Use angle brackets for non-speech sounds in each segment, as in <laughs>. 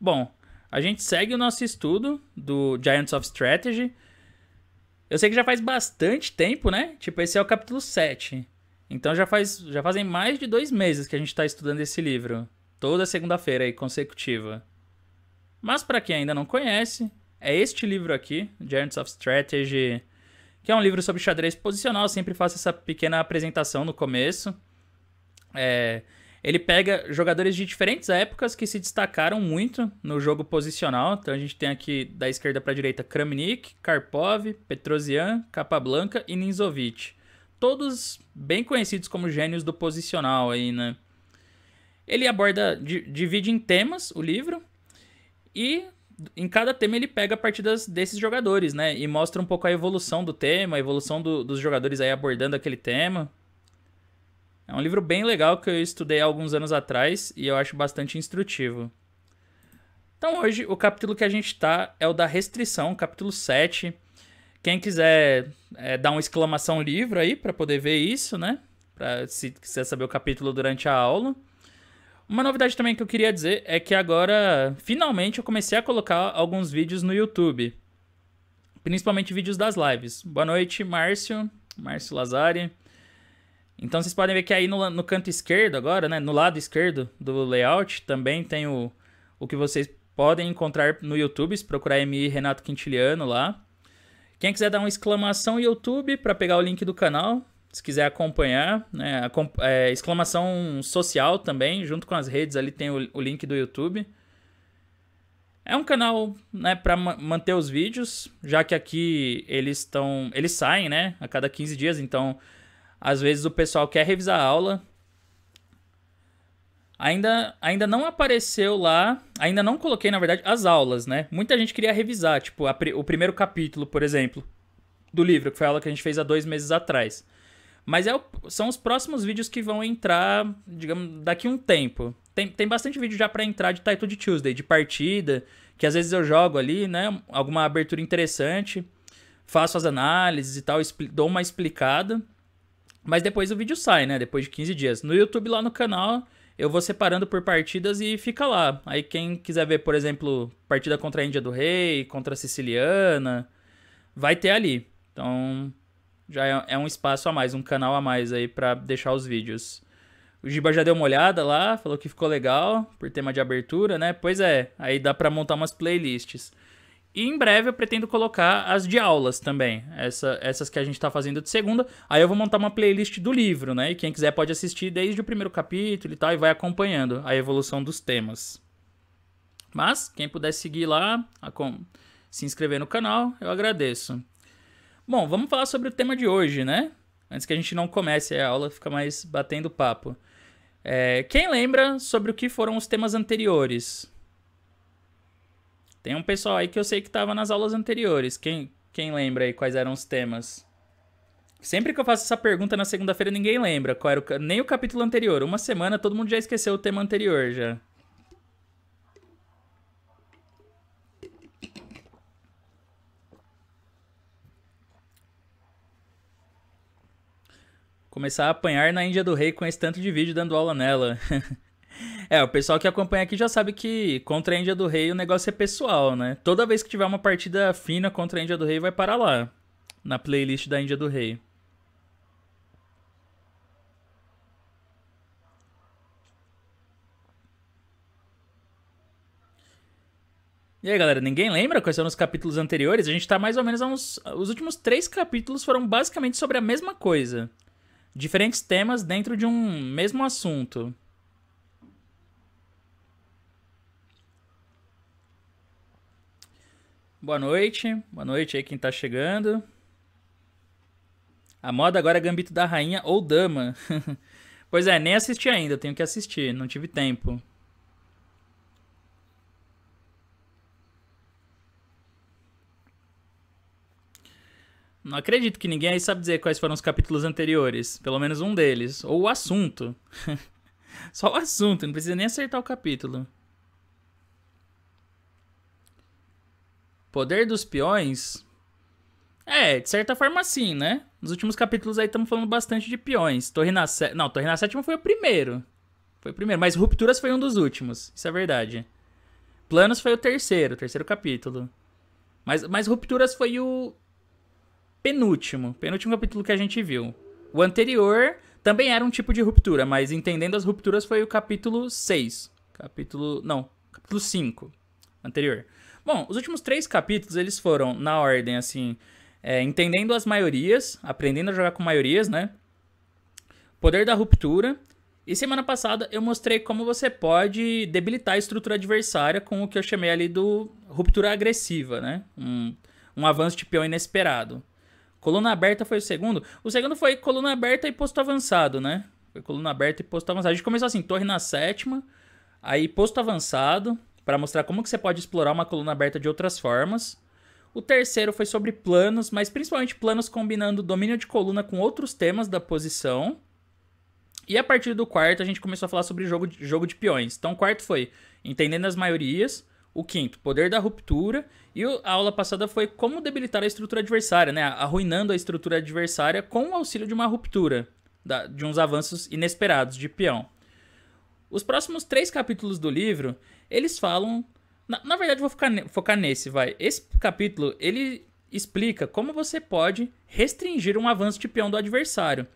Bom, a gente segue o nosso estudo do Giants of Strategy. Eu sei que já faz bastante tempo, né? Tipo, esse é o capítulo 7. Então já, faz, já fazem mais de dois meses que a gente está estudando esse livro. Toda segunda-feira aí, consecutiva. Mas para quem ainda não conhece, é este livro aqui, Giants of Strategy, que é um livro sobre xadrez posicional. Eu sempre faço essa pequena apresentação no começo. É, ele pega jogadores de diferentes épocas que se destacaram muito no jogo posicional. Então a gente tem aqui da esquerda para a direita Kramnik, Karpov, Petrosian, Capablanca e Ninzovic. Todos bem conhecidos como gênios do posicional aí, né? Ele aborda, divide em temas o livro e em cada tema ele pega partidas desses jogadores, né? E mostra um pouco a evolução do tema, a evolução do, dos jogadores aí abordando aquele tema. É um livro bem legal que eu estudei há alguns anos atrás e eu acho bastante instrutivo. Então hoje o capítulo que a gente tá é o da restrição, capítulo 7. Quem quiser é, dar uma exclamação livro aí para poder ver isso, né? Pra, se quiser saber o capítulo durante a aula. Uma novidade também que eu queria dizer é que agora, finalmente, eu comecei a colocar alguns vídeos no YouTube. Principalmente vídeos das lives. Boa noite, Márcio, Márcio Lazari. Então vocês podem ver que aí no, no canto esquerdo agora, né, no lado esquerdo do layout, também tem o, o que vocês podem encontrar no YouTube, se procurar MI Renato Quintiliano lá. Quem quiser dar uma exclamação YouTube para pegar o link do canal, se quiser acompanhar, né, é, exclamação social também, junto com as redes ali tem o, o link do YouTube. É um canal né, para manter os vídeos, já que aqui eles estão, eles saem, né, a cada 15 dias, então às vezes o pessoal quer revisar a aula. Ainda, ainda não apareceu lá, ainda não coloquei, na verdade, as aulas, né? Muita gente queria revisar, tipo, a, o primeiro capítulo, por exemplo, do livro, que foi a aula que a gente fez há dois meses atrás. Mas é o, são os próximos vídeos que vão entrar, digamos, daqui um tempo. Tem, tem bastante vídeo já para entrar de Title de Tuesday, de partida, que às vezes eu jogo ali, né? Alguma abertura interessante, faço as análises e tal, dou uma explicada. Mas depois o vídeo sai, né? Depois de 15 dias. No YouTube, lá no canal, eu vou separando por partidas e fica lá. Aí quem quiser ver, por exemplo, partida contra a Índia do Rei, contra a Siciliana, vai ter ali. Então, já é, é um espaço a mais, um canal a mais aí para deixar os vídeos. O Giba já deu uma olhada lá, falou que ficou legal por tema de abertura, né? Pois é, aí dá para montar umas playlists. E em breve eu pretendo colocar as de aulas também, essa, essas que a gente está fazendo de segunda. Aí eu vou montar uma playlist do livro, né? E quem quiser pode assistir desde o primeiro capítulo e tal, e vai acompanhando a evolução dos temas. Mas, quem puder seguir lá, se inscrever no canal, eu agradeço. Bom, vamos falar sobre o tema de hoje, né? Antes que a gente não comece a aula, fica mais batendo papo. É, quem lembra sobre o que foram os temas anteriores? Tem um pessoal aí que eu sei que estava nas aulas anteriores. Quem, quem lembra aí quais eram os temas? Sempre que eu faço essa pergunta na segunda-feira, ninguém lembra qual era o, nem o capítulo anterior. Uma semana, todo mundo já esqueceu o tema anterior já. Começar a apanhar na Índia do Rei com esse tanto de vídeo dando aula nela. <laughs> É, o pessoal que acompanha aqui já sabe que contra a Índia do Rei o negócio é pessoal, né? Toda vez que tiver uma partida fina contra a Índia do Rei, vai para lá. Na playlist da Índia do Rei. E aí, galera, ninguém lembra quais foram os capítulos anteriores? A gente tá mais ou menos a uns. Os últimos três capítulos foram basicamente sobre a mesma coisa. Diferentes temas dentro de um mesmo assunto. Boa noite. Boa noite aí quem tá chegando. A moda agora é Gambito da Rainha ou Dama. <laughs> pois é, nem assisti ainda, tenho que assistir, não tive tempo. Não acredito que ninguém aí sabe dizer quais foram os capítulos anteriores, pelo menos um deles, ou o assunto. <laughs> Só o assunto, não precisa nem acertar o capítulo. Poder dos peões. É, de certa forma sim, né? Nos últimos capítulos aí estamos falando bastante de peões. Torre na Sé... Não, Torre na Sétima foi o primeiro. Foi o primeiro, mas Rupturas foi um dos últimos. Isso é verdade. Planos foi o terceiro, terceiro capítulo. Mas, mas Rupturas foi o penúltimo, penúltimo capítulo que a gente viu. O anterior também era um tipo de ruptura, mas entendendo as rupturas foi o capítulo 6. Capítulo. Não, capítulo 5. Anterior. Bom, os últimos três capítulos, eles foram, na ordem, assim, é, entendendo as maiorias, aprendendo a jogar com maiorias, né? Poder da ruptura. E semana passada eu mostrei como você pode debilitar a estrutura adversária com o que eu chamei ali do ruptura agressiva, né? Um, um avanço de peão inesperado. Coluna aberta foi o segundo. O segundo foi coluna aberta e posto avançado, né? Foi coluna aberta e posto avançado. A gente começou assim, torre na sétima, aí posto avançado, para mostrar como que você pode explorar uma coluna aberta de outras formas. O terceiro foi sobre planos, mas principalmente planos combinando domínio de coluna com outros temas da posição. E a partir do quarto, a gente começou a falar sobre jogo de, jogo de peões. Então, o quarto foi entendendo as maiorias. O quinto, poder da ruptura. E a aula passada foi como debilitar a estrutura adversária, né? Arruinando a estrutura adversária com o auxílio de uma ruptura, de uns avanços inesperados de peão. Os próximos três capítulos do livro, eles falam. Na, na verdade, vou focar, focar nesse, vai. Esse capítulo, ele explica como você pode restringir um avanço de peão do adversário.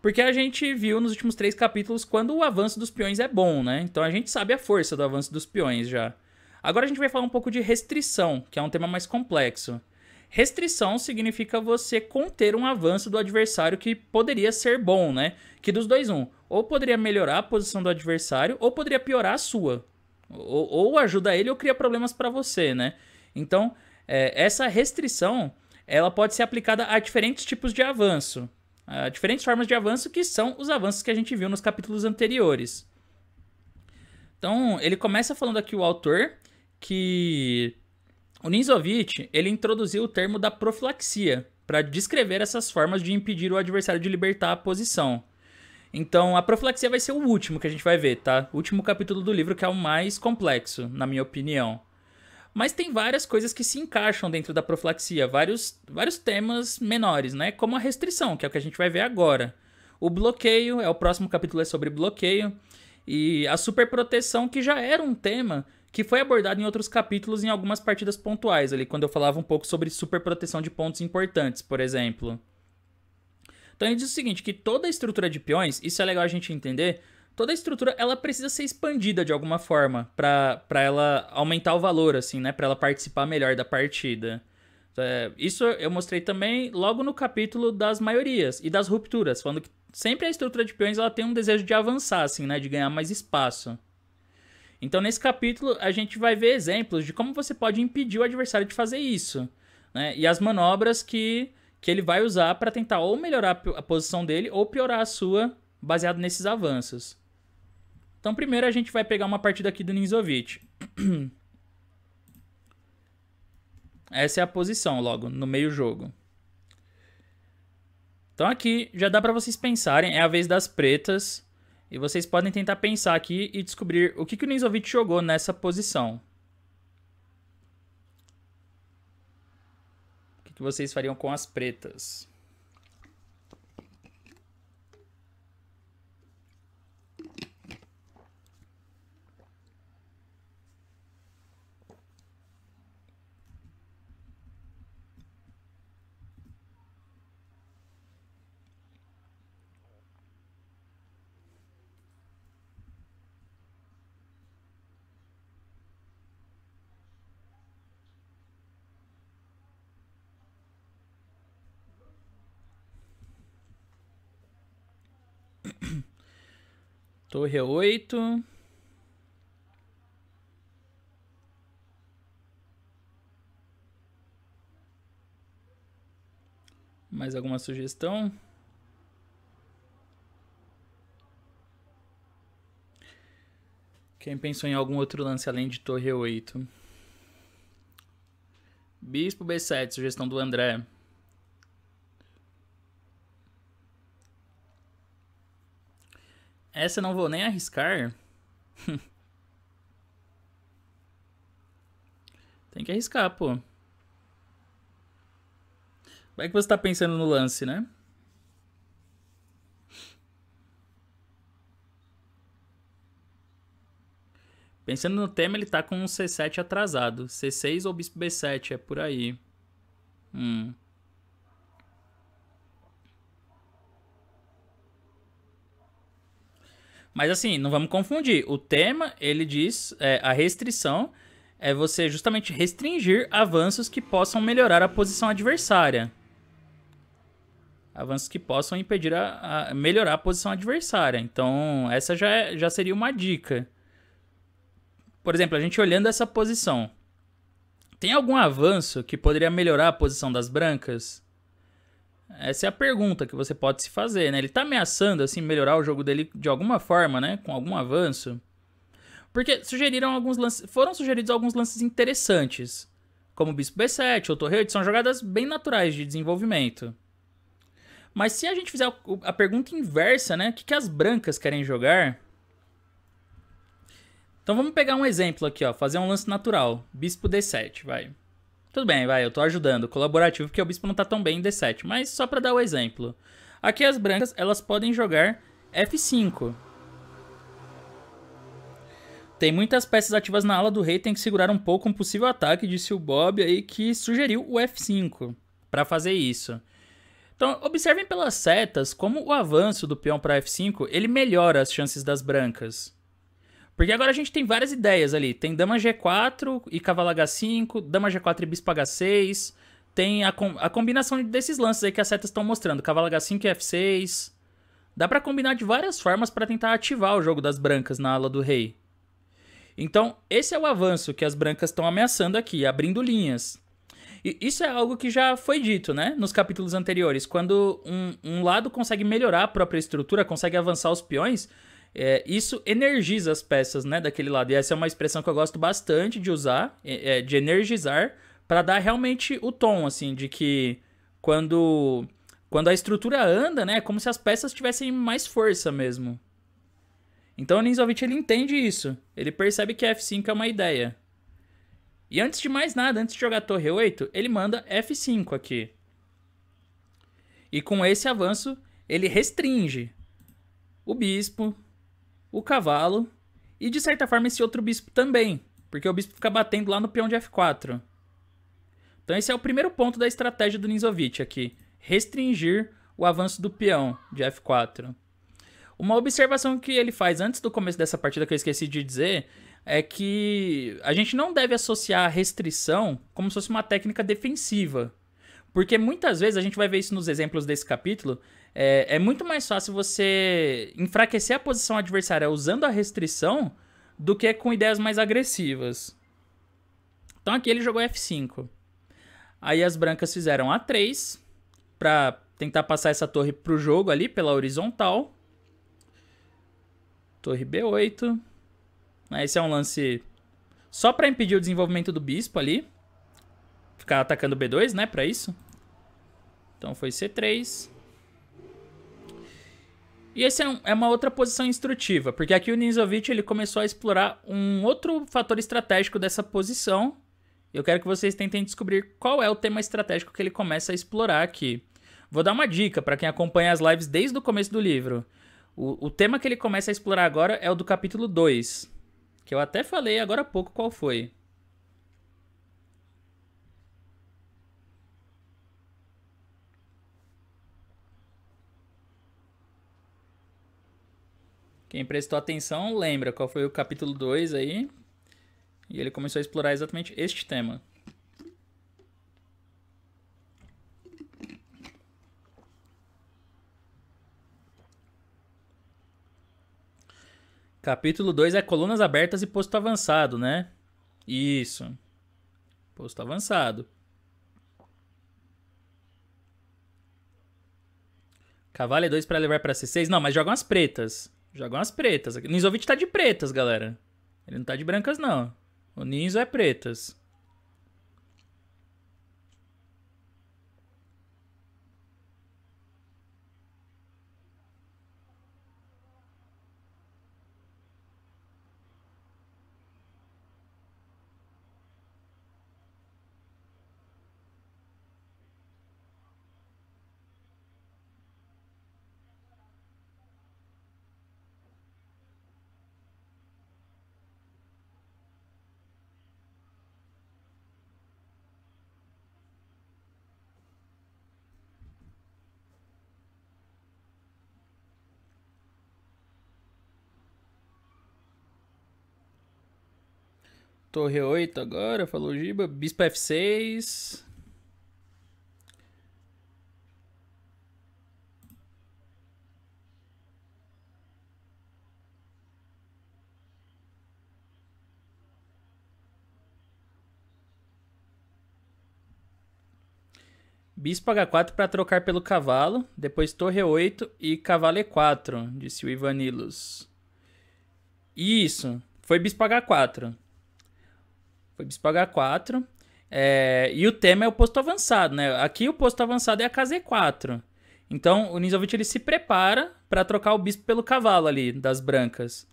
Porque a gente viu nos últimos três capítulos quando o avanço dos peões é bom, né? Então a gente sabe a força do avanço dos peões já. Agora a gente vai falar um pouco de restrição, que é um tema mais complexo. Restrição significa você conter um avanço do adversário que poderia ser bom, né? Que dos dois, um. Ou poderia melhorar a posição do adversário, ou poderia piorar a sua. Ou, ou ajuda ele ou cria problemas para você, né? Então, é, essa restrição ela pode ser aplicada a diferentes tipos de avanço, a diferentes formas de avanço que são os avanços que a gente viu nos capítulos anteriores. Então, ele começa falando aqui o autor que o Ninzovich, ele introduziu o termo da profilaxia para descrever essas formas de impedir o adversário de libertar a posição. Então, a profilaxia vai ser o último que a gente vai ver, tá? O último capítulo do livro que é o mais complexo, na minha opinião. Mas tem várias coisas que se encaixam dentro da profilaxia, vários, vários temas menores, né? Como a restrição, que é o que a gente vai ver agora. O bloqueio, é o próximo capítulo é sobre bloqueio. E a superproteção, que já era um tema que foi abordado em outros capítulos em algumas partidas pontuais ali, quando eu falava um pouco sobre superproteção de pontos importantes, por exemplo. Então ele diz o seguinte, que toda a estrutura de peões, isso é legal a gente entender, toda a estrutura ela precisa ser expandida de alguma forma para ela aumentar o valor, assim, né? Para ela participar melhor da partida. É, isso eu mostrei também logo no capítulo das maiorias e das rupturas, falando que sempre a estrutura de peões ela tem um desejo de avançar, assim, né? De ganhar mais espaço. Então, nesse capítulo, a gente vai ver exemplos de como você pode impedir o adversário de fazer isso. Né? E as manobras que que ele vai usar para tentar ou melhorar a posição dele ou piorar a sua, baseado nesses avanços. Então, primeiro a gente vai pegar uma partida aqui do Ninzovic. <clears throat> Essa é a posição logo, no meio jogo. Então aqui já dá para vocês pensarem, é a vez das pretas. E vocês podem tentar pensar aqui e descobrir o que, que o Ninzovic jogou nessa posição. que vocês fariam com as pretas? Torre 8. É Mais alguma sugestão? Quem pensou em algum outro lance além de torre 8? É Bispo B7, sugestão do André. Essa eu não vou nem arriscar. <laughs> Tem que arriscar, pô. Vai que você tá pensando no lance, né? Pensando no tema, ele tá com um C7 atrasado. C6 ou bispo B7, é por aí. Hum. Mas assim, não vamos confundir. O tema, ele diz, é, a restrição é você justamente restringir avanços que possam melhorar a posição adversária. Avanços que possam impedir a, a melhorar a posição adversária. Então, essa já, é, já seria uma dica. Por exemplo, a gente olhando essa posição. Tem algum avanço que poderia melhorar a posição das brancas? Essa é a pergunta que você pode se fazer, né? Ele tá ameaçando, assim, melhorar o jogo dele de alguma forma, né? Com algum avanço. Porque sugeriram alguns lances... Foram sugeridos alguns lances interessantes. Como o Bispo B7 ou Torre 8, são jogadas bem naturais de desenvolvimento. Mas se a gente fizer a pergunta inversa, né? O que, que as brancas querem jogar? Então vamos pegar um exemplo aqui, ó. Fazer um lance natural. Bispo D7, vai. Tudo bem, vai, eu tô ajudando. Colaborativo, porque o bispo não tá tão bem em D7. Mas só pra dar o um exemplo. Aqui as brancas, elas podem jogar F5. Tem muitas peças ativas na ala do rei, tem que segurar um pouco um possível ataque, disse o Bob aí, que sugeriu o F5 para fazer isso. Então, observem pelas setas como o avanço do peão para F5, ele melhora as chances das brancas. Porque agora a gente tem várias ideias ali. Tem dama G4 e cavalo H5, dama G4 e bispo H6. Tem a, com a combinação desses lances aí que as setas estão mostrando. Cavalo H5 e F6. Dá para combinar de várias formas para tentar ativar o jogo das brancas na ala do rei. Então, esse é o avanço que as brancas estão ameaçando aqui, abrindo linhas. E isso é algo que já foi dito, né? Nos capítulos anteriores. Quando um, um lado consegue melhorar a própria estrutura, consegue avançar os peões, é, isso energiza as peças, né, daquele lado. E essa é uma expressão que eu gosto bastante de usar, é, é de energizar, para dar realmente o tom, assim, de que quando quando a estrutura anda, né, é como se as peças tivessem mais força mesmo. Então o Ninzovich ele entende isso. Ele percebe que F5 é uma ideia. E antes de mais nada, antes de jogar torre 8, ele manda F5 aqui. E com esse avanço, ele restringe o bispo, o cavalo e, de certa forma, esse outro bispo também, porque o bispo fica batendo lá no peão de F4. Então esse é o primeiro ponto da estratégia do Ninzovich aqui, restringir o avanço do peão de F4. Uma observação que ele faz antes do começo dessa partida que eu esqueci de dizer é que a gente não deve associar a restrição como se fosse uma técnica defensiva. Porque muitas vezes a gente vai ver isso nos exemplos desse capítulo, é, é muito mais fácil você enfraquecer a posição adversária usando a restrição do que com ideias mais agressivas. Então aqui ele jogou F5. Aí as brancas fizeram A3 para tentar passar essa torre pro jogo ali pela horizontal. Torre B8. Né, esse é um lance só para impedir o desenvolvimento do bispo ali. Ficar atacando B2, né, para isso. Então foi C3. E essa é, um, é, uma outra posição instrutiva, porque aqui o Nizovic ele começou a explorar um outro fator estratégico dessa posição. Eu quero que vocês tentem descobrir qual é o tema estratégico que ele começa a explorar aqui. Vou dar uma dica para quem acompanha as lives desde o começo do livro. O, o tema que ele começa a explorar agora é o do capítulo 2, que eu até falei agora há pouco qual foi. Quem prestou atenção lembra qual foi o capítulo 2 aí. E ele começou a explorar exatamente este tema. Capítulo 2 é colunas abertas e posto avançado, né? Isso. Posto avançado. Cavalo é 2 para levar para C6. Não, mas jogam as pretas. Joga umas pretas. Nizovic tá de pretas, galera. Ele não tá de brancas, não. O Ninzo é pretas. Torre 8 agora, falou Giba. Bispo F6. Bispo H4 para trocar pelo cavalo, depois torre 8 e cavalo E4, disse o Ivanilos. Isso, foi bispo H4. Foi bispo h 4. É, e o tema é o posto avançado, né? Aqui o posto avançado é a casa E4. Então o Nizovich ele se prepara para trocar o bispo pelo cavalo ali das brancas.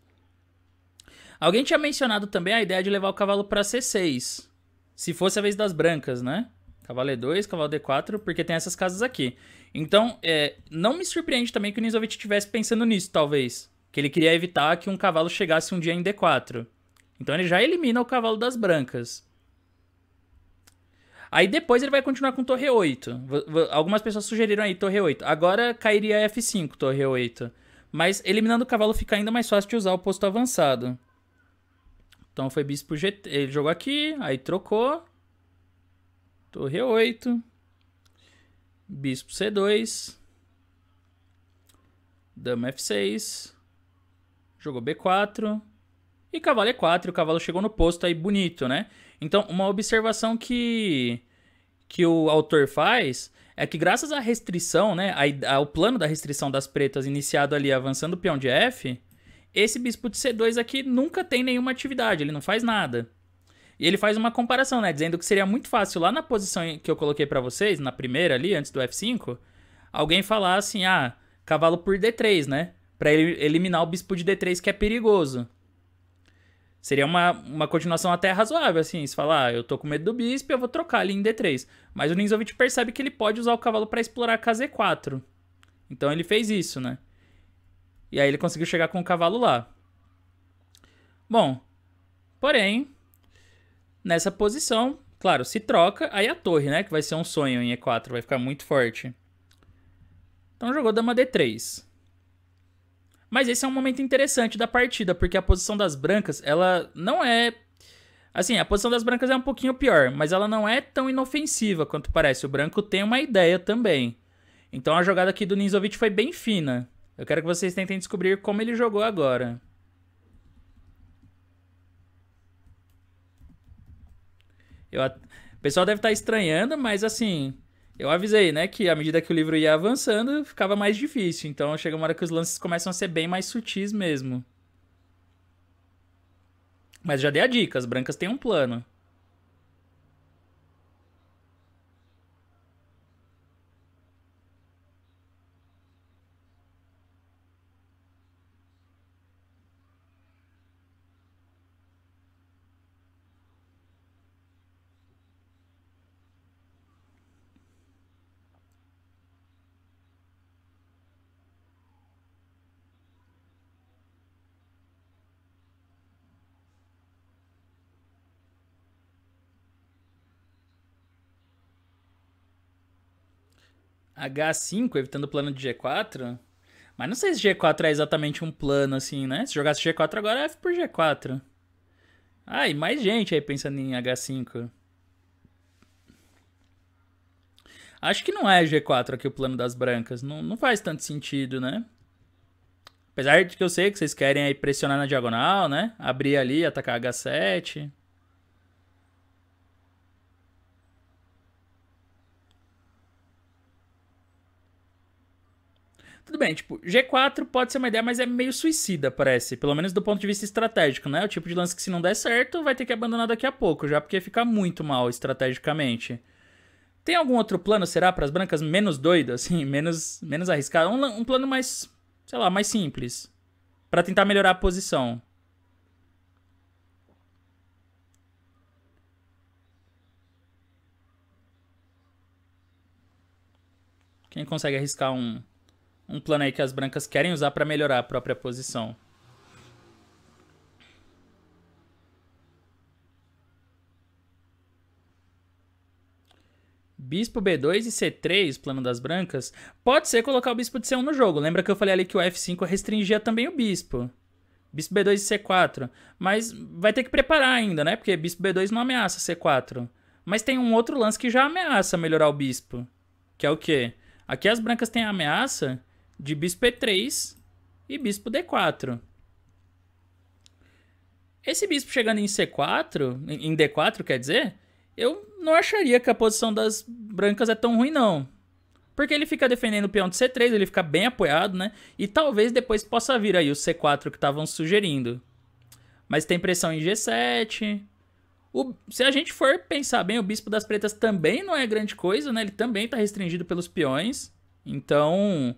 Alguém tinha mencionado também a ideia de levar o cavalo para C6. Se fosse a vez das brancas, né? Cavalo E2, cavalo D4, porque tem essas casas aqui. Então, é, não me surpreende também que o Nizovich estivesse pensando nisso, talvez. Que ele queria evitar que um cavalo chegasse um dia em D4. Então ele já elimina o cavalo das brancas. Aí depois ele vai continuar com torre 8. Algumas pessoas sugeriram aí torre 8. Agora cairia F5, torre 8. Mas eliminando o cavalo fica ainda mais fácil de usar o posto avançado. Então foi bispo g Ele jogou aqui, aí trocou. Torre 8. Bispo C2. Dama F6. Jogou B4. E cavalo E4, é o cavalo chegou no posto aí bonito, né? Então, uma observação que, que o autor faz é que graças à restrição, né, ao plano da restrição das pretas iniciado ali avançando o peão de F, esse bispo de C2 aqui nunca tem nenhuma atividade, ele não faz nada. E ele faz uma comparação, né, dizendo que seria muito fácil lá na posição que eu coloquei para vocês, na primeira ali, antes do F5, alguém falar assim, ah, cavalo por D3, né, para ele eliminar o bispo de D3 que é perigoso. Seria uma, uma continuação até razoável, assim. Se falar, ah, eu tô com medo do bispo, eu vou trocar ali em D3. Mas o Ninzovic percebe que ele pode usar o cavalo para explorar KZ4. Então ele fez isso, né? E aí ele conseguiu chegar com o cavalo lá. Bom, porém, nessa posição, claro, se troca, aí a torre, né? Que vai ser um sonho em E4, vai ficar muito forte. Então jogou dama D3. Mas esse é um momento interessante da partida, porque a posição das brancas, ela não é. Assim, a posição das brancas é um pouquinho pior, mas ela não é tão inofensiva quanto parece. O branco tem uma ideia também. Então a jogada aqui do Ninzovic foi bem fina. Eu quero que vocês tentem descobrir como ele jogou agora. Eu, o pessoal deve estar tá estranhando, mas assim, eu avisei, né, que à medida que o livro ia avançando, ficava mais difícil. Então chega uma hora que os lances começam a ser bem mais sutis mesmo. Mas já dei a dica, as brancas têm um plano. H5, evitando o plano de G4. Mas não sei se G4 é exatamente um plano, assim, né? Se jogasse G4 agora, é F por G4. Ah, e mais gente aí pensando em H5. Acho que não é G4 aqui o plano das brancas. Não, não faz tanto sentido, né? Apesar de que eu sei que vocês querem aí pressionar na diagonal, né? Abrir ali, atacar H7. Tudo bem, tipo, G4 pode ser uma ideia, mas é meio suicida, parece. Pelo menos do ponto de vista estratégico, né? O tipo de lance que se não der certo, vai ter que abandonar daqui a pouco, já porque fica muito mal estrategicamente. Tem algum outro plano, será, para as brancas menos doido, assim, <laughs> menos, menos arriscado? Um, um plano mais, sei lá, mais simples. para tentar melhorar a posição. Quem consegue arriscar um um plano aí que as brancas querem usar para melhorar a própria posição. Bispo B2 e C3, plano das brancas, pode ser colocar o bispo de C1 no jogo. Lembra que eu falei ali que o F5 restringia também o bispo. Bispo B2 e C4. Mas vai ter que preparar ainda, né? Porque bispo B2 não ameaça C4. Mas tem um outro lance que já ameaça melhorar o bispo. Que é o quê? Aqui as brancas têm a ameaça de bispo E3 e bispo D4. Esse bispo chegando em C4, em D4, quer dizer, eu não acharia que a posição das brancas é tão ruim, não. Porque ele fica defendendo o peão de C3, ele fica bem apoiado, né? E talvez depois possa vir aí o C4 que estavam sugerindo. Mas tem pressão em G7. O, se a gente for pensar bem, o bispo das pretas também não é grande coisa, né? Ele também está restringido pelos peões. Então,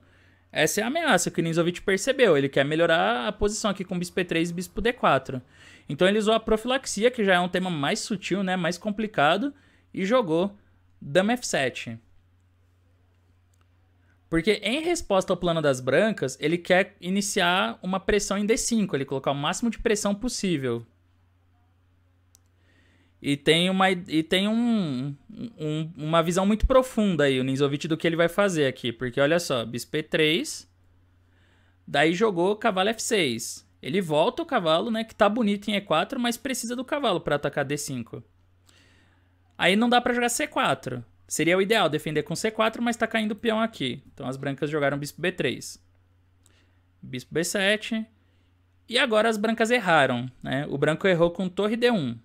essa é a ameaça que o Ninzovic percebeu. Ele quer melhorar a posição aqui com bispo E3 e bispo D4. Então ele usou a profilaxia, que já é um tema mais sutil, né? Mais complicado. E jogou dama F7. Porque em resposta ao plano das brancas, ele quer iniciar uma pressão em D5. Ele colocar o máximo de pressão possível. E tem uma, e tem um, um, uma visão muito profunda aí, o Ninzovic, do que ele vai fazer aqui. Porque olha só, bispo E3, daí jogou cavalo F6. Ele volta o cavalo, né, que tá bonito em E4, mas precisa do cavalo pra atacar D5. Aí não dá pra jogar C4. Seria o ideal defender com C4, mas tá caindo o peão aqui. Então as brancas jogaram bispo B3. Bispo B7. E agora as brancas erraram, né? O branco errou com torre D1.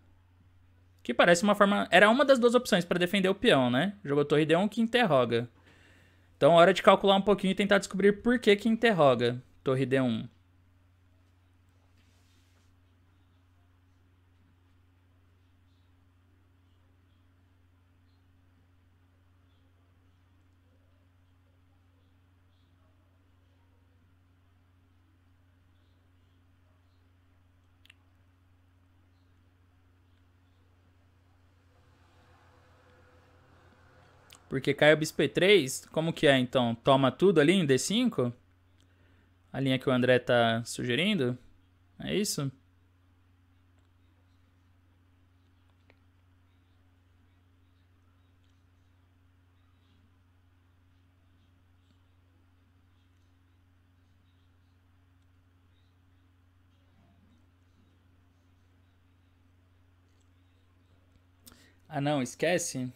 Que parece uma forma. Era uma das duas opções para defender o peão, né? Jogou torre D1 que interroga. Então, hora de calcular um pouquinho e tentar descobrir por que que interroga torre D1. Porque cai o bispo E3, como que é então? Toma tudo ali em D5? A linha que o André tá sugerindo? É isso? Ah não, esquece.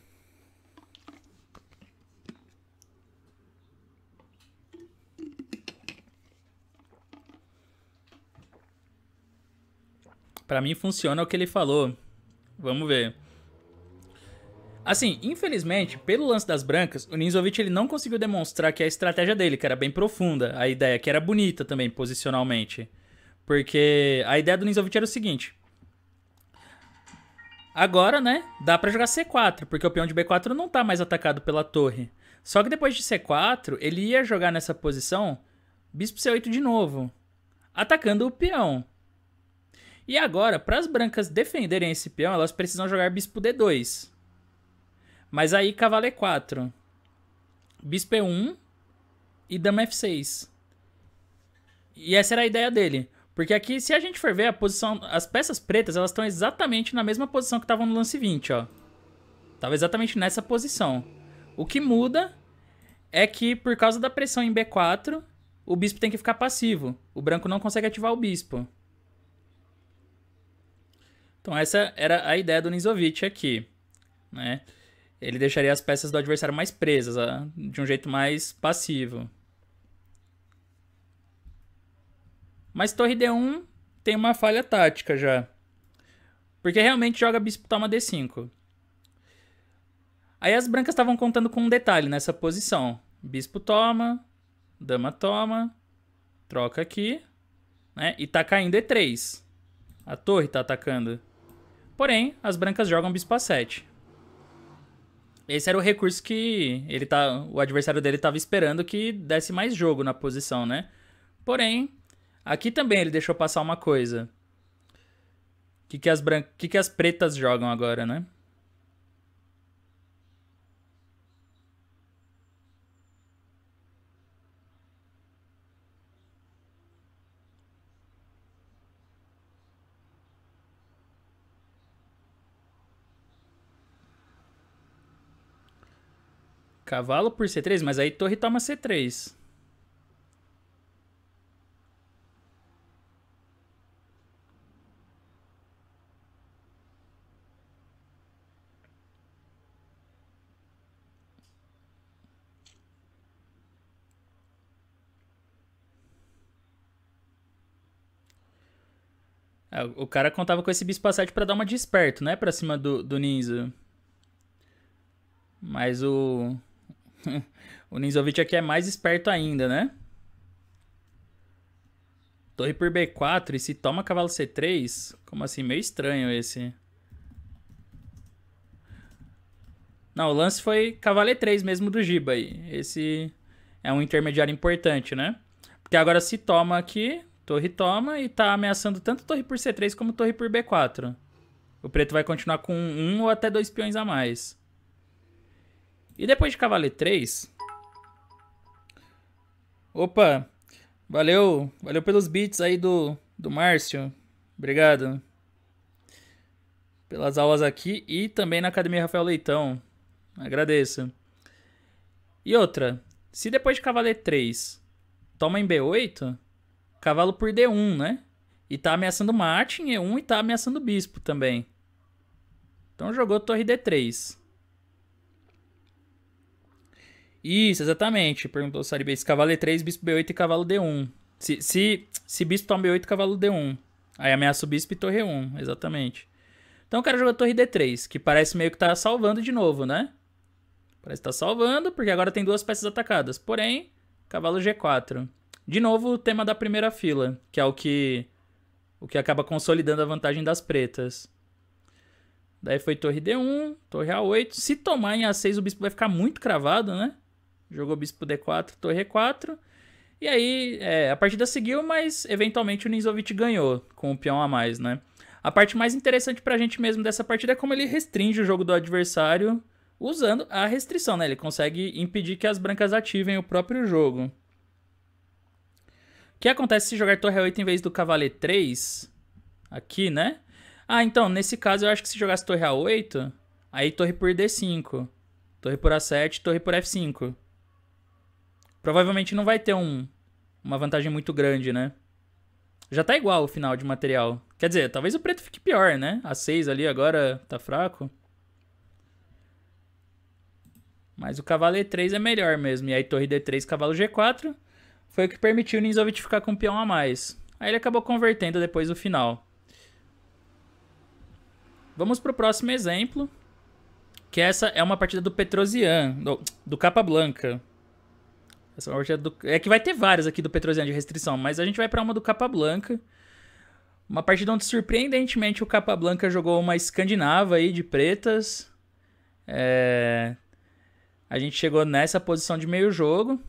Para mim funciona o que ele falou. Vamos ver. Assim, infelizmente, pelo lance das brancas, o Ninzovic ele não conseguiu demonstrar que a estratégia dele, que era bem profunda, a ideia que era bonita também posicionalmente. Porque a ideia do Ninzovic era o seguinte: Agora, né, dá para jogar C4, porque o peão de B4 não tá mais atacado pela torre. Só que depois de C4, ele ia jogar nessa posição bispo C8 de novo, atacando o peão. E agora, para as brancas defenderem esse peão, elas precisam jogar bispo D2. Mas aí cavalo E4. Bispo E1 e dama F6. E essa era a ideia dele. Porque aqui, se a gente for ver a posição, as peças pretas, elas estão exatamente na mesma posição que estavam no lance 20, ó. Tava exatamente nessa posição. O que muda é que por causa da pressão em B4, o bispo tem que ficar passivo. O branco não consegue ativar o bispo. Então essa era a ideia do Nizovic aqui, né? Ele deixaria as peças do adversário mais presas, ah, de um jeito mais passivo. Mas torre D1 tem uma falha tática já. Porque realmente joga bispo toma D5. Aí as brancas estavam contando com um detalhe nessa posição. Bispo toma, dama toma, troca aqui, né? E tá caindo E3. A torre tá atacando. Porém, as brancas jogam bispo a 7. Esse era o recurso que ele tá, o adversário dele estava esperando que desse mais jogo na posição, né? Porém, aqui também ele deixou passar uma coisa. O que, que, as, bran... que, que as pretas jogam agora, né? Cavalo por C3, mas aí torre toma C3. Ah, o cara contava com esse bispo passagem para dar uma de esperto, né? Pra cima do, do Ninja. Mas o. <laughs> o Ninzovic aqui é mais esperto ainda, né? Torre por B4 e se toma cavalo C3? Como assim? Meio estranho esse. Não, o lance foi cavalo E3 mesmo do Giba aí. Esse é um intermediário importante, né? Porque agora se toma aqui, torre toma e tá ameaçando tanto torre por C3 como torre por B4. O preto vai continuar com um ou até dois peões a mais. E depois de cavaleiro 3. Opa! Valeu, valeu pelos beats aí do, do Márcio. Obrigado. Pelas aulas aqui e também na Academia Rafael Leitão. Agradeço. E outra, se depois de cavaleiro 3 toma em B8, cavalo por D1, né? E tá ameaçando mate em E1 e tá ameaçando bispo também. Então jogou torre D3. Isso, exatamente. Perguntou o Saribê se cavalo E3, bispo B8 e cavalo D1. Se, se, se bispo toma B8, cavalo D1. Aí ameaça o bispo e torre 1, exatamente. Então o cara joga torre D3, que parece meio que tá salvando de novo, né? Parece que tá salvando, porque agora tem duas peças atacadas. Porém, cavalo G4. De novo, o tema da primeira fila, que é o que o que acaba consolidando a vantagem das pretas. Daí foi torre D1, torre A8. Se tomar em A6, o bispo vai ficar muito cravado, né? Jogou bispo D4, torre E4. E aí, é, a partida seguiu, mas eventualmente o Ninzovic ganhou com o peão a mais, né? A parte mais interessante pra gente mesmo dessa partida é como ele restringe o jogo do adversário usando a restrição, né? Ele consegue impedir que as brancas ativem o próprio jogo. O que acontece se jogar torre 8 em vez do cavaleiro 3? Aqui, né? Ah, então, nesse caso eu acho que se jogasse torre A8, aí torre por D5, torre por A7, torre por F5. Provavelmente não vai ter um, uma vantagem muito grande, né? Já tá igual o final de material. Quer dizer, talvez o preto fique pior, né? A 6 ali agora tá fraco. Mas o cavalo E3 é melhor mesmo. E aí torre D3, cavalo G4 foi o que permitiu o Ninzovic ficar com um peão a mais. Aí ele acabou convertendo depois do final. Vamos pro próximo exemplo. Que essa é uma partida do Petrosian, do, do Capa Blanca. Essa é do... É que vai ter várias aqui do Petrosian de restrição, mas a gente vai para uma do Capa Blanca. Uma partida onde, surpreendentemente, o Capa Blanca jogou uma escandinava aí de pretas. É... A gente chegou nessa posição de meio jogo.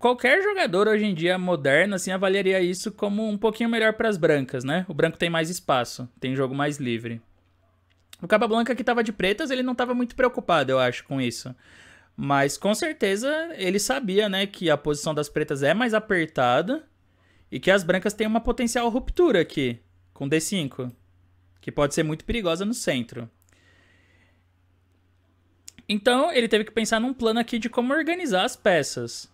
Qualquer jogador hoje em dia moderno assim avaliaria isso como um pouquinho melhor para as brancas, né? O branco tem mais espaço, tem jogo mais livre. O Capa Blanca que estava de pretas, ele não estava muito preocupado, eu acho, com isso. Mas com certeza ele sabia, né, que a posição das pretas é mais apertada e que as brancas têm uma potencial ruptura aqui com D5, que pode ser muito perigosa no centro. Então, ele teve que pensar num plano aqui de como organizar as peças.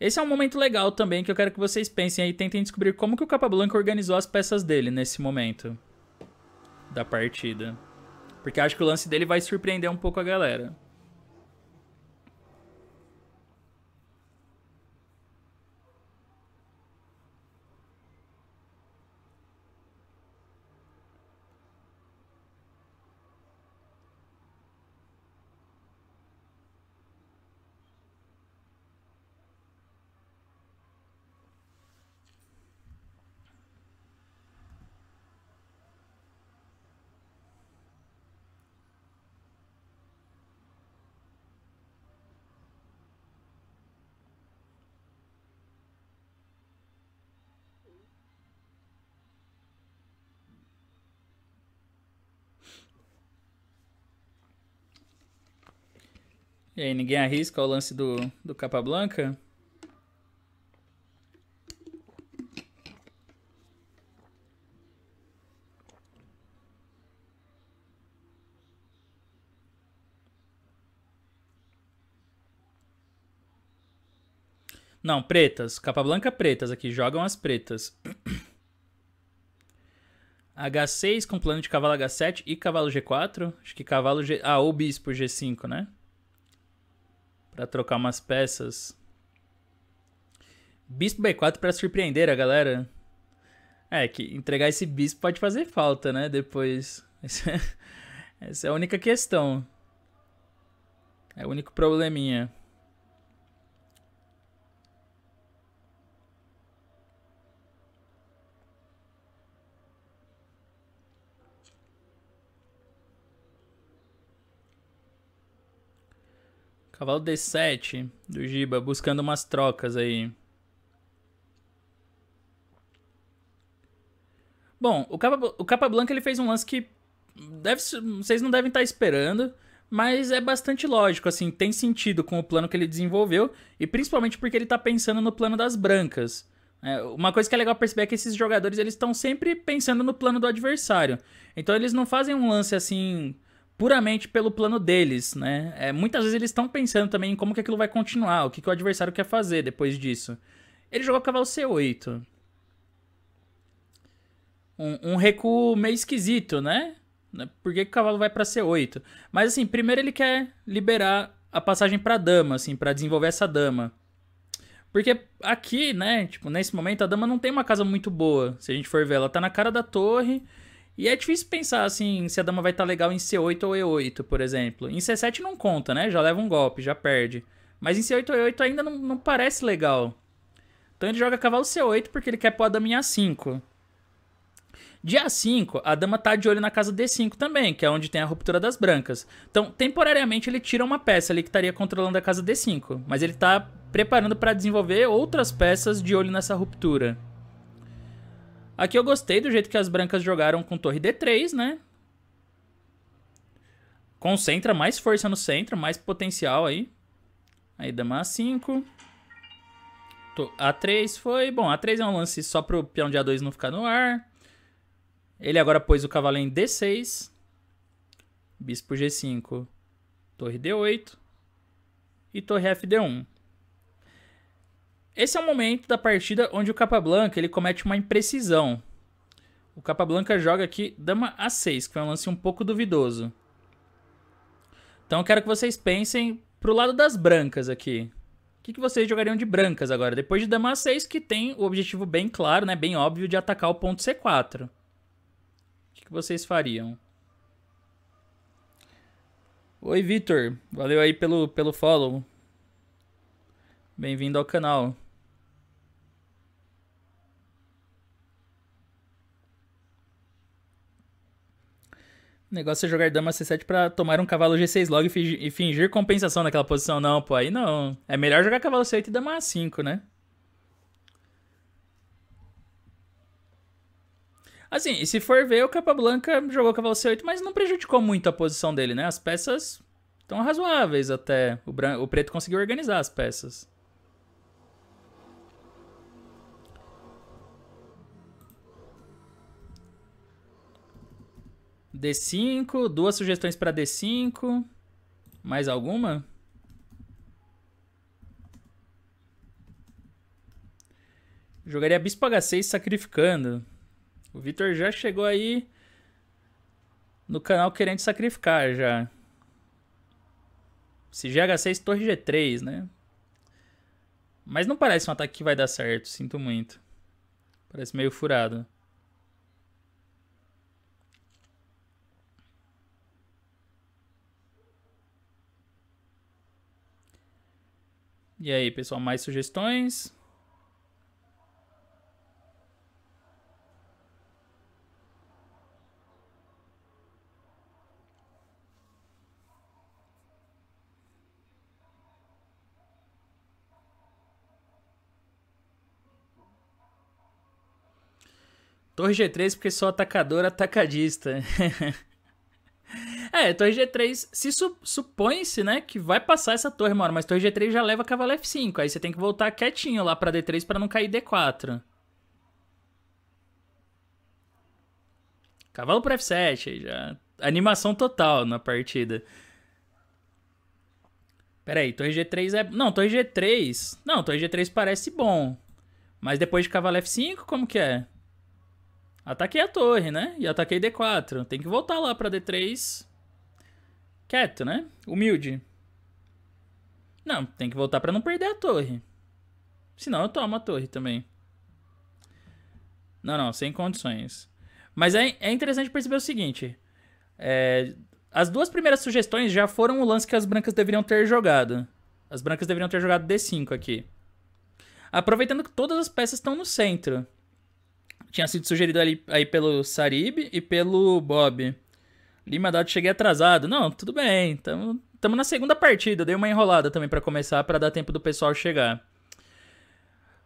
Esse é um momento legal também que eu quero que vocês pensem aí e tentem descobrir como que o Capablanca organizou as peças dele nesse momento da partida. Porque acho que o lance dele vai surpreender um pouco a galera. E aí, ninguém arrisca o lance do, do Capablanca? Não, pretas. Capa blanca, pretas aqui. Jogam as pretas. H6 <clears throat> com plano de cavalo H7 e cavalo G4. Acho que cavalo G... Ah, ou bispo G5, né? para trocar umas peças. Bispo B4 para surpreender a galera. É, que entregar esse bispo pode fazer falta, né? Depois. <laughs> Essa é a única questão. É o único probleminha. Cavalo D7 do Giba, buscando umas trocas aí. Bom, o Capa, o Capa Blanca ele fez um lance que deve, vocês não devem estar esperando, mas é bastante lógico, assim, tem sentido com o plano que ele desenvolveu e principalmente porque ele está pensando no plano das brancas. É, uma coisa que é legal perceber é que esses jogadores eles estão sempre pensando no plano do adversário. Então eles não fazem um lance assim puramente pelo plano deles, né? É, muitas vezes eles estão pensando também em como que aquilo vai continuar, o que, que o adversário quer fazer depois disso. Ele jogou cavalo C8. Um, um recuo meio esquisito, né? né? Por que, que o cavalo vai para C8? Mas assim, primeiro ele quer liberar a passagem para dama, assim, para desenvolver essa dama. Porque aqui, né, tipo, nesse momento a dama não tem uma casa muito boa, se a gente for ver, ela tá na cara da torre e é difícil pensar assim se a dama vai estar tá legal em C8 ou E8, por exemplo. Em C7 não conta, né? Já leva um golpe, já perde. Mas em C8 ou E8 ainda não, não parece legal. Então ele joga cavalo C8 porque ele quer pôr a dama em A5. De A5, a dama tá de olho na casa D5 também, que é onde tem a ruptura das brancas. Então, temporariamente, ele tira uma peça ali que estaria controlando a casa D5, mas ele tá preparando para desenvolver outras peças de olho nessa ruptura. Aqui eu gostei do jeito que as brancas jogaram com torre D3, né? Concentra mais força no centro, mais potencial aí. Aí dama A5. A3 foi... Bom, A3 é um lance só pro peão de A2 não ficar no ar. Ele agora pôs o cavalo em D6. Bispo G5. Torre D8. E torre fd 1 esse é o momento da partida onde o Capablanca ele comete uma imprecisão. O Capablanca joga aqui dama a6, que foi um lance um pouco duvidoso. Então eu quero que vocês pensem pro lado das brancas aqui. O que, que vocês jogariam de brancas agora? Depois de dama a6, que tem o objetivo bem claro, né, bem óbvio, de atacar o ponto c4. O que, que vocês fariam? Oi, Vitor. Valeu aí pelo, pelo follow. Bem-vindo ao canal. O negócio é jogar dama C7 pra tomar um cavalo G6 logo e fingir, e fingir compensação naquela posição. Não, pô, aí não. É melhor jogar cavalo C8 e dama A5, né? Assim, e se for ver, o Capablanca jogou cavalo C8, mas não prejudicou muito a posição dele, né? As peças estão razoáveis até. O, branco, o preto conseguiu organizar as peças. D5, duas sugestões para D5. Mais alguma? Jogaria bispo H6 sacrificando. O Vitor já chegou aí no canal querendo sacrificar já. Se GH6, torre G3, né? Mas não parece um ataque que vai dar certo, sinto muito. Parece meio furado. E aí, pessoal, mais sugestões? Torre G3 porque sou atacador atacadista. <laughs> É, torre G3 se su supõe-se, né, que vai passar essa torre, mano, mas torre G3 já leva cavalo F5, aí você tem que voltar quietinho lá pra D3 pra não cair D4. Cavalo para F7, já animação total na partida. Pera aí, torre G3 é... Não, torre G3... Não, torre G3 parece bom. Mas depois de cavalo F5, como que é? Ataquei a torre, né? E ataquei D4. Tem que voltar lá pra D3 Quieto, né? Humilde. Não, tem que voltar para não perder a torre. Senão eu tomo a torre também. Não, não, sem condições. Mas é, é interessante perceber o seguinte. É, as duas primeiras sugestões já foram o lance que as brancas deveriam ter jogado. As brancas deveriam ter jogado D5 aqui. Aproveitando que todas as peças estão no centro. Tinha sido sugerido ali, aí pelo Sarib e pelo Bob. Lima Dado, cheguei atrasado. Não, tudo bem. Estamos na segunda partida. Eu dei uma enrolada também para começar, para dar tempo do pessoal chegar.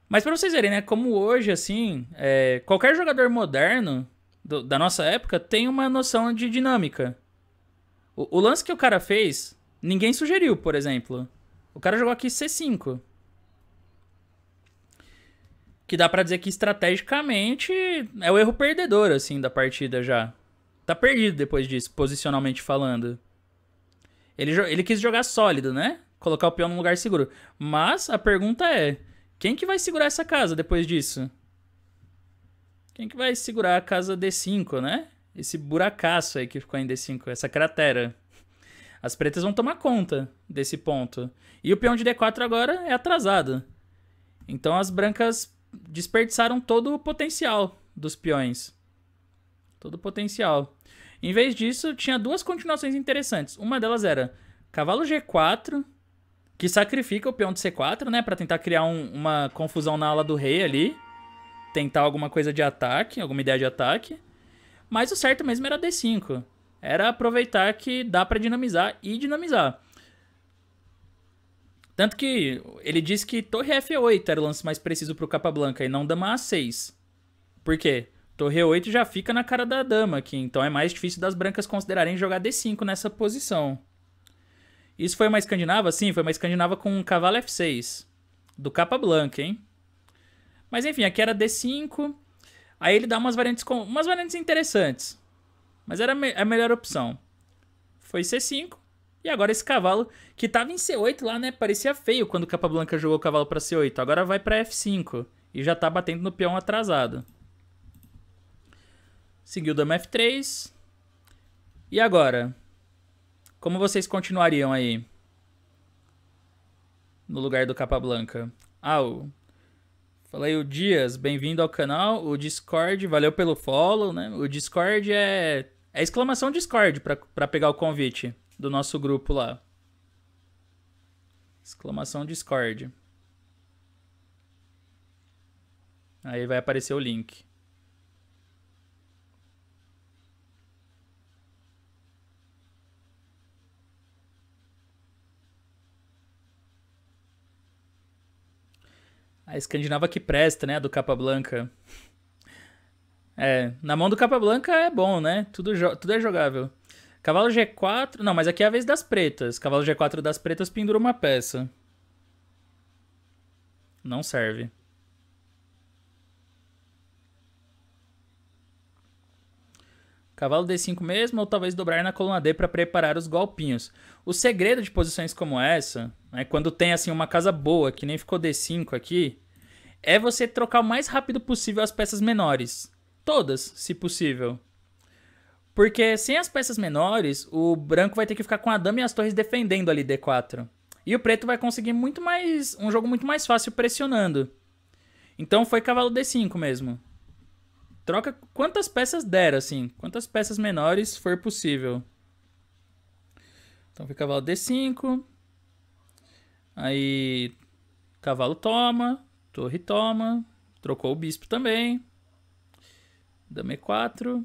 Mas para vocês verem, né? Como hoje, assim, é, qualquer jogador moderno do, da nossa época tem uma noção de dinâmica. O, o, lance que o cara fez, ninguém sugeriu, por exemplo. O cara jogou aqui C5. Que dá para dizer que estrategicamente é o erro perdedor, assim, da partida já tá perdido depois disso, posicionalmente falando. Ele, ele quis jogar sólido, né? Colocar o peão num lugar seguro. Mas a pergunta é: quem que vai segurar essa casa depois disso? Quem que vai segurar a casa D5, né? Esse buracaço aí que ficou em D5, essa cratera. As pretas vão tomar conta desse ponto. E o peão de D4 agora é atrasado. Então as brancas desperdiçaram todo o potencial dos peões. Todo o potencial. Em vez disso, tinha duas continuações interessantes. Uma delas era cavalo G4, que sacrifica o peão de C4, né? para tentar criar um, uma confusão na ala do rei ali. Tentar alguma coisa de ataque, alguma ideia de ataque. Mas o certo mesmo era D5. Era aproveitar que dá para dinamizar e dinamizar. Tanto que ele disse que torre F8 era o lance mais preciso pro Blanca e não dama A6. Por quê? Torre 8 já fica na cara da dama aqui, então é mais difícil das brancas considerarem jogar D5 nessa posição. Isso foi uma escandinava? Sim, foi uma escandinava com um cavalo F6. Do capa blanca, hein? Mas enfim, aqui era D5. Aí ele dá umas variantes, com, umas variantes interessantes. Mas era a melhor opção. Foi C5. E agora esse cavalo, que estava em C8 lá, né? Parecia feio quando o Branca jogou o cavalo para C8. Agora vai para F5. E já está batendo no peão atrasado. Seguiu dama F3. E agora? Como vocês continuariam aí? No lugar do capa blanca. Ah, o... Falei o Dias, bem-vindo ao canal. O Discord, valeu pelo follow, né? O Discord é... É exclamação Discord para pegar o convite do nosso grupo lá. Exclamação Discord. Aí vai aparecer o link. A escandinava que presta, né? A do branca. É, na mão do capa branca é bom, né? Tudo, tudo é jogável. Cavalo G4. Não, mas aqui é a vez das pretas. Cavalo G4 das pretas pendura uma peça. Não serve. Cavalo D5 mesmo, ou talvez dobrar na coluna D para preparar os golpinhos. O segredo de posições como essa né? Quando tem assim uma casa boa, que nem ficou D5 aqui, é você trocar o mais rápido possível as peças menores. Todas, se possível. Porque sem as peças menores, o branco vai ter que ficar com a dama e as torres defendendo ali D4. E o preto vai conseguir muito mais. um jogo muito mais fácil pressionando. Então foi cavalo D5 mesmo. Troca quantas peças der, assim. Quantas peças menores for possível. Então foi cavalo D5. Aí cavalo toma, torre toma, trocou o bispo também. Dama E4.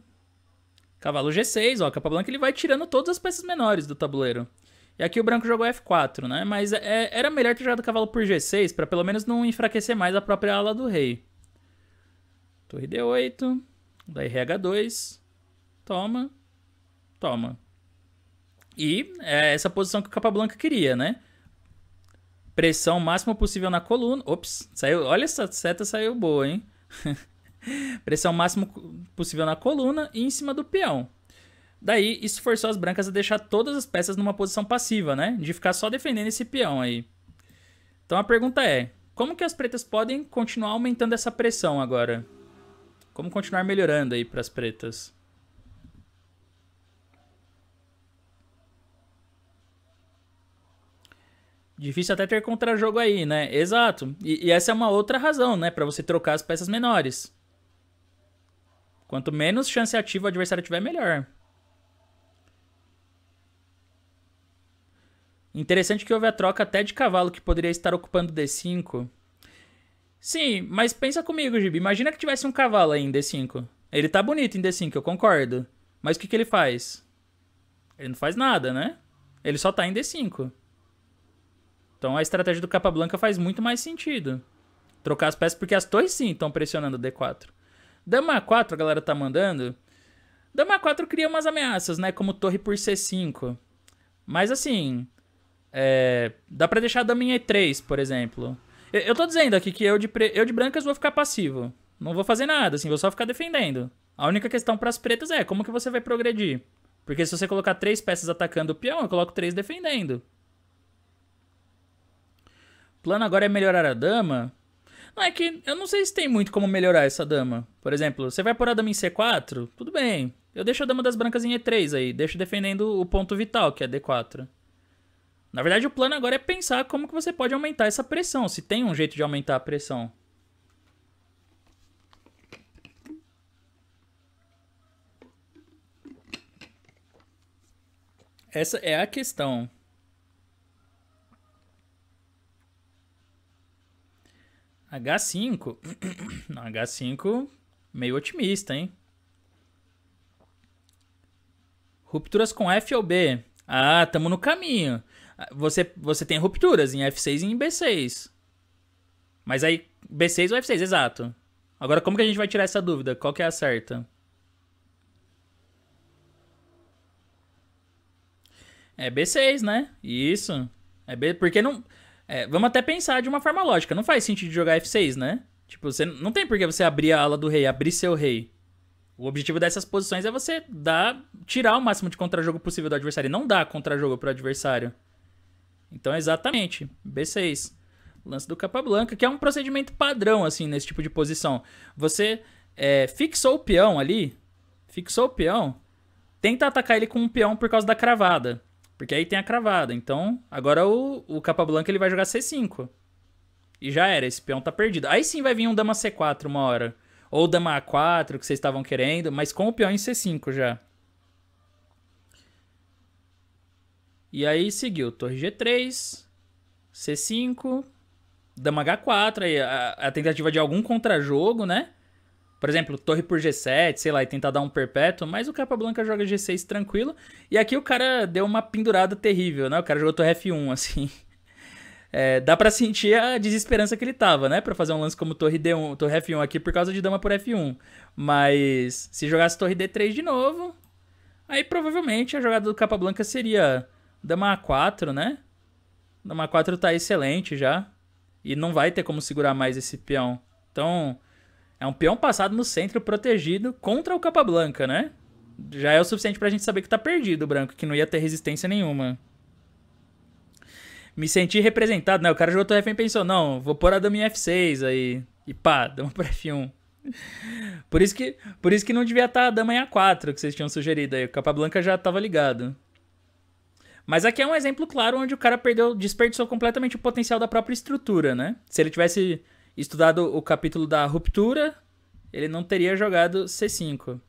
Cavalo G6, ó, capa é branca é ele vai tirando todas as peças menores do tabuleiro. E aqui o branco jogou F4, né? Mas é, é, era melhor ter jogado o cavalo por G6 para pelo menos não enfraquecer mais a própria ala do rei. Torre D8, daí RH2, toma, toma. E é essa posição que o capa branca queria, né? Pressão máxima possível na coluna. Ops, saiu. Olha essa seta saiu boa, hein? <laughs> Pressão máxima possível na coluna e em cima do peão. Daí, isso forçou as brancas a deixar todas as peças numa posição passiva, né? De ficar só defendendo esse peão aí. Então a pergunta é: como que as pretas podem continuar aumentando essa pressão agora? Como continuar melhorando aí para as pretas? Difícil até ter contra-jogo aí, né? Exato. E, e, essa é uma outra razão, né? Para você trocar as peças menores. Quanto menos chance ativa o adversário tiver, melhor. Interessante que houve a troca até de cavalo que poderia estar ocupando D5. Sim, mas pensa comigo, Gibi. Imagina que tivesse um cavalo aí em D5. Ele tá bonito em D5, eu concordo. Mas o que, que ele faz? Ele não faz nada, né? Ele só tá em D5. Então a estratégia do capa blanca faz muito mais sentido. Trocar as peças, porque as torres sim estão pressionando o D4. Dama 4, a galera tá mandando. Dama 4 cria umas ameaças, né? Como torre por C5. Mas assim. É... Dá pra deixar a dama em E3, por exemplo. Eu, eu tô dizendo aqui que eu de, pre... eu de brancas vou ficar passivo. Não vou fazer nada, assim, vou só ficar defendendo. A única questão para as pretas é como que você vai progredir. Porque se você colocar três peças atacando o peão, eu coloco três defendendo plano agora é melhorar a dama. Não é que eu não sei se tem muito como melhorar essa dama. Por exemplo, você vai pôr a dama em C4, tudo bem. Eu deixo a dama das brancas em E3 aí, deixo defendendo o ponto vital, que é D4. Na verdade, o plano agora é pensar como que você pode aumentar essa pressão, se tem um jeito de aumentar a pressão. Essa é a questão. H5. H5 meio otimista, hein? Rupturas com F ou B? Ah, tamo no caminho. Você, você tem rupturas em F6 e em B6. Mas aí, B6 ou F6, exato. Agora, como que a gente vai tirar essa dúvida? Qual que é a certa? É B6, né? Isso. É B... Porque não... É, vamos até pensar de uma forma lógica. Não faz sentido jogar F6, né? Tipo, você não tem por que você abrir a ala do rei, abrir seu rei. O objetivo dessas posições é você dar, tirar o máximo de contra-jogo possível do adversário. E não dar contra-jogo pro adversário. Então, exatamente. B6. Lance do capa blanca, que é um procedimento padrão, assim, nesse tipo de posição. Você é, fixou o peão ali, fixou o peão, tenta atacar ele com um peão por causa da cravada. Porque aí tem a cravada. Então, agora o, o capa blanca ele vai jogar C5. E já era, esse peão tá perdido. Aí sim vai vir um dama C4 uma hora. Ou dama A4, que vocês estavam querendo, mas com o peão em C5 já. E aí seguiu torre G3, C5, dama H4, aí a, a tentativa de algum contrajogo, né? por exemplo, torre por G7, sei lá, e tentar dar um perpétuo, mas o capa blanca joga G6 tranquilo. E aqui o cara deu uma pendurada terrível, né? O cara jogou torre F1, <laughs> assim. É, dá para sentir a desesperança que ele tava, né? Pra fazer um lance como torre D1, torre F1 aqui por causa de dama por F1. Mas se jogasse torre D3 de novo, aí provavelmente a jogada do capa blanca seria dama A4, né? Dama A4 tá excelente já. E não vai ter como segurar mais esse peão. Então, é um peão passado no centro protegido contra o capa blanca, né? Já é o suficiente pra gente saber que tá perdido o branco, que não ia ter resistência nenhuma. Me senti representado, né? O cara jogou o refém e pensou, não, vou pôr a dama em F6 aí. E pá, <laughs> dama pra F1. Por isso que, por isso que não devia estar tá a dama em A4 que vocês tinham sugerido aí. O capa blanca já tava ligado. Mas aqui é um exemplo claro onde o cara perdeu, desperdiçou completamente o potencial da própria estrutura, né? Se ele tivesse estudado o capítulo da ruptura, ele não teria jogado C5.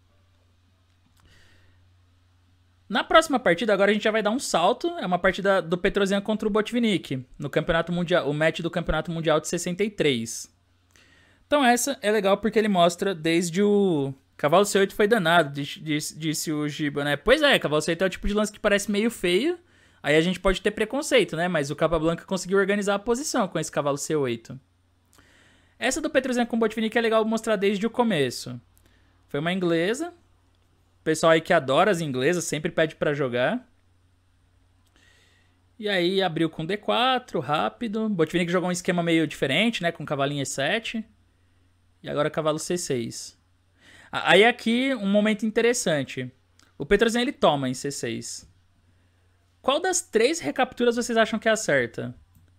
Na próxima partida, agora a gente já vai dar um salto. É uma partida do Petrosian contra o Botvinnik, no Campeonato Mundial, o match do Campeonato Mundial de 63. Então essa é legal porque ele mostra desde o cavalo C8 foi danado, disse, disse o Giba, né? Pois é, cavalo C8 é o tipo de lance que parece meio feio. Aí a gente pode ter preconceito, né? Mas o Capa Blanca conseguiu organizar a posição com esse cavalo C8. Essa do Petrozinho com Botvinnik que é legal mostrar desde o começo. Foi uma inglesa. O pessoal aí que adora as inglesas sempre pede para jogar. E aí abriu com D4, rápido. Botvinnik jogou um esquema meio diferente, né? Com cavalinho E7. E agora cavalo C6. Aí aqui um momento interessante. O Petrozinho ele toma em C6. Qual das três recapturas vocês acham que é certa?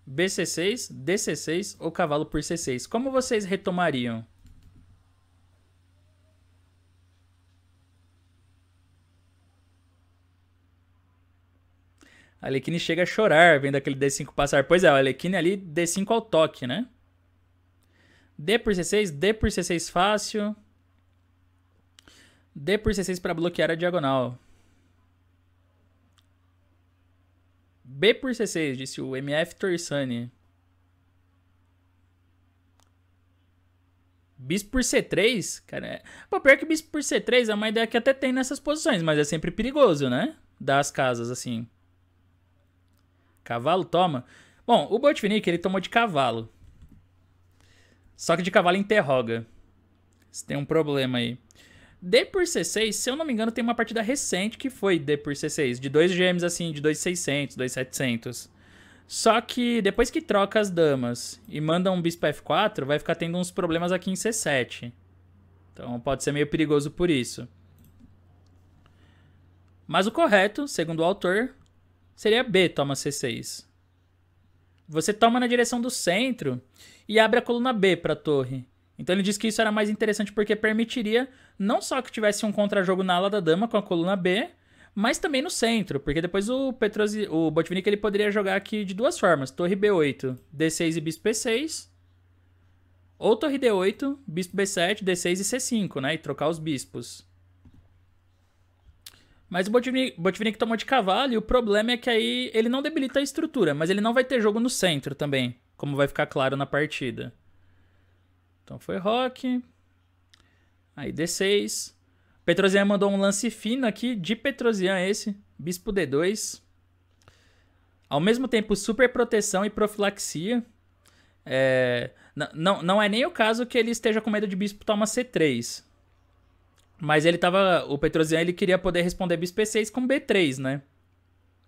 BC6, DC6 ou cavalo por C6. Como vocês retomariam? A Alekine chega a chorar vendo aquele D5 passar. Pois é, a Alekine ali D5 ao toque, né? D por C6, D por C6 fácil. D por C6 para bloquear a diagonal. B por C6, disse o MF Torsani. Bispo por C3, cara. É... Pô, pior que bispo por C3 é uma ideia que até tem nessas posições, mas é sempre perigoso, né? Das casas, assim. Cavalo toma. Bom, o Botvinnik, ele tomou de cavalo. Só que de cavalo interroga. Se tem um problema aí. D por C6, se eu não me engano, tem uma partida recente que foi D por C6, de dois gêmeos assim, de 2,600, 2,700. Só que depois que troca as damas e manda um bispo F4, vai ficar tendo uns problemas aqui em C7. Então pode ser meio perigoso por isso. Mas o correto, segundo o autor, seria B, toma C6. Você toma na direção do centro e abre a coluna B para a torre. Então ele disse que isso era mais interessante porque permitiria não só que tivesse um contra-jogo na ala da dama com a coluna B, mas também no centro, porque depois o Petrosi, o Botvinnik ele poderia jogar aqui de duas formas, torre B8, D6 e bispo B6, ou torre D8, bispo B7, D6 e C5, né, e trocar os bispos. Mas o Botvinnik, Botvinnik tomou de cavalo e o problema é que aí ele não debilita a estrutura, mas ele não vai ter jogo no centro também, como vai ficar claro na partida. Então foi rock. Aí D6. Petrosian mandou um lance fino aqui, de Petrosian esse, bispo D2. Ao mesmo tempo, super proteção e profilaxia. É, não, não é nem o caso que ele esteja com medo de bispo toma C3. Mas ele tava. O Petrosian ele queria poder responder bispo E6 com B3, né?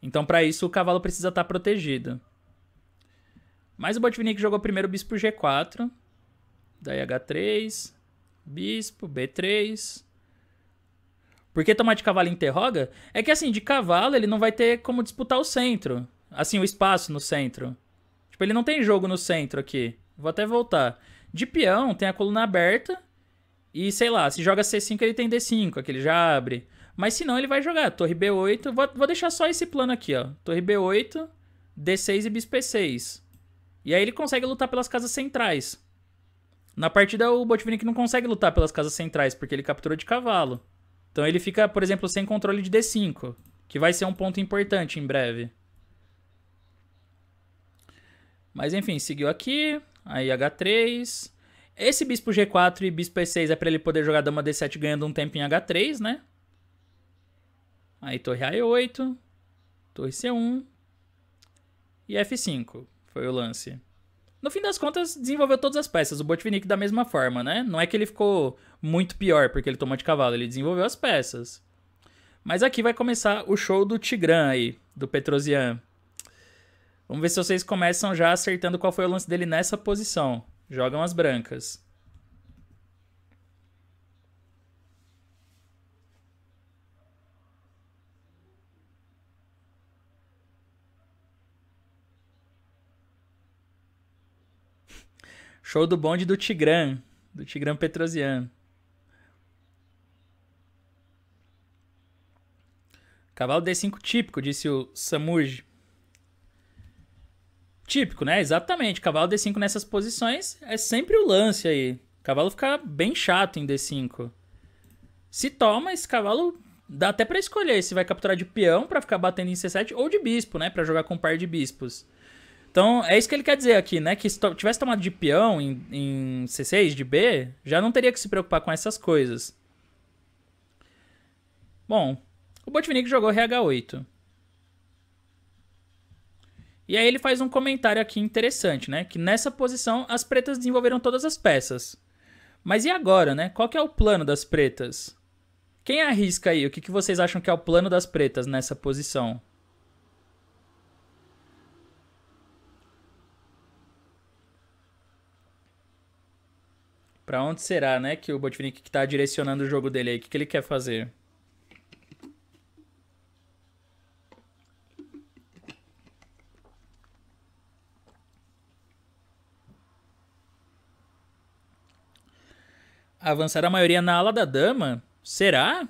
Então, para isso, o cavalo precisa estar tá protegido. Mas o Botvinnik jogou primeiro bispo G4. Daí H3, bispo, B3. Por que tomar de cavalo interroga? É que assim, de cavalo ele não vai ter como disputar o centro. Assim, o espaço no centro. Tipo, ele não tem jogo no centro aqui. Vou até voltar. De peão, tem a coluna aberta. E sei lá, se joga C5, ele tem D5. Aqui ele já abre. Mas se não, ele vai jogar torre B8. Vou, vou deixar só esse plano aqui, ó. Torre B8, D6 e bispo E6. E aí ele consegue lutar pelas casas centrais. Na partida, o Botvinnik não consegue lutar pelas casas centrais, porque ele capturou de cavalo. Então ele fica, por exemplo, sem controle de D5, que vai ser um ponto importante em breve. Mas enfim, seguiu aqui, aí H3. Esse bispo G4 e bispo E6 é para ele poder jogar dama D7 ganhando um tempo em H3, né? Aí torre A8, torre C1 e F5 foi o lance. No fim das contas, desenvolveu todas as peças. O Botvinnik da mesma forma, né? Não é que ele ficou muito pior porque ele tomou de cavalo, ele desenvolveu as peças. Mas aqui vai começar o show do Tigran aí, do Petrosian. Vamos ver se vocês começam já acertando qual foi o lance dele nessa posição. Jogam as brancas. Show do bonde do Tigran, do Tigran Petrosian. Cavalo D5 típico, disse o Samuj. Típico, né? Exatamente. Cavalo D5 nessas posições é sempre o lance aí. cavalo fica bem chato em D5. Se toma, esse cavalo dá até para escolher se vai capturar de peão para ficar batendo em C7 ou de bispo, né? Para jogar com um par de bispos. Então, é isso que ele quer dizer aqui, né? Que se tivesse tomado de peão em, em C6, de B, já não teria que se preocupar com essas coisas. Bom, o Botvinnik jogou RH8. E aí ele faz um comentário aqui interessante, né? Que nessa posição as pretas desenvolveram todas as peças. Mas e agora, né? Qual que é o plano das pretas? Quem arrisca aí? O que, que vocês acham que é o plano das pretas nessa posição? Para onde será, né, que o Botvinnik está direcionando o jogo dele aí? O que, que ele quer fazer? Avançar a maioria na ala da dama? Será?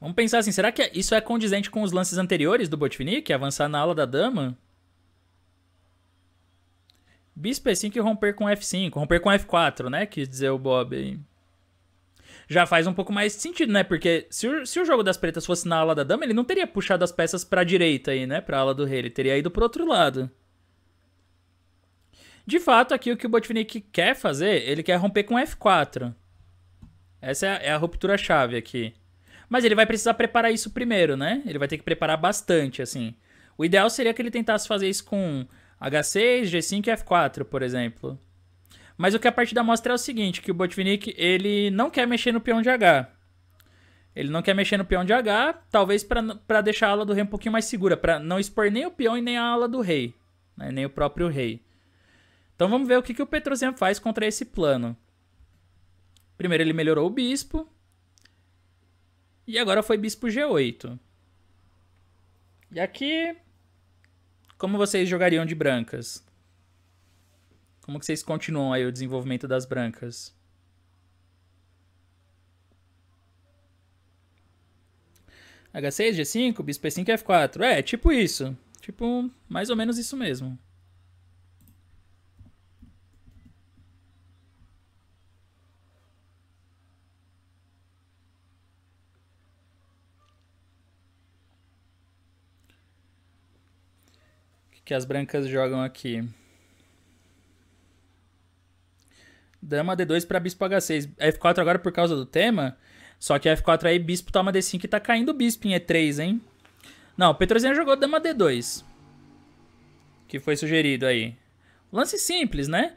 Vamos pensar assim, será que isso é condizente com os lances anteriores do Botvinnik? Avançar na ala da dama? Bispo E5 e romper com F5, romper com F4, né? Quis dizer o Bob aí. Já faz um pouco mais sentido, né? Porque se o, se o jogo das pretas fosse na ala da dama, ele não teria puxado as peças pra direita aí, né? Pra ala do rei, ele teria ido pro outro lado. De fato, aqui o que o Botvinnik quer fazer, ele quer romper com F4. Essa é a, é a ruptura-chave aqui. Mas ele vai precisar preparar isso primeiro, né? Ele vai ter que preparar bastante, assim. O ideal seria que ele tentasse fazer isso com H6, G5 e F4, por exemplo. Mas o que a partida mostra é o seguinte, que o Botvinnik, ele não quer mexer no peão de H. Ele não quer mexer no peão de H, talvez para deixar a ala do rei um pouquinho mais segura, para não expor nem o peão e nem a ala do rei, né? nem o próprio rei. Então vamos ver o que, que o Petrosian faz contra esse plano. Primeiro ele melhorou o bispo, e agora foi bispo G8. E aqui como vocês jogariam de brancas? Como que vocês continuam aí o desenvolvimento das brancas? H6, G5, bispo E5 F4. É, tipo isso. Tipo, mais ou menos isso mesmo. que as brancas jogam aqui? Dama D2 para bispo H6. F4 agora por causa do tema? Só que F4 aí, bispo toma D5 e tá caindo o bispo em E3, hein? Não, Petrosina jogou dama D2. Que foi sugerido aí. Lance simples, né?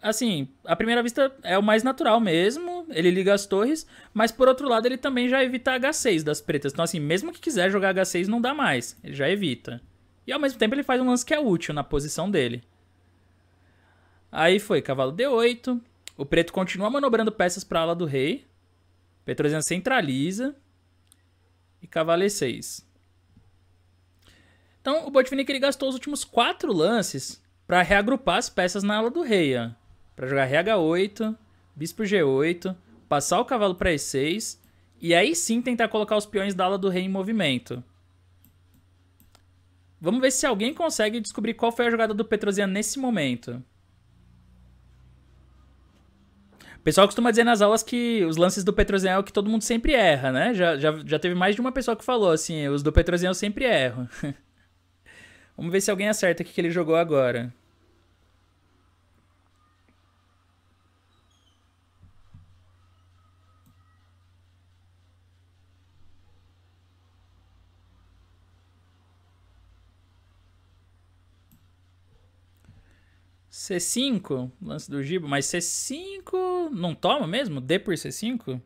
Assim, à primeira vista é o mais natural mesmo. Ele liga as torres. Mas por outro lado, ele também já evita H6 das pretas. Então, assim, mesmo que quiser jogar H6, não dá mais. Ele já evita. E ao mesmo tempo ele faz um lance que é útil na posição dele. Aí foi cavalo D8. O preto continua manobrando peças para a ala do rei. Petrosiano centraliza. E cavalo E6. Então o Botvinnik ele gastou os últimos quatro lances para reagrupar as peças na ala do rei. Para jogar RH8, bispo G8, passar o cavalo para E6 e aí sim tentar colocar os peões da ala do rei em movimento. Vamos ver se alguém consegue descobrir qual foi a jogada do Petrosian nesse momento. O pessoal costuma dizer nas aulas que os lances do Petrosian é o que todo mundo sempre erra, né? Já, já, já teve mais de uma pessoa que falou assim, os do Petrosian eu sempre erro. <laughs> Vamos ver se alguém acerta o que ele jogou agora. C5, lance do Gibo, mas C5 não toma mesmo? D por C5?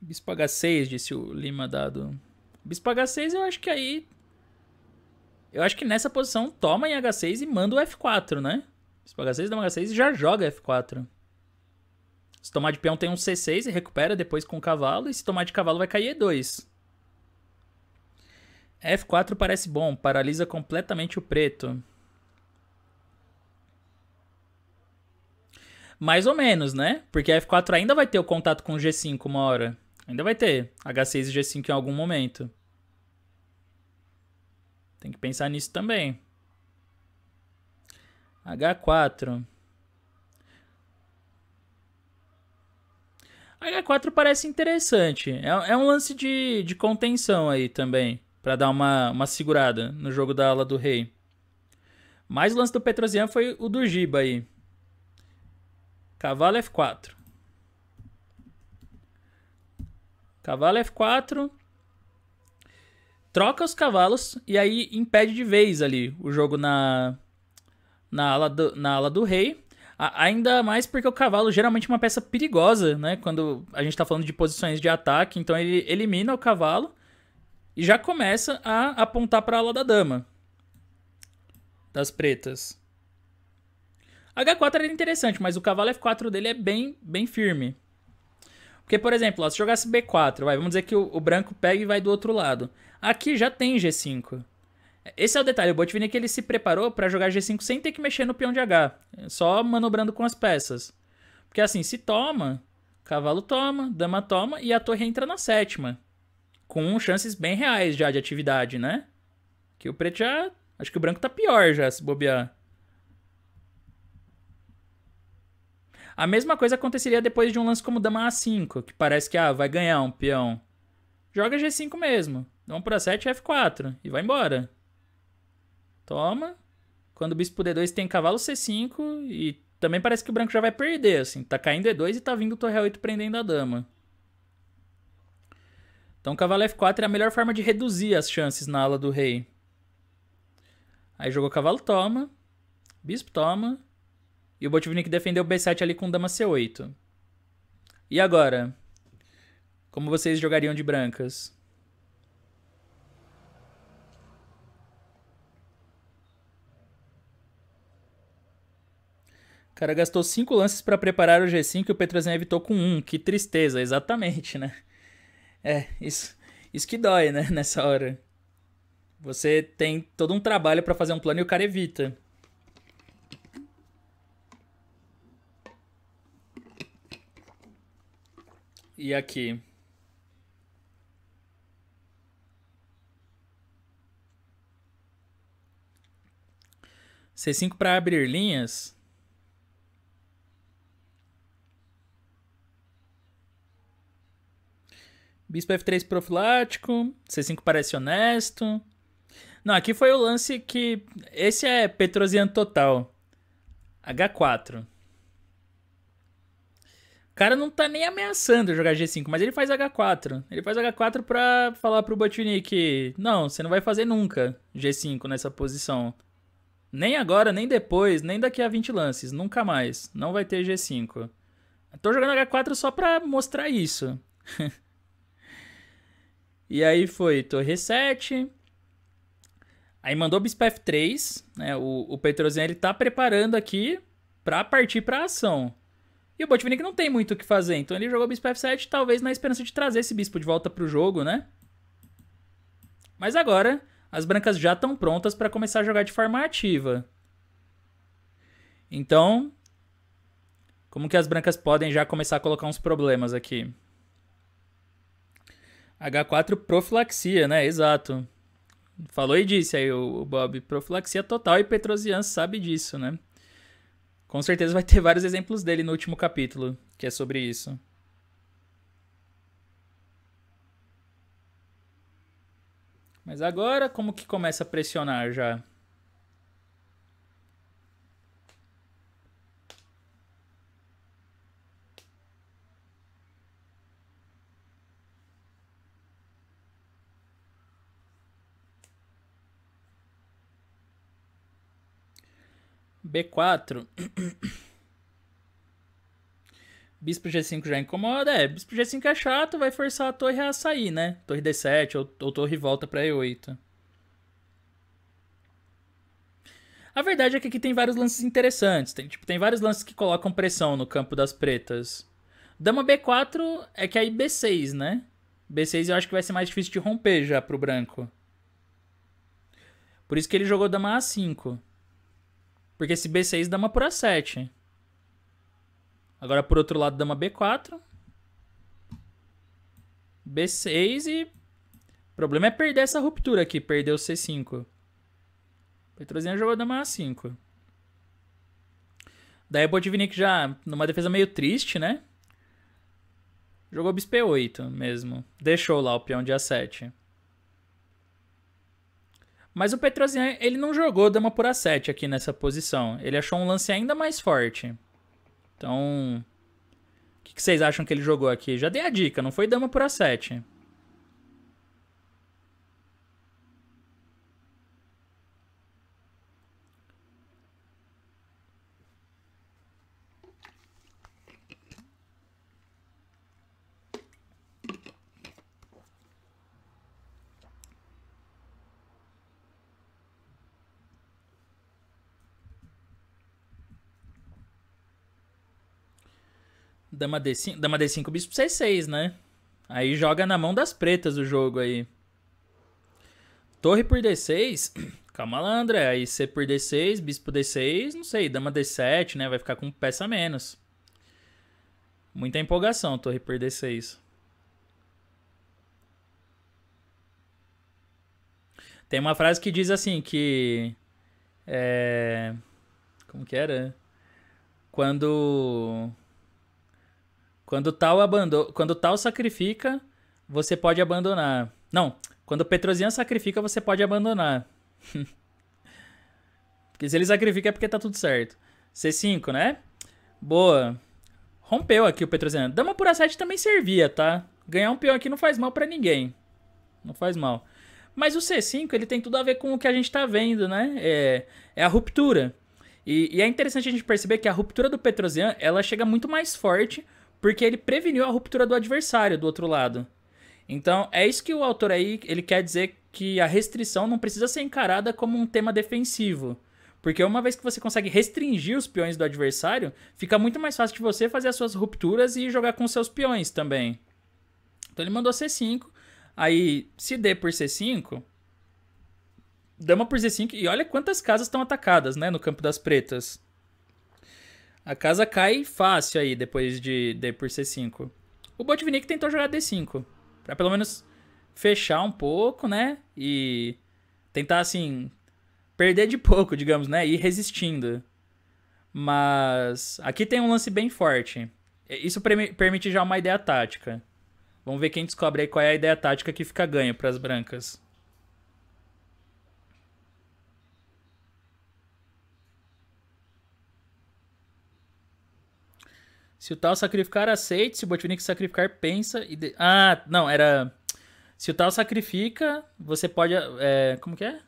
Bispo H6, disse o Lima dado. Bispo H6 eu acho que aí... Eu acho que nessa posição toma em H6 e manda o F4, né? Bispo H6 dá um H6 e já joga F4. Se tomar de peão tem um C6 e recupera depois com o cavalo. E se tomar de cavalo vai cair E2. F4 parece bom, paralisa completamente o preto. Mais ou menos, né? Porque a F4 ainda vai ter o contato com o G5 uma hora. Ainda vai ter H6 e G5 em algum momento. Tem que pensar nisso também. H4. H4 parece interessante. É, é um lance de, de contenção aí também para dar uma, uma segurada no jogo da ala do Rei. Mais lance do Petrosian foi o do Giba aí. Cavalo F4. Cavalo F4. Troca os cavalos e aí impede de vez ali o jogo na, na, ala, do, na ala do rei. A, ainda mais porque o cavalo geralmente é uma peça perigosa, né? Quando a gente está falando de posições de ataque. Então ele elimina o cavalo e já começa a apontar para a ala da dama das pretas. H4 era interessante, mas o cavalo F4 dele é bem, bem firme. Porque, por exemplo, ó, se jogasse B4, vai, vamos dizer que o, o, branco pega e vai do outro lado. Aqui já tem G5. Esse é o detalhe, o Botvinnik é ele se preparou para jogar G5 sem ter que mexer no peão de H, é só manobrando com as peças. Porque assim, se toma, cavalo toma, dama toma e a torre entra na sétima com chances bem reais já de atividade, né? Que o preto já. Acho que o branco tá pior já, se bobear. A mesma coisa aconteceria depois de um lance como dama A5, que parece que ah, vai ganhar um peão. Joga G5 mesmo. por a 7 F4 e vai embora. Toma. Quando o bispo D2 tem cavalo C5 e também parece que o branco já vai perder, assim. Tá caindo E2 e tá vindo o torre A8 prendendo a dama. Então cavalo f4 é a melhor forma de reduzir as chances na ala do rei. Aí jogou cavalo toma, bispo toma, e o Botvinnik defendeu b7 ali com dama c8. E agora? Como vocês jogariam de brancas? O cara gastou 5 lances para preparar o G5 e o Petrozinho evitou com 1. Um. Que tristeza, exatamente, né? É, isso, isso que dói, né, <laughs> nessa hora. Você tem todo um trabalho para fazer um plano e o cara evita. E aqui? C5 para abrir linhas. Bispo F3 profilático, C5 parece honesto. Não, aqui foi o lance que. Esse é Petrosiano total. H4. O cara não tá nem ameaçando jogar G5, mas ele faz H4. Ele faz H4 pra falar pro Botnik: não, você não vai fazer nunca G5 nessa posição. Nem agora, nem depois, nem daqui a 20 lances. Nunca mais. Não vai ter G5. Eu tô jogando H4 só pra mostrar isso. <laughs> E aí foi torre 7. Aí mandou bispo F3, né? O, o Petrozinho ele tá preparando aqui para partir para ação. E o Botvinnik não tem muito o que fazer, então ele jogou bispo F7, talvez na esperança de trazer esse bispo de volta pro jogo, né? Mas agora as brancas já estão prontas para começar a jogar de forma ativa. Então, como que as brancas podem já começar a colocar uns problemas aqui? H4 profilaxia, né? Exato. Falou e disse aí o Bob, profilaxia total e Petrosian sabe disso, né? Com certeza vai ter vários exemplos dele no último capítulo, que é sobre isso. Mas agora como que começa a pressionar já? B4. <coughs> bispo G5 já incomoda. É, bispo G5 é chato, vai forçar a torre a sair, né? Torre D7 ou, ou torre volta pra E8. A verdade é que aqui tem vários lances interessantes. Tem, tipo, tem vários lances que colocam pressão no campo das pretas. Dama B4 é que é aí B6, né? B6 eu acho que vai ser mais difícil de romper já pro branco. Por isso que ele jogou dama A5. Porque esse B6 dá uma por A7. Agora, por outro lado, dá uma B4. B6 e... O problema é perder essa ruptura aqui. Perder o C5. Petrozinha jogou dama A5. Daí o Botvinnik já, numa defesa meio triste, né? Jogou bisp 8 mesmo. Deixou lá o peão de A7. Mas o Petrosian, ele não jogou dama por a7 aqui nessa posição. Ele achou um lance ainda mais forte. Então, o que, que, vocês acham que ele jogou aqui? Já dei a dica, não foi dama por a7. Dama D5, Dama D5, Bispo C6, né? Aí joga na mão das pretas o jogo aí. Torre por D6. <clears throat> Calma lá, André. Aí C por D6, Bispo D6, não sei, Dama D7, né? Vai ficar com peça a menos. Muita empolgação, Torre por D6. Tem uma frase que diz assim que. É. Como que era? Quando quando tal, abandon... Quando tal sacrifica, você pode abandonar. Não, quando o Petrosian sacrifica, você pode abandonar. <laughs> porque se ele sacrifica é porque tá tudo certo. C5, né? Boa. Rompeu aqui o Petrosian. Dama por A7 também servia, tá? Ganhar um peão aqui não faz mal para ninguém. Não faz mal. Mas o C5, ele tem tudo a ver com o que a gente tá vendo, né? É, é a ruptura. E, e, é interessante a gente perceber que a ruptura do Petrosian, ela chega muito mais forte porque ele preveniu a ruptura do adversário do outro lado. Então, é isso que o autor aí, ele quer dizer que a restrição não precisa ser encarada como um tema defensivo. Porque uma vez que você consegue restringir os peões do adversário, fica muito mais fácil de você fazer as suas rupturas e jogar com seus peões também. Então ele mandou C5, aí se D por C5, dama por C5, e olha quantas casas estão atacadas, né, no campo das pretas. A casa cai fácil aí depois de, de por C5. O Botvinnik tentou jogar D5. Pra pelo menos fechar um pouco, né? E tentar, assim, perder de pouco, digamos, né? Ir resistindo. Mas aqui tem um lance bem forte. Isso permite já uma ideia tática. Vamos ver quem descobre aí qual é a ideia tática que fica ganho para as brancas. Se o tal sacrificar, aceite. Se o Botvinnik sacrificar, pensa. E de... Ah, não, era. Se o tal sacrifica, você pode. É... Como que é?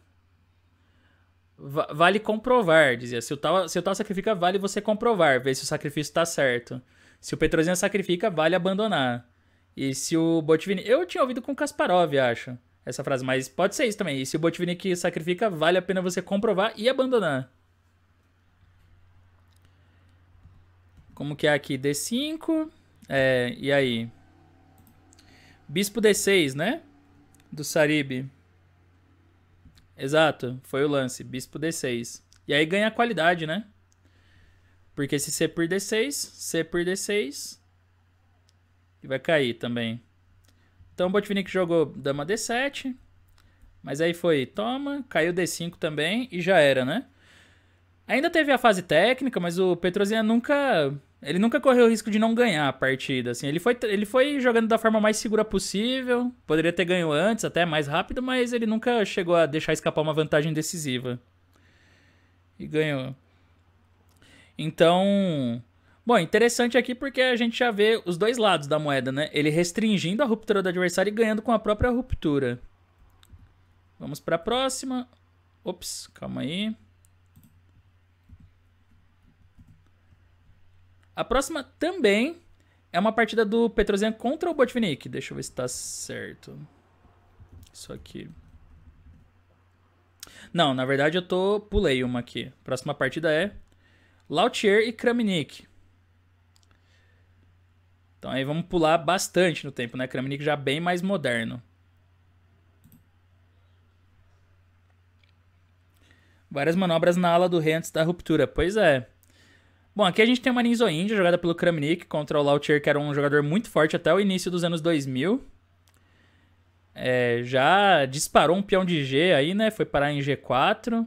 Va vale comprovar, dizia. Se o, tal, se o tal sacrifica, vale você comprovar, ver se o sacrifício está certo. Se o Petrosian sacrifica, vale abandonar. E se o Botvinnik. Eu tinha ouvido com Kasparov, acho, essa frase, mas pode ser isso também. E se o Botvinnik sacrifica, vale a pena você comprovar e abandonar. Como que é aqui? D5. É, e aí? Bispo D6, né? Do Sarib. Exato, foi o lance. Bispo D6. E aí ganha qualidade, né? Porque se C por D6, C por D6. E vai cair também. Então o Botvinnik jogou dama D7. Mas aí foi, toma, caiu D5 também e já era, né? Ainda teve a fase técnica, mas o Petrosian nunca ele nunca correu o risco de não ganhar a partida, assim. Ele foi, ele foi jogando da forma mais segura possível. Poderia ter ganho antes, até mais rápido, mas ele nunca chegou a deixar escapar uma vantagem decisiva. E ganhou. Então. Bom, interessante aqui porque a gente já vê os dois lados da moeda, né? Ele restringindo a ruptura do adversário e ganhando com a própria ruptura. Vamos para a próxima. Ops, calma aí. A próxima também é uma partida do Petrosian contra o Botvinnik. Deixa eu ver se tá certo. Isso aqui. Não, na verdade eu tô pulei uma aqui. Próxima partida é Lautier e Kramnik. Então aí vamos pular bastante no tempo, né? Kramnik já bem mais moderno. Várias manobras na ala do rei antes da ruptura. Pois é. Bom, aqui a gente tem uma Ninzo Índia jogada pelo Kramnik contra o Lautier, que era um jogador muito forte até o início dos anos 2000. É, já disparou um peão de G aí, né? Foi parar em G4.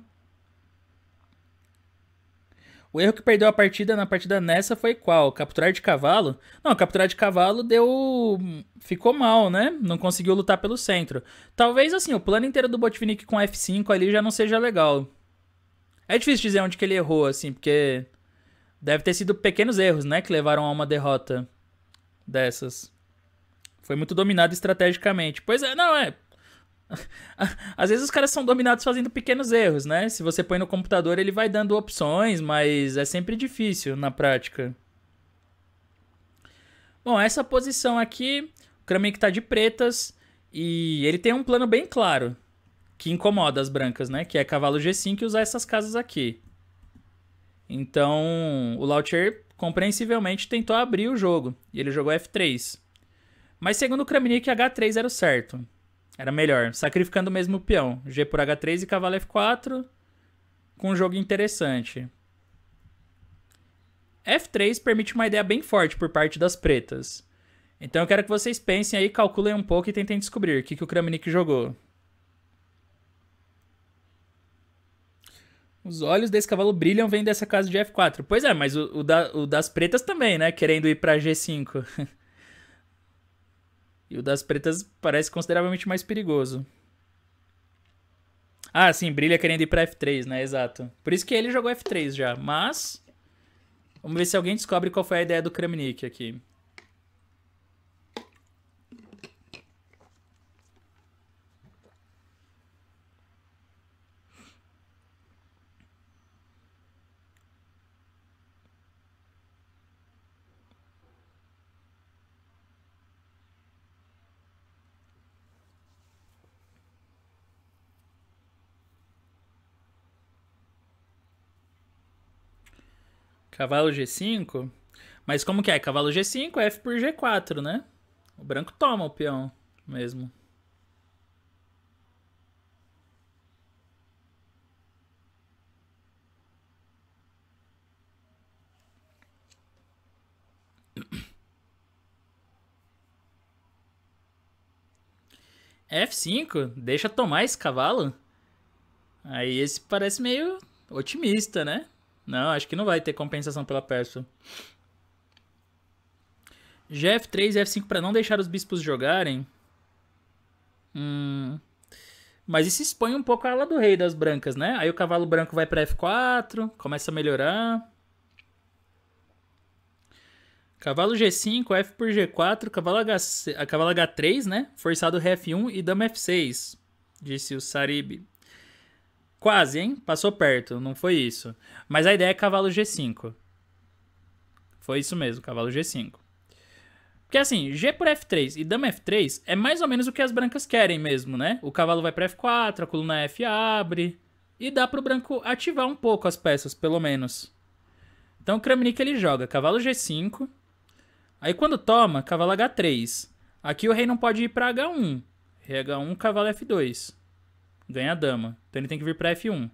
O erro que perdeu a partida na partida nessa foi qual? Capturar de cavalo? Não, capturar de cavalo deu. ficou mal, né? Não conseguiu lutar pelo centro. Talvez assim, o plano inteiro do Botvinnik com F5 ali já não seja legal. É difícil dizer onde que ele errou, assim, porque Deve ter sido pequenos erros, né, que levaram a uma derrota dessas. Foi muito dominado estrategicamente. Pois é, não, é. <laughs> Às vezes os caras são dominados fazendo pequenos erros, né? Se você põe no computador, ele vai dando opções, mas é sempre difícil na prática. Bom, essa posição aqui, o Kramnik tá de pretas e ele tem um plano bem claro que incomoda as brancas, né? Que é cavalo G5 e usar essas casas aqui. Então, o Lautier compreensivelmente tentou abrir o jogo e ele jogou F3. Mas segundo o Kramnik, H3 era o certo. Era melhor, sacrificando o mesmo peão, G por H3 e cavalo F4, com um jogo interessante. F3 permite uma ideia bem forte por parte das pretas. Então eu quero que vocês pensem aí, calculem um pouco e tentem descobrir o que, que o Kramnik jogou. Os olhos desse cavalo brilham vendo dessa casa de F4. Pois é, mas o, o, da, o das pretas também, né? Querendo ir para G5. <laughs> e o das pretas parece consideravelmente mais perigoso. Ah, sim, brilha querendo ir para F3, né? Exato. Por isso que ele jogou F3 já. Mas. Vamos ver se alguém descobre qual foi a ideia do Kramnik aqui. Cavalo G5? Mas como que é? Cavalo G5, é F por G4, né? O branco toma o peão mesmo. <coughs> F5? Deixa tomar esse cavalo? Aí esse parece meio otimista, né? Não, acho que não vai ter compensação pela peça. GF3 e F5 para não deixar os bispos jogarem. Hum. Mas isso expõe um pouco a ala do rei das brancas, né? Aí o cavalo branco vai para F4, começa a melhorar. Cavalo G5, F por G4, cavalo, H... cavalo H3, né? Forçado f 1 e dama F6, disse o Sarib. Quase, hein? Passou perto, não foi isso. Mas a ideia é cavalo G5. Foi isso mesmo, cavalo G5. Porque assim, G por F3 e dama F3 é mais ou menos o que as brancas querem mesmo, né? O cavalo vai para F4, a coluna F abre e dá pro branco ativar um pouco as peças, pelo menos. Então o Kramnik ele joga cavalo G5. Aí quando toma, cavalo H3. Aqui o rei não pode ir para H1. Rei H1, cavalo F2 ganha a dama. Então ele tem que vir para F1.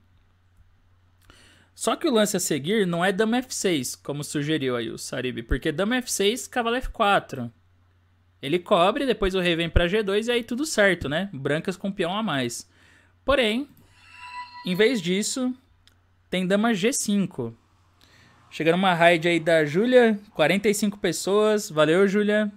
Só que o lance a seguir não é dama F6, como sugeriu aí o Sarib, porque dama F6, cavalo F4. Ele cobre, depois o rei vem para G2 e aí tudo certo, né? Brancas com peão a mais. Porém, em vez disso, tem dama G5. Chegando uma raid aí da Júlia, 45 pessoas. Valeu, Júlia.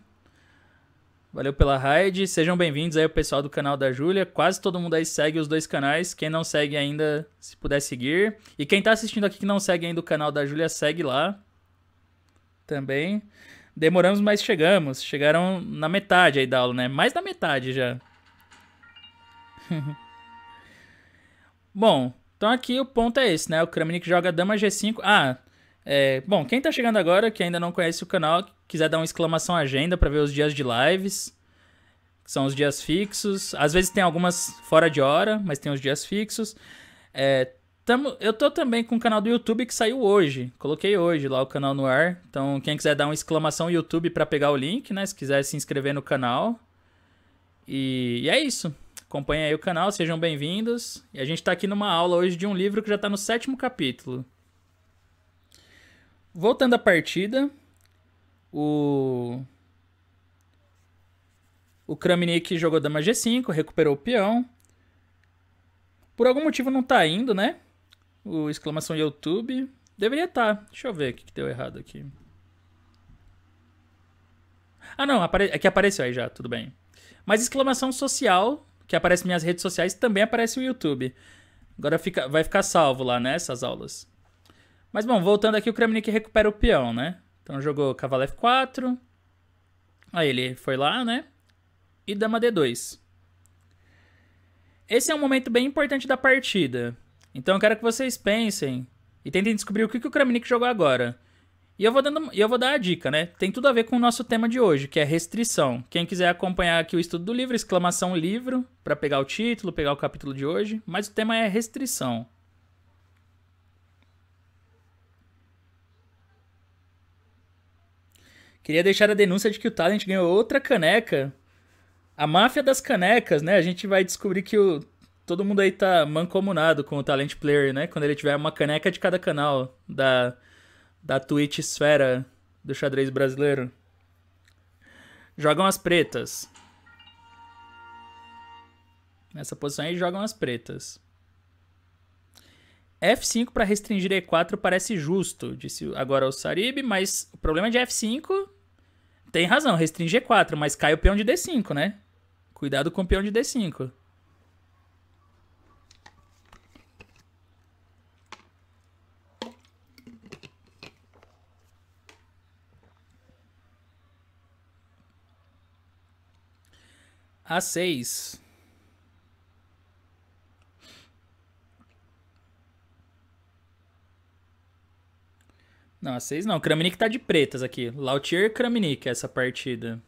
Valeu pela raid. Sejam bem-vindos aí o pessoal do canal da Júlia. Quase todo mundo aí segue os dois canais. Quem não segue ainda, se puder seguir. E quem tá assistindo aqui que não segue ainda o canal da Júlia, segue lá. Também. Demoramos, mas chegamos. Chegaram na metade aí da aula, né? Mais da metade já. <laughs> Bom, então aqui o ponto é esse, né? O Kramnik joga dama G5. Ah, é, bom, quem tá chegando agora, que ainda não conhece o canal, quiser dar uma exclamação agenda para ver os dias de lives, que são os dias fixos. Às vezes tem algumas fora de hora, mas tem os dias fixos. É, tamo, eu tô também com o canal do YouTube que saiu hoje. Coloquei hoje lá o canal no ar. Então, quem quiser dar uma exclamação YouTube para pegar o link, né? Se quiser se inscrever no canal. E, e é isso. Acompanhe aí o canal, sejam bem-vindos. E a gente tá aqui numa aula hoje de um livro que já tá no sétimo capítulo. Voltando à partida, o. O Kramnik jogou dama G5, recuperou o peão. Por algum motivo não tá indo, né? O exclamação YouTube. Deveria estar. Tá. Deixa eu ver o que, que deu errado aqui. Ah, não, apare... é que apareceu aí já, tudo bem. Mas exclamação social, que aparece nas minhas redes sociais, também aparece no YouTube. Agora fica... vai ficar salvo lá, né, essas aulas. Mas bom, voltando aqui, o Kramnik recupera o peão, né? Então jogou cavalo F4. Aí ele foi lá, né? E dama D2. Esse é um momento bem importante da partida. Então eu quero que vocês pensem e tentem descobrir o que, que o Kramnik jogou agora. E eu vou, dando, eu vou dar a dica, né? Tem tudo a ver com o nosso tema de hoje, que é restrição. Quem quiser acompanhar aqui o estudo do livro, exclamação livro, para pegar o título, pegar o capítulo de hoje. Mas o tema é restrição. Queria deixar a denúncia de que o Talent ganhou outra caneca. A máfia das canecas, né? A gente vai descobrir que o... todo mundo aí tá mancomunado com o Talent Player, né? Quando ele tiver uma caneca de cada canal da, da Twitch Esfera do xadrez brasileiro. Jogam as pretas. Nessa posição aí jogam as pretas. F5 para restringir E4 parece justo, disse agora o Sarib, mas o problema de F5 tem razão, restringe E4, mas cai o peão de D5, né? Cuidado com o peão de D5. A6. Não, a 6 não. Kramnik tá de pretas aqui. Lautier Kramnik, essa partida.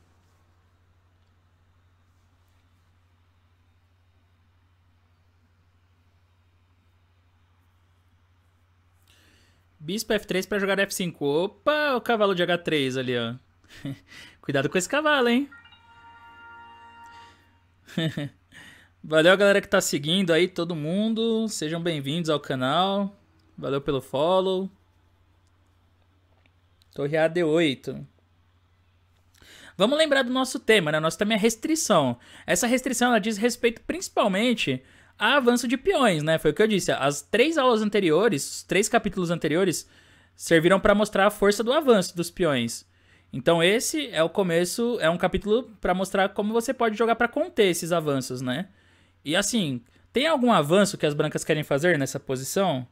Bispo F3 para jogar F5. Opa, o cavalo de H3 ali, ó. <laughs> Cuidado com esse cavalo, hein? <laughs> Valeu, galera que tá seguindo aí, todo mundo. Sejam bem-vindos ao canal. Valeu pelo follow. Torre A 8 Vamos lembrar do nosso tema, né? Nossa também é restrição. Essa restrição ela diz respeito principalmente a avanço de peões, né? Foi o que eu disse. As três aulas anteriores, os três capítulos anteriores, serviram para mostrar a força do avanço dos peões. Então esse é o começo, é um capítulo para mostrar como você pode jogar para conter esses avanços, né? E assim, tem algum avanço que as brancas querem fazer nessa posição?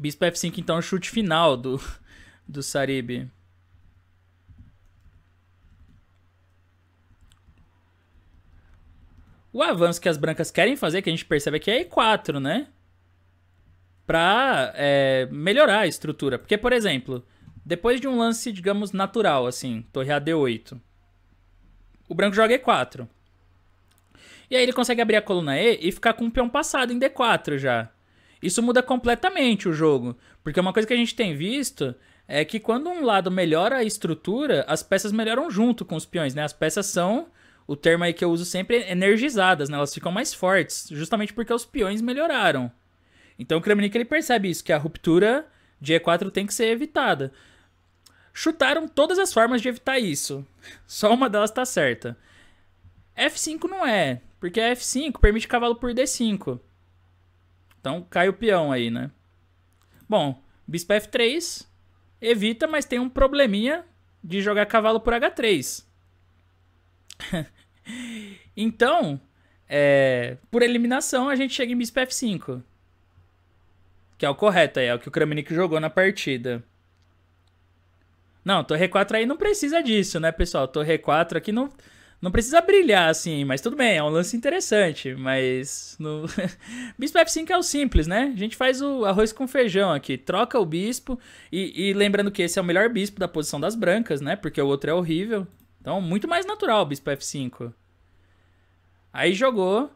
Bispo F5, então, é chute final do, do Sarib. O avanço que as brancas querem fazer, que a gente percebe aqui, é E4, né? Pra é, melhorar a estrutura. Porque, por exemplo, depois de um lance, digamos, natural, assim, torre a D8, o branco joga E4. E aí ele consegue abrir a coluna E e ficar com o peão passado em D4 já. Isso muda completamente o jogo. Porque uma coisa que a gente tem visto é que quando um lado melhora a estrutura, as peças melhoram junto com os peões, né? As peças são, o termo aí que eu uso sempre, energizadas, né? Elas ficam mais fortes, justamente porque os peões melhoraram. Então o Kremnik ele percebe isso, que a ruptura de E4 tem que ser evitada. Chutaram todas as formas de evitar isso. <laughs> Só uma delas tá certa. F5 não é, porque F5 permite cavalo por D5. Então cai o peão aí, né? Bom, bispo f3 evita, mas tem um probleminha de jogar cavalo por h3. <laughs> então, é, por eliminação, a gente chega em bispo f5. Que é o correto aí, é o que o Kramnik jogou na partida. Não, torre 4 aí não precisa disso, né, pessoal? Torre 4 aqui não não precisa brilhar, assim, mas tudo bem, é um lance interessante. Mas no <laughs> Bispo F5 é o simples, né? A gente faz o arroz com feijão aqui, troca o bispo. E, e lembrando que esse é o melhor bispo da posição das brancas, né? Porque o outro é horrível. Então, muito mais natural o bispo F5. Aí jogou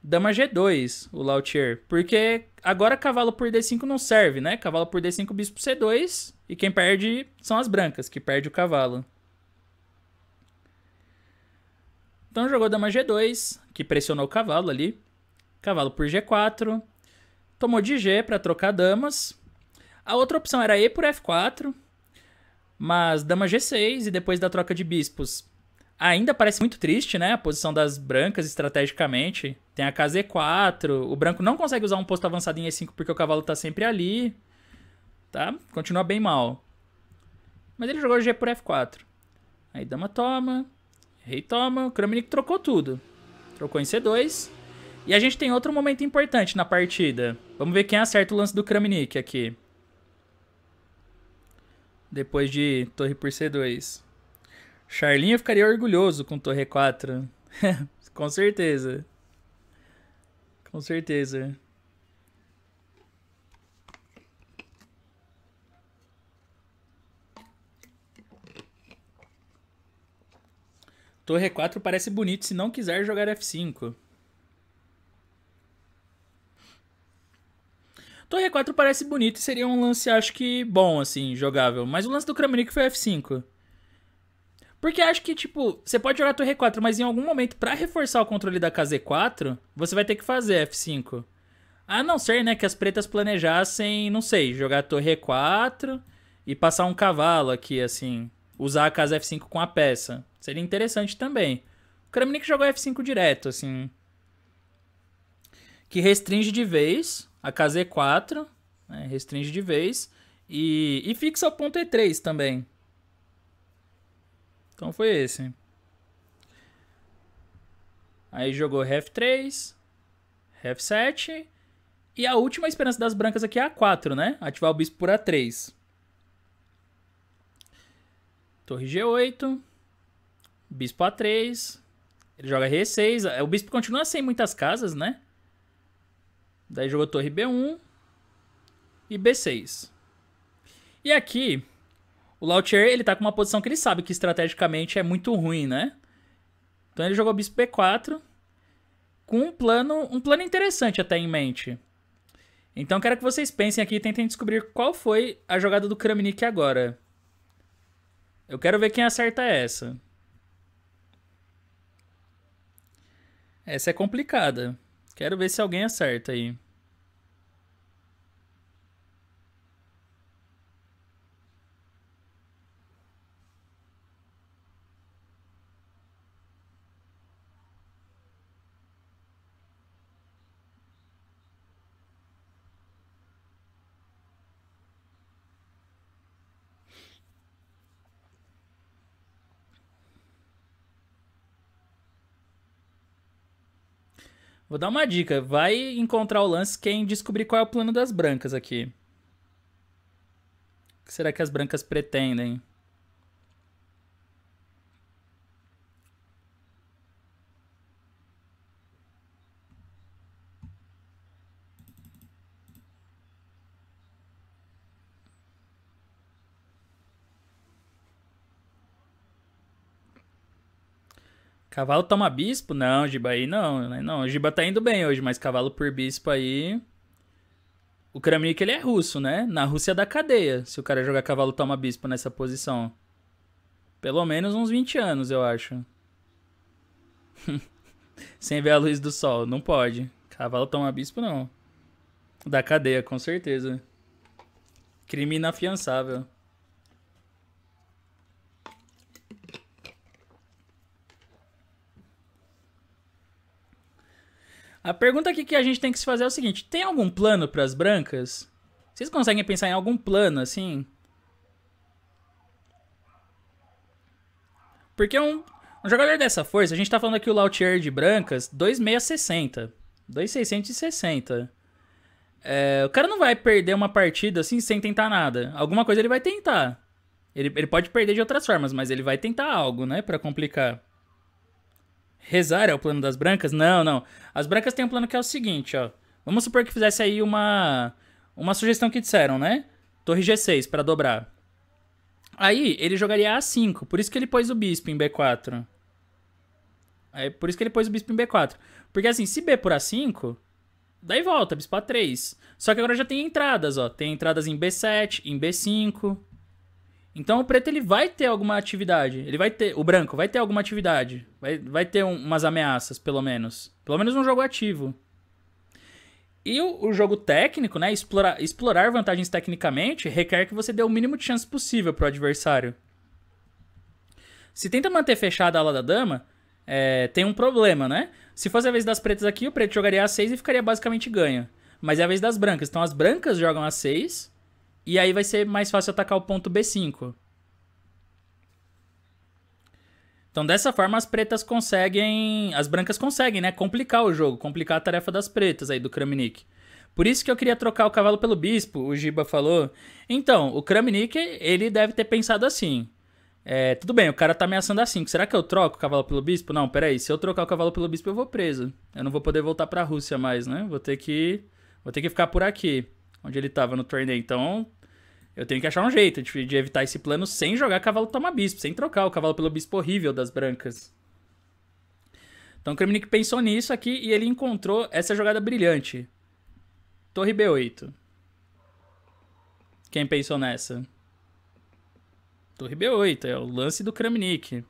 dama G2, o Lautier. Porque agora cavalo por D5 não serve, né? Cavalo por D5, bispo C2. E quem perde são as brancas, que perde o cavalo. Então jogou dama G2, que pressionou o cavalo ali. Cavalo por G4. Tomou de G para trocar damas. A outra opção era E por F4. Mas dama G6 e depois da troca de bispos. Ainda parece muito triste, né? A posição das brancas estrategicamente. Tem a casa E4. O branco não consegue usar um posto avançado em E5 porque o cavalo tá sempre ali. Tá? Continua bem mal. Mas ele jogou G por F4. Aí dama toma. Rei toma, o Kramnik trocou tudo. Trocou em C2. E a gente tem outro momento importante na partida. Vamos ver quem acerta o lance do Kramnik aqui. Depois de torre por C2. Charlinho ficaria orgulhoso com torre 4. <laughs> com certeza. Com certeza. Torre 4 parece bonito se não quiser jogar F5. Torre 4 parece bonito e seria um lance, acho que, bom, assim, jogável. Mas o lance do Kramnik foi F5. Porque acho que, tipo, você pode jogar Torre 4, mas em algum momento, para reforçar o controle da KZ4, você vai ter que fazer F5. A não ser, né, que as pretas planejassem, não sei, jogar Torre 4 e passar um cavalo aqui, assim usar a casa F5 com a peça. Seria interessante também. O Kramnik jogou F5 direto, assim. Que restringe de vez a casa E4, né? restringe de vez, e, e fixa o ponto E3 também. Então foi esse. Aí jogou F3, F7, e a última esperança das brancas aqui é A4, né? Ativar o bispo por A3. Torre G8. Bispo A3. Ele joga R6. É, o bispo continua sem muitas casas, né? Daí jogou torre B1 e B6. E aqui, o Lautier, ele tá com uma posição que ele sabe que estrategicamente é muito ruim, né? Então ele jogou bispo B4 com um plano, um plano interessante até em mente. Então quero que vocês pensem aqui e tentem descobrir qual foi a jogada do Kramnik agora. Eu quero ver quem acerta essa. Essa é complicada. Quero ver se alguém acerta aí. Vou dar uma dica. Vai encontrar o lance quem descobrir qual é o plano das brancas aqui. O que será que as brancas pretendem? Cavalo toma bispo? Não, Giba aí não. Né? Não, Giba tá indo bem hoje, mas cavalo por bispo aí. O Kramnik ele é russo, né? Na Rússia é dá cadeia se o cara jogar cavalo toma bispo nessa posição. Pelo menos uns 20 anos, eu acho. <laughs> Sem ver a luz do sol, não pode. Cavalo toma bispo não. Da cadeia, com certeza. Crime inafiançável. A pergunta aqui que a gente tem que se fazer é o seguinte: tem algum plano para as brancas? Vocês conseguem pensar em algum plano assim? Porque um, um jogador dessa força, a gente tá falando aqui o Lautier de brancas, 2660. 2660. É, o cara não vai perder uma partida assim sem tentar nada. Alguma coisa ele vai tentar. Ele, ele pode perder de outras formas, mas ele vai tentar algo, né? para complicar. Rezar é o plano das brancas? Não, não. As brancas têm um plano que é o seguinte, ó. Vamos supor que fizesse aí uma uma sugestão que disseram, né? Torre G6 para dobrar. Aí ele jogaria A5, por isso que ele pôs o bispo em B4. É por isso que ele pôs o bispo em B4. Porque assim, se B por A5, daí volta, bispo A3. Só que agora já tem entradas, ó. Tem entradas em B7, em B5. Então o preto ele vai ter alguma atividade. Ele vai ter. O branco vai ter alguma atividade. Vai, vai ter um, umas ameaças, pelo menos. Pelo menos um jogo ativo. E o, o jogo técnico, né? Explorar, explorar vantagens tecnicamente requer que você dê o mínimo de chance possível pro adversário. Se tenta manter fechada a ala da dama, é, tem um problema, né? Se fosse a vez das pretas aqui, o preto jogaria a 6 e ficaria basicamente ganho. Mas é a vez das brancas. Então as brancas jogam a 6 e aí vai ser mais fácil atacar o ponto B5. Então, dessa forma, as pretas conseguem. As brancas conseguem, né? Complicar o jogo, complicar a tarefa das pretas aí do Kramnik. Por isso que eu queria trocar o cavalo pelo bispo, o Giba falou. Então, o Kramnik, ele deve ter pensado assim. É, tudo bem, o cara tá ameaçando a 5. Será que eu troco o cavalo pelo bispo? Não, peraí. Se eu trocar o cavalo pelo bispo, eu vou preso. Eu não vou poder voltar pra Rússia mais, né? Vou ter que. Vou ter que ficar por aqui onde ele tava no torneio. Então, eu tenho que achar um jeito de, de evitar esse plano sem jogar cavalo toma bispo, sem trocar o cavalo pelo bispo horrível das brancas. Então o Kremnik pensou nisso aqui e ele encontrou essa jogada brilhante. Torre B8. Quem pensou nessa? Torre B8, é o lance do Kramnik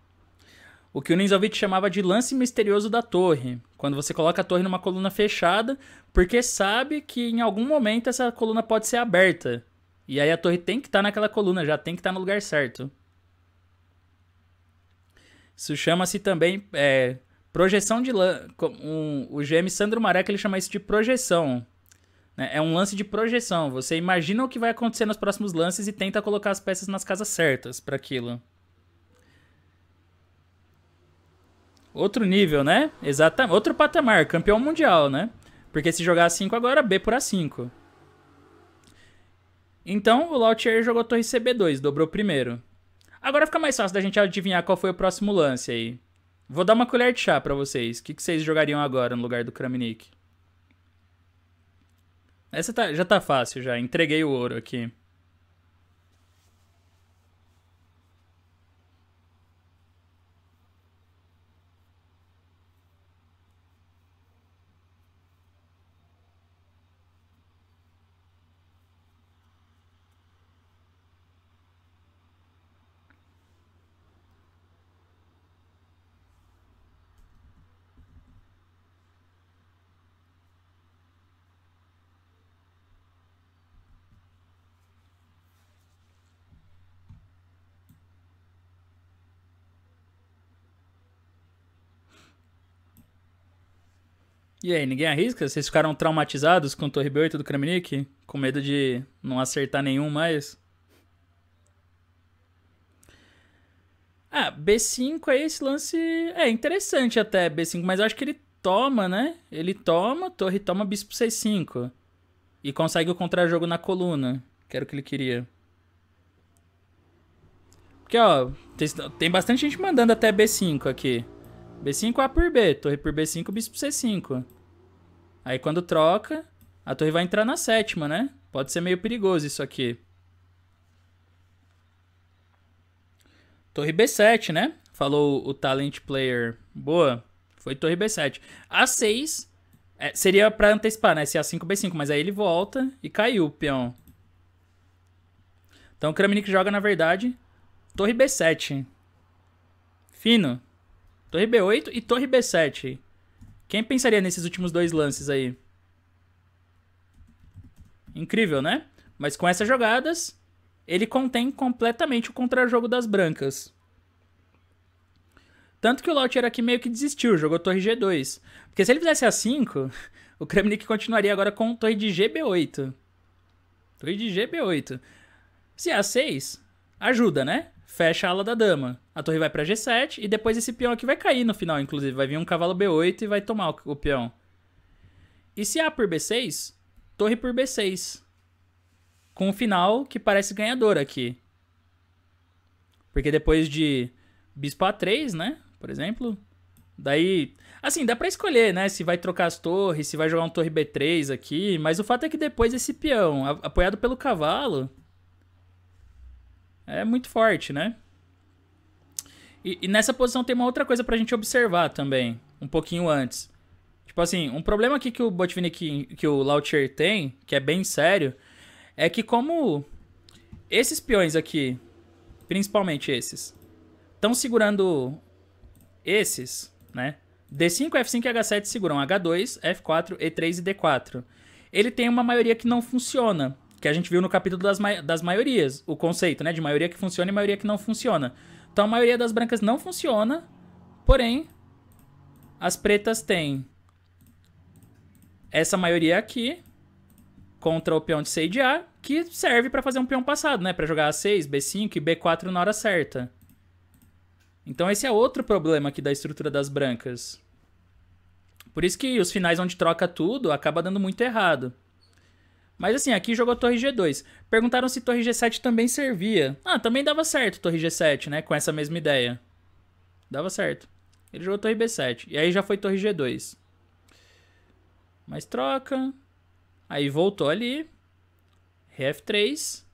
o que o Ninzovich chamava de lance misterioso da torre, quando você coloca a torre numa coluna fechada, porque sabe que em algum momento essa coluna pode ser aberta. E aí a torre tem que estar tá naquela coluna, já tem que estar tá no lugar certo. Isso chama-se também é, projeção de lance. Um, o GM Sandro Marek ele chama isso de projeção. Né? É um lance de projeção. Você imagina o que vai acontecer nos próximos lances e tenta colocar as peças nas casas certas para aquilo. Outro nível, né? Exatamente. Outro patamar, campeão mundial, né? Porque se jogar A5 agora, B por A5. Então, o Lautier jogou torre CB2, dobrou primeiro. Agora fica mais fácil da gente adivinhar qual foi o próximo lance aí. Vou dar uma colher de chá para vocês. O que, que, vocês jogariam agora no lugar do Kramnik? Essa tá, já tá fácil, já. Entreguei o ouro aqui. E aí, ninguém arrisca? Vocês ficaram traumatizados com o Torre B8 do Kramnik? Com medo de não acertar nenhum mais? Ah, B5 aí esse lance. É interessante até B5, mas eu acho que ele toma, né? Ele toma, torre toma, bispo C5. E consegue o contra-jogo na coluna, que era o que ele queria. Porque, ó, tem bastante gente mandando até B5 aqui. B5, A por B. Torre por B5, bispo C5. Aí quando troca, a torre vai entrar na sétima, né? Pode ser meio perigoso isso aqui. Torre B7, né? Falou o talent player. Boa. Foi torre B7. A6 é, seria para antecipar, né? Se é A5, B5. Mas aí ele volta e caiu o peão. Então o Kramnik joga, na verdade, torre B7. Fino. Torre B8 e torre B7. Quem pensaria nesses últimos dois lances aí? Incrível, né? Mas com essas jogadas, ele contém completamente o contra-jogo das brancas. Tanto que o Lott era aqui meio que desistiu, jogou torre G2. Porque se ele fizesse A5, <laughs> o Kremnik continuaria agora com torre de GB8. Torre de GB8. Se é A6, ajuda, né? Fecha a ala da dama a torre vai para G7 e depois esse peão aqui vai cair no final, inclusive. Vai vir um cavalo B8 e vai tomar o, o peão. E se A por B6, torre por B6. Com o um final que parece ganhador aqui. Porque depois de bispo A3, né? Por exemplo. Daí, assim, dá para escolher, né? Se vai trocar as torres, se vai jogar um torre B3 aqui. Mas o fato é que depois esse peão, apoiado pelo cavalo, é muito forte, né? E, e nessa posição tem uma outra coisa pra gente observar também, um pouquinho antes. Tipo assim, um problema aqui que o Botvinnik, que o Lautier tem, que é bem sério, é que como esses peões aqui, principalmente esses, estão segurando esses, né? D5, F5 e H7 seguram H2, F4, E3 e D4. Ele tem uma maioria que não funciona, que a gente viu no capítulo das, ma das maiorias, o conceito, né? De maioria que funciona e maioria que não funciona. Então a maioria das brancas não funciona, porém as pretas têm essa maioria aqui contra o peão de A, que serve para fazer um peão passado, né, para jogar A6, B5 e B4 na hora certa. Então esse é outro problema aqui da estrutura das brancas. Por isso que os finais onde troca tudo acaba dando muito errado. Mas assim, aqui jogou torre G2. Perguntaram se torre G7 também servia. Ah, também dava certo torre G7, né? Com essa mesma ideia. Dava certo. Ele jogou torre B7. E aí já foi torre G2. Mas troca. Aí voltou ali. Rf3.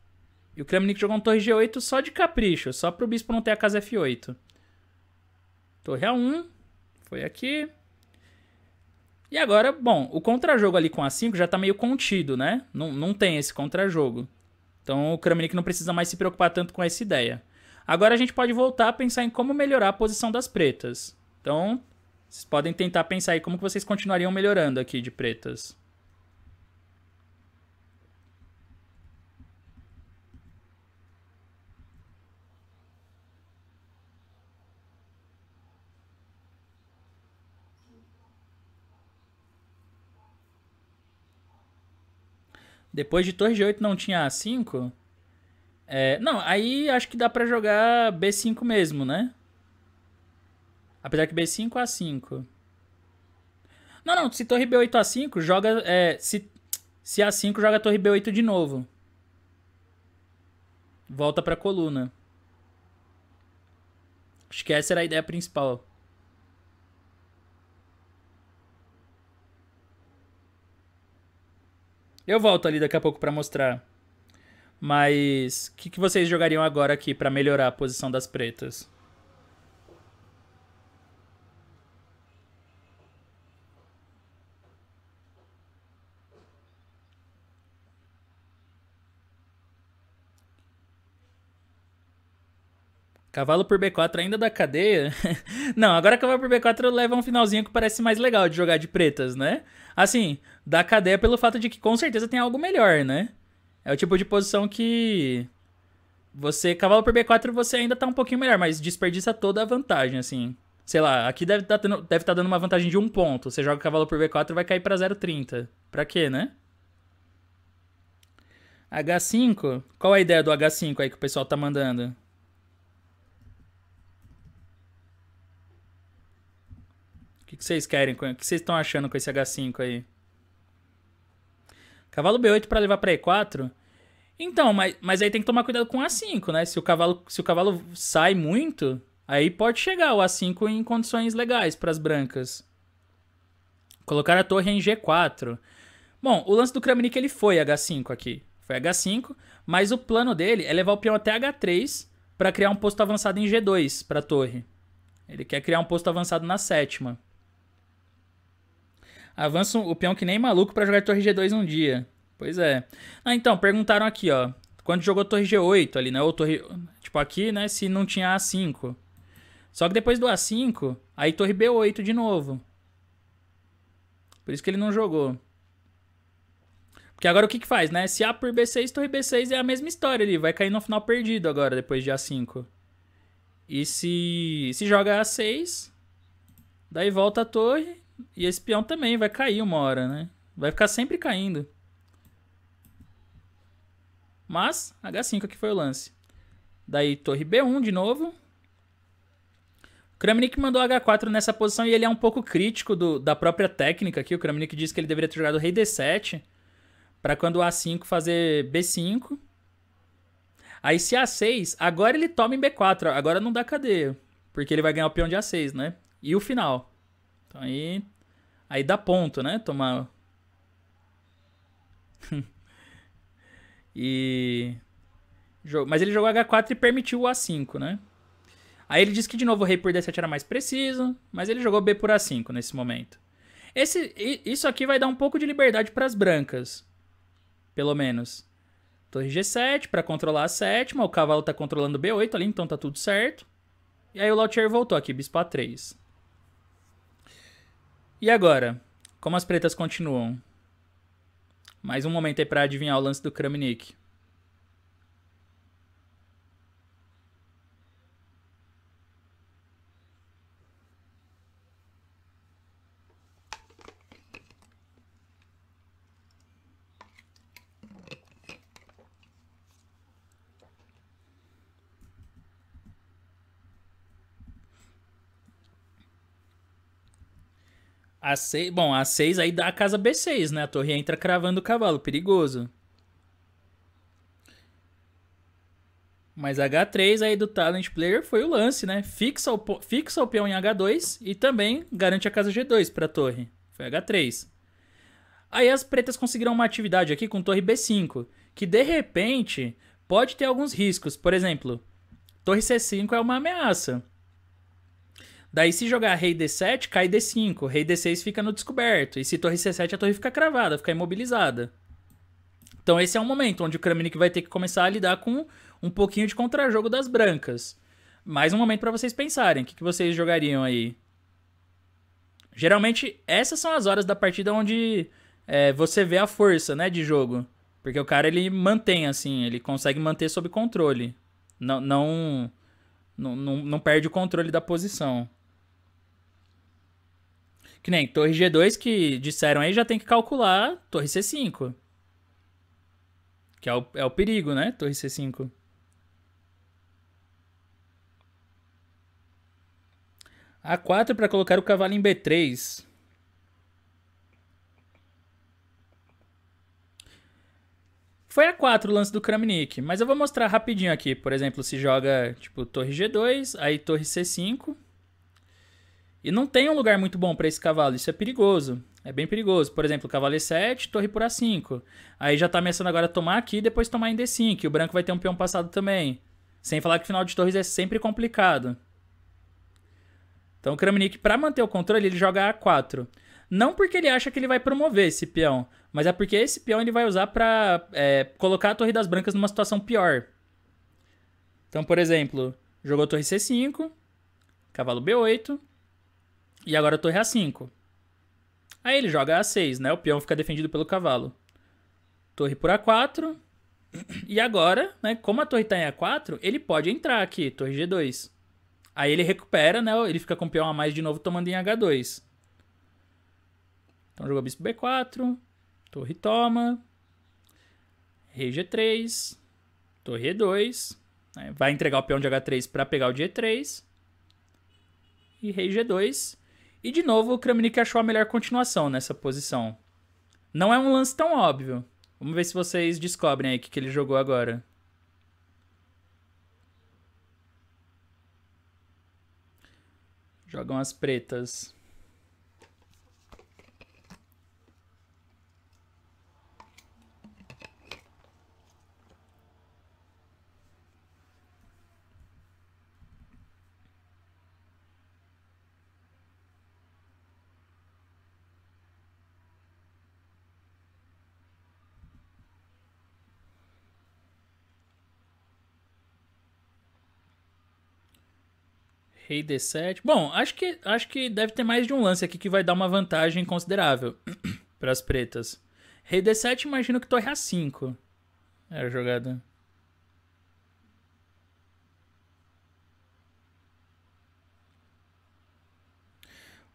E o Kremnik jogou um torre G8 só de capricho. Só pro bispo não ter a casa F8. Torre A1. Foi aqui. E agora, bom, o contra-jogo ali com A5 já tá meio contido, né? Não, não tem esse contra-jogo. Então o Kramnik não precisa mais se preocupar tanto com essa ideia. Agora a gente pode voltar a pensar em como melhorar a posição das pretas. Então, vocês podem tentar pensar aí como que vocês continuariam melhorando aqui de pretas. Depois de torre G8 não tinha A5? É, não, aí acho que dá pra jogar B5 mesmo, né? Apesar que B5 é A5. Não, não, se torre B8 é A5, joga. É, se, se é A5, joga torre B8 de novo. Volta pra coluna. Acho que essa era a ideia principal. Eu volto ali daqui a pouco para mostrar. Mas o que, que, vocês jogariam agora aqui para melhorar a posição das pretas? Cavalo por B4 ainda da cadeia? <laughs> Não, agora cavalo por B4 leva um finalzinho que parece mais legal de jogar de pretas, né? Assim, da cadeia pelo fato de que com certeza tem algo melhor, né? É o tipo de posição que você cavalo por B4 você ainda tá um pouquinho melhor, mas desperdiça toda a vantagem, assim. Sei lá, aqui deve tá estar tá dando uma vantagem de um ponto. Você joga cavalo por B4 vai cair para 0,30. Pra quê, né? H5? Qual a ideia do H5 aí que o pessoal tá mandando? O que vocês querem? O que vocês estão achando com esse H5 aí? Cavalo B8 para levar para E4? Então, mas, mas aí tem que tomar cuidado com A5, né? Se o cavalo, se o cavalo sai muito, aí pode chegar o A5 em condições legais para as brancas. Colocar a torre em G4. Bom, o lance do Kramnik ele foi H5 aqui. Foi H5, mas o plano dele é levar o peão até H3 para criar um posto avançado em G2 para a torre. Ele quer criar um posto avançado na sétima. Avança o peão que nem maluco para jogar torre G2 um dia. Pois é. Ah, então, perguntaram aqui, ó. Quando jogou torre G8 ali, né? Ou torre... Tipo, aqui, né? Se não tinha A5. Só que depois do A5, aí torre B8 de novo. Por isso que ele não jogou. Porque agora o que que faz, né? Se A por B6, torre B6 é a mesma história ali. Vai cair no final perdido agora, depois de A5. E se, se joga A6, daí volta a torre, e esse peão também vai cair uma hora, né? Vai ficar sempre caindo. Mas, H5 aqui foi o lance. Daí, torre B1 de novo. Kramnik mandou H4 nessa posição e ele é um pouco crítico do, da própria técnica aqui. O Kramnik disse que ele deveria ter jogado rei D7 para quando o A5 fazer B5. Aí se A6, agora ele toma em B4. Agora não dá cadeia, porque ele vai ganhar o peão de A6, né? E o final. Então aí. Aí dá ponto, né? Tomar. <laughs> e. Mas ele jogou H4 e permitiu o A5, né? Aí ele disse que de novo o rei por D7 era mais preciso, mas ele jogou B por A5 nesse momento. Esse, isso aqui vai dar um pouco de liberdade para as brancas, pelo menos. Torre G7 para controlar a sétima, o cavalo está controlando B8 ali, então tá tudo certo. E aí o Lautier voltou aqui, bispo A3. E agora? Como as pretas continuam? Mais um momento aí pra adivinhar o lance do Kramnik. A6, bom, A6 aí dá a casa B6, né? A torre entra cravando o cavalo, perigoso. Mas H3 aí do Talent Player foi o lance, né? Fixa o, fixa o peão em H2 e também garante a casa G2 pra torre. Foi H3. Aí as pretas conseguiram uma atividade aqui com torre B5, que de repente pode ter alguns riscos. Por exemplo, torre C5 é uma ameaça. Daí se jogar rei D7, cai D5. Rei D6 fica no descoberto. E se torre C7, a torre fica cravada, fica imobilizada. Então esse é um momento onde o Kramnik vai ter que começar a lidar com um pouquinho de contrajogo das brancas. Mais um momento para vocês pensarem. O que, que vocês jogariam aí? Geralmente, essas são as horas da partida onde é, você vê a força né, de jogo. Porque o cara ele mantém, assim, ele consegue manter sob controle. Não, não, não, não perde o controle da posição. Que nem torre G2 que disseram aí já tem que calcular torre C5. Que é o, é o perigo, né? Torre C5. A4 para colocar o cavalo em B3. Foi A4 o lance do Kramnik, mas eu vou mostrar rapidinho aqui. Por exemplo, se joga tipo torre G2, aí torre C5. E não tem um lugar muito bom para esse cavalo, isso é perigoso. É bem perigoso. Por exemplo, cavalo é E7, torre por A5. Aí já tá ameaçando agora tomar aqui e depois tomar em D5. o branco vai ter um peão passado também. Sem falar que o final de torres é sempre complicado. Então o Kramnik, para manter o controle, ele joga A4. Não porque ele acha que ele vai promover esse peão, mas é porque esse peão ele vai usar para é, colocar a torre das brancas numa situação pior. Então, por exemplo, jogou torre C5, cavalo B8, e agora a torre A5. Aí ele joga A6, né? O peão fica defendido pelo cavalo. Torre por A4. E agora, né? Como a torre tá em A4, ele pode entrar aqui, torre G2. Aí ele recupera, né? Ele fica com o peão a mais de novo tomando em H2. Então jogou bispo B4. Torre toma. Rei G3. Torre E2. Né? Vai entregar o peão de H3 para pegar o de E3. E rei G2. E de novo, o Kramnik achou a melhor continuação nessa posição. Não é um lance tão óbvio. Vamos ver se vocês descobrem aí o que, que ele jogou agora. Jogam as pretas. Rei D7. Bom, acho que, acho que deve ter mais de um lance aqui que vai dar uma vantagem considerável para <clears throat> as pretas. Rei D7, imagino que torre A5. Era a jogada.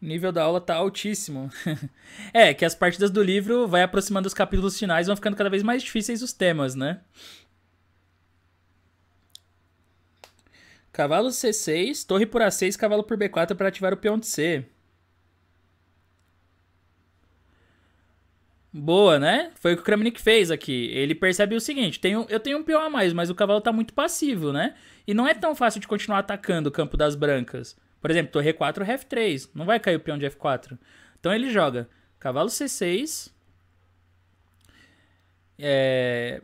O nível da aula tá altíssimo. <laughs> é, que as partidas do livro vai aproximando os capítulos finais, vão ficando cada vez mais difíceis os temas, né? Cavalo C6, torre por A6, cavalo por B4 para ativar o peão de C. Boa, né? Foi o que o Kramnik fez aqui. Ele percebe o seguinte, tenho, eu tenho um peão a mais, mas o cavalo tá muito passivo, né? E não é tão fácil de continuar atacando o campo das brancas. Por exemplo, torre E4, F3. Não vai cair o peão de F4. Então ele joga cavalo C6. É,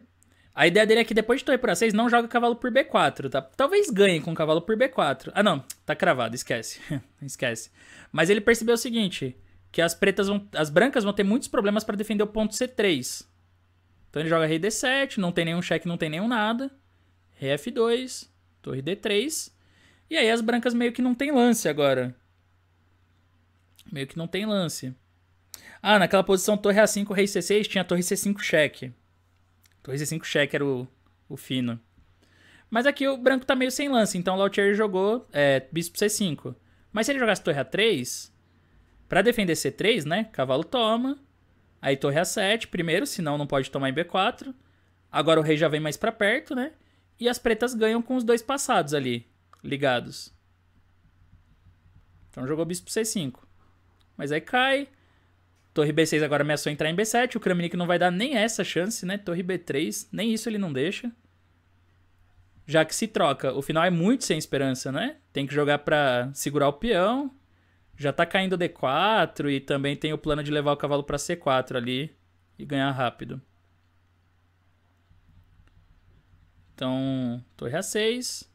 a ideia dele é que depois de torre por A6, não joga cavalo por B4, tá? Talvez ganhe com cavalo por B4. Ah, não. Tá cravado, esquece. <laughs> esquece. Mas ele percebeu o seguinte, que as pretas vão, as brancas vão ter muitos problemas para defender o ponto C3. Então ele joga rei D7, não tem nenhum cheque, não tem nenhum nada. Rei F2, torre D3. E aí as brancas meio que não tem lance agora. Meio que não tem lance. Ah, naquela posição torre A5, rei C6, tinha torre C5 cheque c5 cheque era o, o fino. Mas aqui o branco tá meio sem lance, então o Lautier jogou é, bispo C5. Mas se ele jogasse torre A3, para defender C3, né? Cavalo toma, aí torre A7 primeiro, senão não pode tomar em B4. Agora o rei já vem mais para perto, né? E as pretas ganham com os dois passados ali, ligados. Então jogou bispo C5. Mas aí cai, Torre B6 agora ameaçou entrar em B7. O Kramnik não vai dar nem essa chance, né? Torre B3, nem isso ele não deixa. Já que se troca, o final é muito sem esperança, né? Tem que jogar para segurar o peão. Já tá caindo D4 e também tem o plano de levar o cavalo para C4 ali e ganhar rápido. Então, torre A6.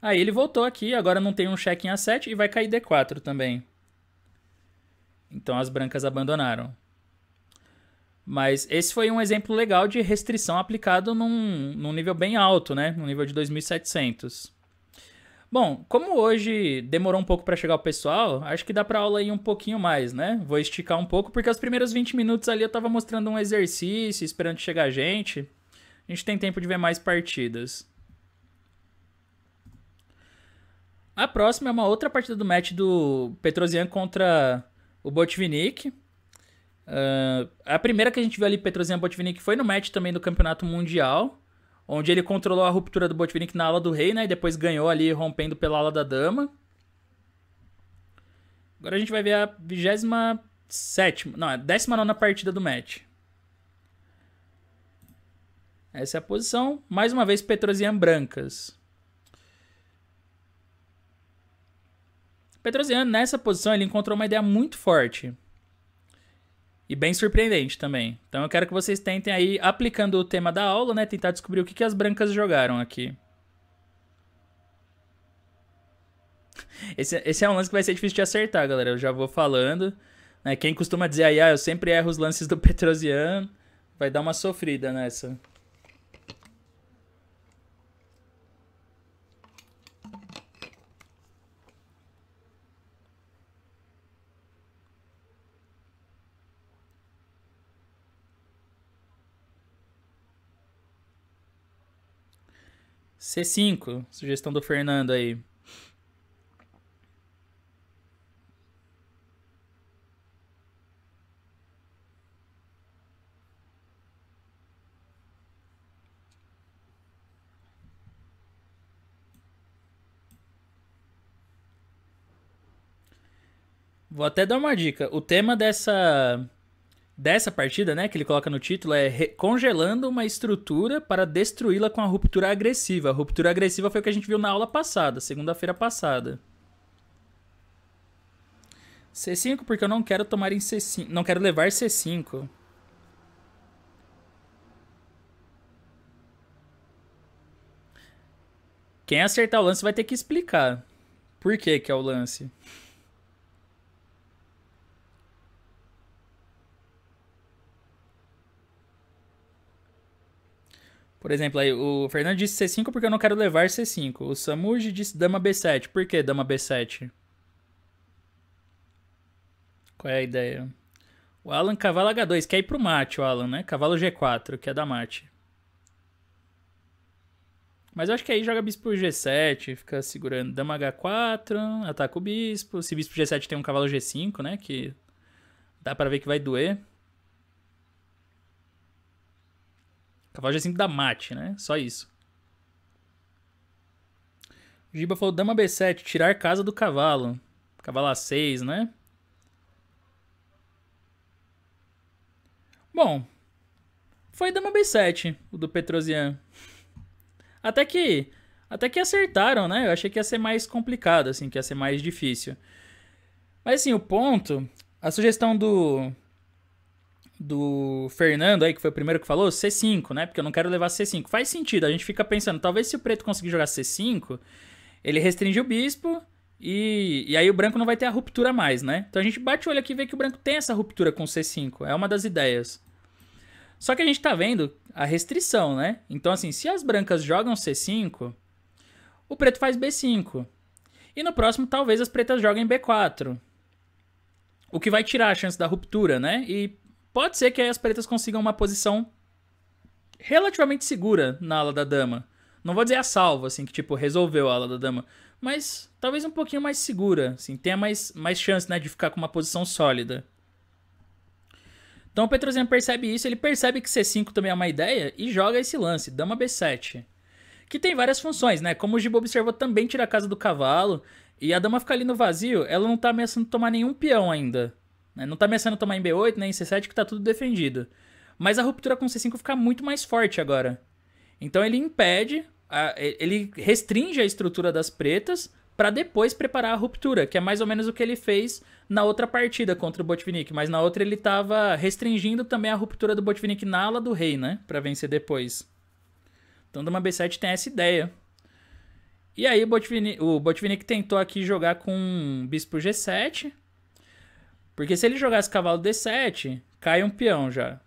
Aí ele voltou aqui, agora não tem um cheque em A7 e vai cair D4 também. Então as brancas abandonaram. Mas esse foi um exemplo legal de restrição aplicado num, num nível bem alto, né? No nível de 2700. Bom, como hoje demorou um pouco para chegar o pessoal, acho que dá para aula ir um pouquinho mais, né? Vou esticar um pouco, porque os primeiros 20 minutos ali eu estava mostrando um exercício, esperando chegar a gente. A gente tem tempo de ver mais partidas. A próxima é uma outra partida do match do Petrosian contra o Botvinnik. Uh, a primeira que a gente viu ali, Petrozinha Botvinnik, foi no match também do Campeonato Mundial, onde ele controlou a ruptura do Botvinnik na ala do rei, né? E depois ganhou ali, rompendo pela ala da dama. Agora a gente vai ver a 27. Não, a 19 partida do match. Essa é a posição. Mais uma vez, Petrosian brancas. Petrosiano, nessa posição, ele encontrou uma ideia muito forte. E bem surpreendente também. Então eu quero que vocês tentem aí, aplicando o tema da aula, né? Tentar descobrir o que, que as brancas jogaram aqui. Esse, esse é um lance que vai ser difícil de acertar, galera. Eu já vou falando. Né? Quem costuma dizer aí, ah, eu sempre erro os lances do Petrosian, vai dar uma sofrida nessa. C5, sugestão do Fernando aí. Vou até dar uma dica. O tema dessa dessa partida, né, que ele coloca no título, é congelando uma estrutura para destruí-la com a ruptura agressiva. A ruptura agressiva foi o que a gente viu na aula passada, segunda-feira passada. C5 porque eu não quero tomar em C5, não quero levar C5. Quem acertar o lance vai ter que explicar. Por que que é o lance? Por exemplo, aí, o Fernando disse C5 porque eu não quero levar C5. O Samuji disse dama B7. Por que dama B7? Qual é a ideia? O Alan cavalo H2. Quer ir pro mate, o Alan, né? Cavalo G4, que é da mate. Mas eu acho que aí joga bispo G7, fica segurando dama H4, ataca o bispo. Se bispo G7 tem um cavalo G5, né? Que dá pra ver que vai doer. Cavalo Jacinto da mate, né? Só isso. Giba falou dama B7, tirar casa do cavalo. Cavalo A6, né? Bom, foi dama B7 o do Petrosian. Até que até que acertaram, né? Eu achei que ia ser mais complicado assim, que ia ser mais difícil. Mas assim, o ponto, a sugestão do do Fernando aí, que foi o primeiro que falou, C5, né? Porque eu não quero levar C5. Faz sentido, a gente fica pensando, talvez se o preto conseguir jogar C5, ele restringe o bispo e, e aí o branco não vai ter a ruptura mais, né? Então a gente bate o olho aqui e vê que o branco tem essa ruptura com C5, é uma das ideias. Só que a gente tá vendo a restrição, né? Então assim, se as brancas jogam C5, o preto faz B5. E no próximo, talvez as pretas joguem B4. O que vai tirar a chance da ruptura, né? E Pode ser que aí as pretas consigam uma posição relativamente segura na ala da dama. Não vou dizer a salvo, assim, que tipo, resolveu a ala da dama. Mas talvez um pouquinho mais segura, assim, tenha mais, mais chance, né, de ficar com uma posição sólida. Então o Petrosian percebe isso, ele percebe que C5 também é uma ideia e joga esse lance, dama B7. Que tem várias funções, né? Como o Gibo observou, também tira a casa do cavalo. E a dama fica ali no vazio, ela não tá ameaçando tomar nenhum peão ainda. Né? Não tá ameaçando tomar em B8 nem né, em C7 que tá tudo defendido. Mas a ruptura com C5 fica muito mais forte agora. Então ele impede, a, ele restringe a estrutura das pretas para depois preparar a ruptura, que é mais ou menos o que ele fez na outra partida contra o Botvinnik, mas na outra ele tava restringindo também a ruptura do Botvinnik na ala do rei, né, para vencer depois. Então, dama B7 tem essa ideia. E aí o Botvinnik, o Botvinnik tentou aqui jogar com bispo G7, porque se ele jogasse cavalo D7, cai um peão já.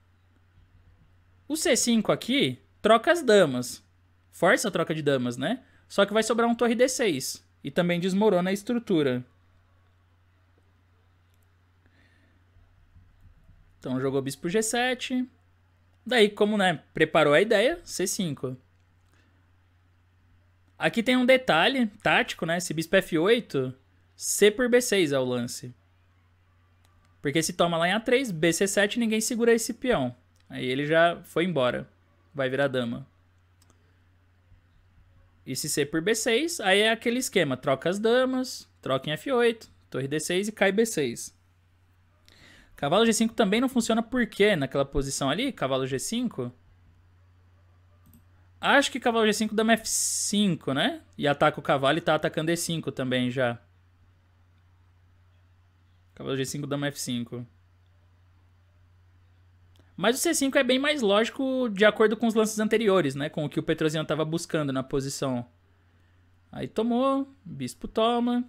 O C5 aqui troca as damas. Força a troca de damas, né? Só que vai sobrar um torre D6. E também desmorona a estrutura. Então jogou bispo G7. Daí, como né, preparou a ideia, C5. Aqui tem um detalhe tático, né? Se bispo F8, C por B6 é o lance. Porque se toma lá em A3, BC7, ninguém segura esse peão. Aí ele já foi embora. Vai virar dama. E se C por B6, aí é aquele esquema. Troca as damas, troca em F8, torre D6 e cai B6. Cavalo G5 também não funciona porque naquela posição ali, cavalo G5... Acho que cavalo G5 dama F5, né? E ataca o cavalo e tá atacando D5 também já. Cavalo G5, dama F5. Mas o C5 é bem mais lógico de acordo com os lances anteriores, né? Com o que o Petrosian estava buscando na posição. Aí tomou, bispo toma.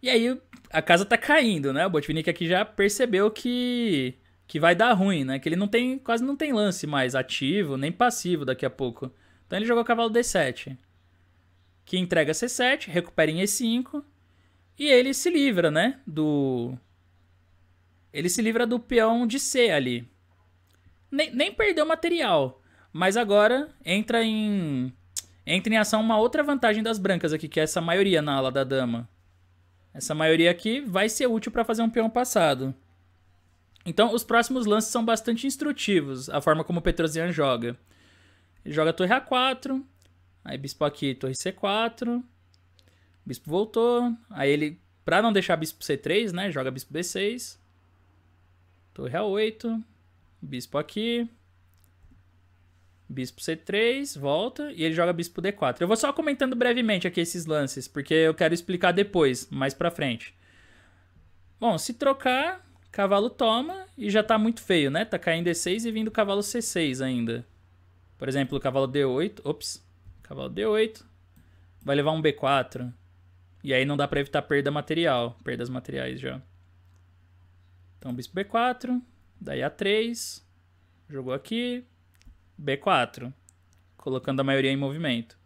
E aí a casa tá caindo, né? O Botvinnik aqui já percebeu que que vai dar ruim, né? Que ele não tem, quase não tem lance mais ativo, nem passivo daqui a pouco. Então ele jogou cavalo D7. Que entrega C7, recupera em E5. E ele se livra, né? Do. Ele se livra do peão de C ali. Nem, nem perdeu material. Mas agora entra em. Entra em ação uma outra vantagem das brancas aqui, que é essa maioria na ala da dama. Essa maioria aqui vai ser útil para fazer um peão passado. Então, os próximos lances são bastante instrutivos, a forma como o Petrosian joga. Ele joga torre A4, aí bispo aqui, torre C4, Bispo voltou. Aí ele, pra não deixar bispo C3, né? Joga bispo B6. Torre A8. Bispo aqui. Bispo C3, volta, e ele joga bispo D4. Eu vou só comentando brevemente aqui esses lances, porque eu quero explicar depois, mais pra frente. Bom, se trocar, cavalo toma, e já tá muito feio, né? Tá caindo D6 e vindo cavalo C6 ainda. Por exemplo, o cavalo D8, ops, cavalo D8, vai levar um B4. E aí não dá para evitar perda material, perdas materiais já. Então bispo B4, daí A3, jogou aqui, B4, colocando a maioria em movimento.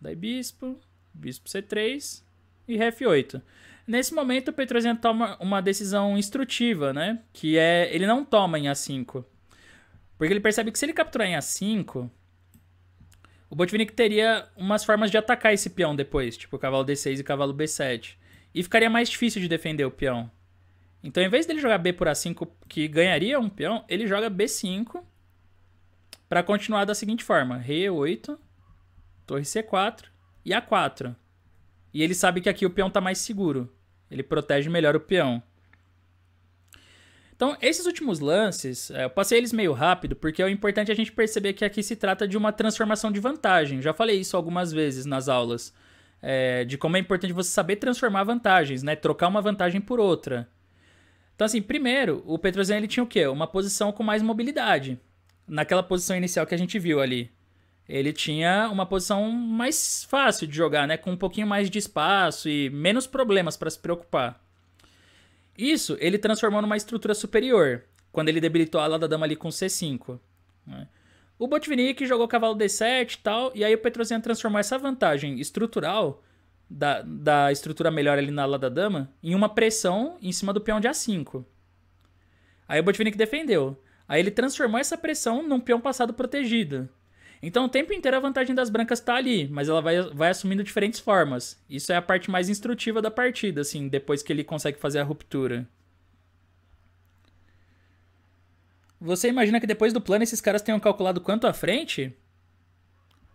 Daí bispo, bispo C3 e F8. Nesse momento o Petrosian toma uma decisão instrutiva, né? Que é, ele não toma em A5. Porque ele percebe que se ele capturar em A5, o Botvinnik teria umas formas de atacar esse peão depois, tipo cavalo D6 e cavalo B7. E ficaria mais difícil de defender o peão. Então, em vez dele jogar B por A5, que ganharia um peão, ele joga B5 para continuar da seguinte forma: rei E8, torre C4 e A4. E ele sabe que aqui o peão tá mais seguro. Ele protege melhor o peão. Então, esses últimos lances, é, eu passei eles meio rápido, porque é importante a gente perceber que aqui se trata de uma transformação de vantagem. já falei isso algumas vezes nas aulas, é, de como é importante você saber transformar vantagens, né? Trocar uma vantagem por outra. Então, assim, primeiro, o Petrozinho, ele tinha o quê? Uma posição com mais mobilidade. Naquela posição inicial que a gente viu ali. Ele tinha uma posição mais fácil de jogar, né? Com um pouquinho mais de espaço e menos problemas para se preocupar. Isso ele transformou numa estrutura superior, quando ele debilitou a ala da dama ali com C5. Né? O Botvinnik jogou cavalo D7 e tal, e aí o Petrosian transformou essa vantagem estrutural da, da estrutura melhor ali na ala da dama em uma pressão em cima do peão de A5. Aí o Botvinnik defendeu. Aí ele transformou essa pressão num peão passado protegido. Então o tempo inteiro a vantagem das brancas tá ali, mas ela vai, vai assumindo diferentes formas. Isso é a parte mais instrutiva da partida, assim, depois que ele consegue fazer a ruptura. Você imagina que depois do plano esses caras tenham calculado quanto à frente?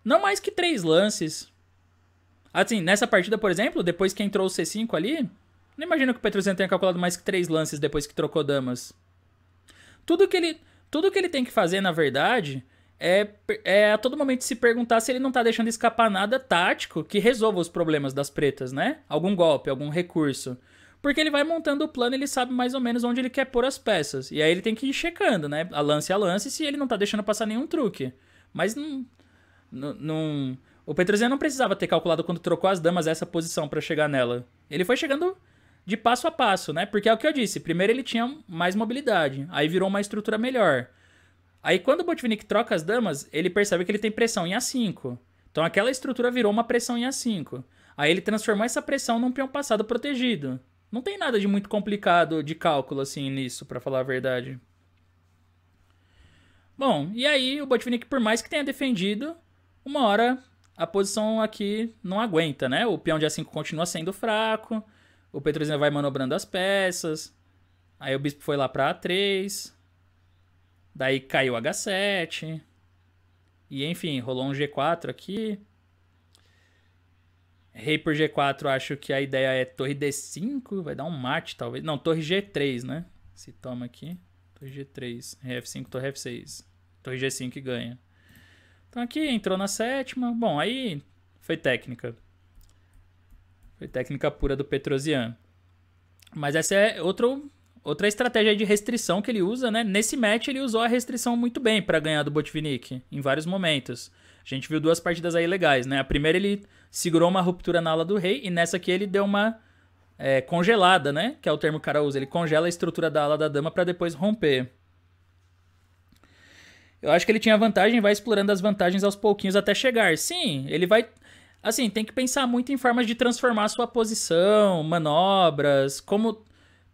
Não mais que três lances. Assim, nessa partida, por exemplo, depois que entrou o C5 ali, não imagino que o Petrosian tenha calculado mais que três lances depois que trocou damas. Tudo que ele, tudo que ele tem que fazer, na verdade, é, é, a todo momento se perguntar se ele não tá deixando escapar nada tático que resolva os problemas das pretas, né? Algum golpe, algum recurso. Porque ele vai montando o plano, ele sabe mais ou menos onde ele quer pôr as peças. E aí ele tem que ir checando, né? A lance é a lance, se ele não tá deixando passar nenhum truque. Mas não. não o Petrosian não precisava ter calculado quando trocou as damas essa posição para chegar nela. Ele foi chegando de passo a passo, né? Porque é o que eu disse: primeiro ele tinha mais mobilidade, aí virou uma estrutura melhor. Aí quando o Botvinnik troca as damas, ele percebe que ele tem pressão em A5. Então aquela estrutura virou uma pressão em A5. Aí ele transformou essa pressão num peão passado protegido. Não tem nada de muito complicado de cálculo assim nisso, para falar a verdade. Bom, e aí o Botvinnik, por mais que tenha defendido, uma hora a posição aqui não aguenta, né? O peão de A5 continua sendo fraco, o Petrozinho vai manobrando as peças, aí o bispo foi lá para A3, Daí caiu H7. E enfim, rolou um G4 aqui. Rei por G4, acho que a ideia é torre D5, vai dar um mate talvez. Não, torre G3, né? Se toma aqui. Torre G3, rei F5, torre F6. Torre G5 e ganha. Então aqui entrou na sétima. Bom, aí foi técnica. Foi técnica pura do Petrosian. Mas essa é outro Outra estratégia de restrição que ele usa, né? Nesse match ele usou a restrição muito bem para ganhar do Botvinnik, em vários momentos. A gente viu duas partidas aí legais, né? A primeira ele segurou uma ruptura na ala do rei e nessa aqui ele deu uma é, congelada, né? Que é o termo que o cara usa. Ele congela a estrutura da ala da dama para depois romper. Eu acho que ele tinha vantagem e vai explorando as vantagens aos pouquinhos até chegar. Sim, ele vai. Assim, tem que pensar muito em formas de transformar sua posição, manobras, como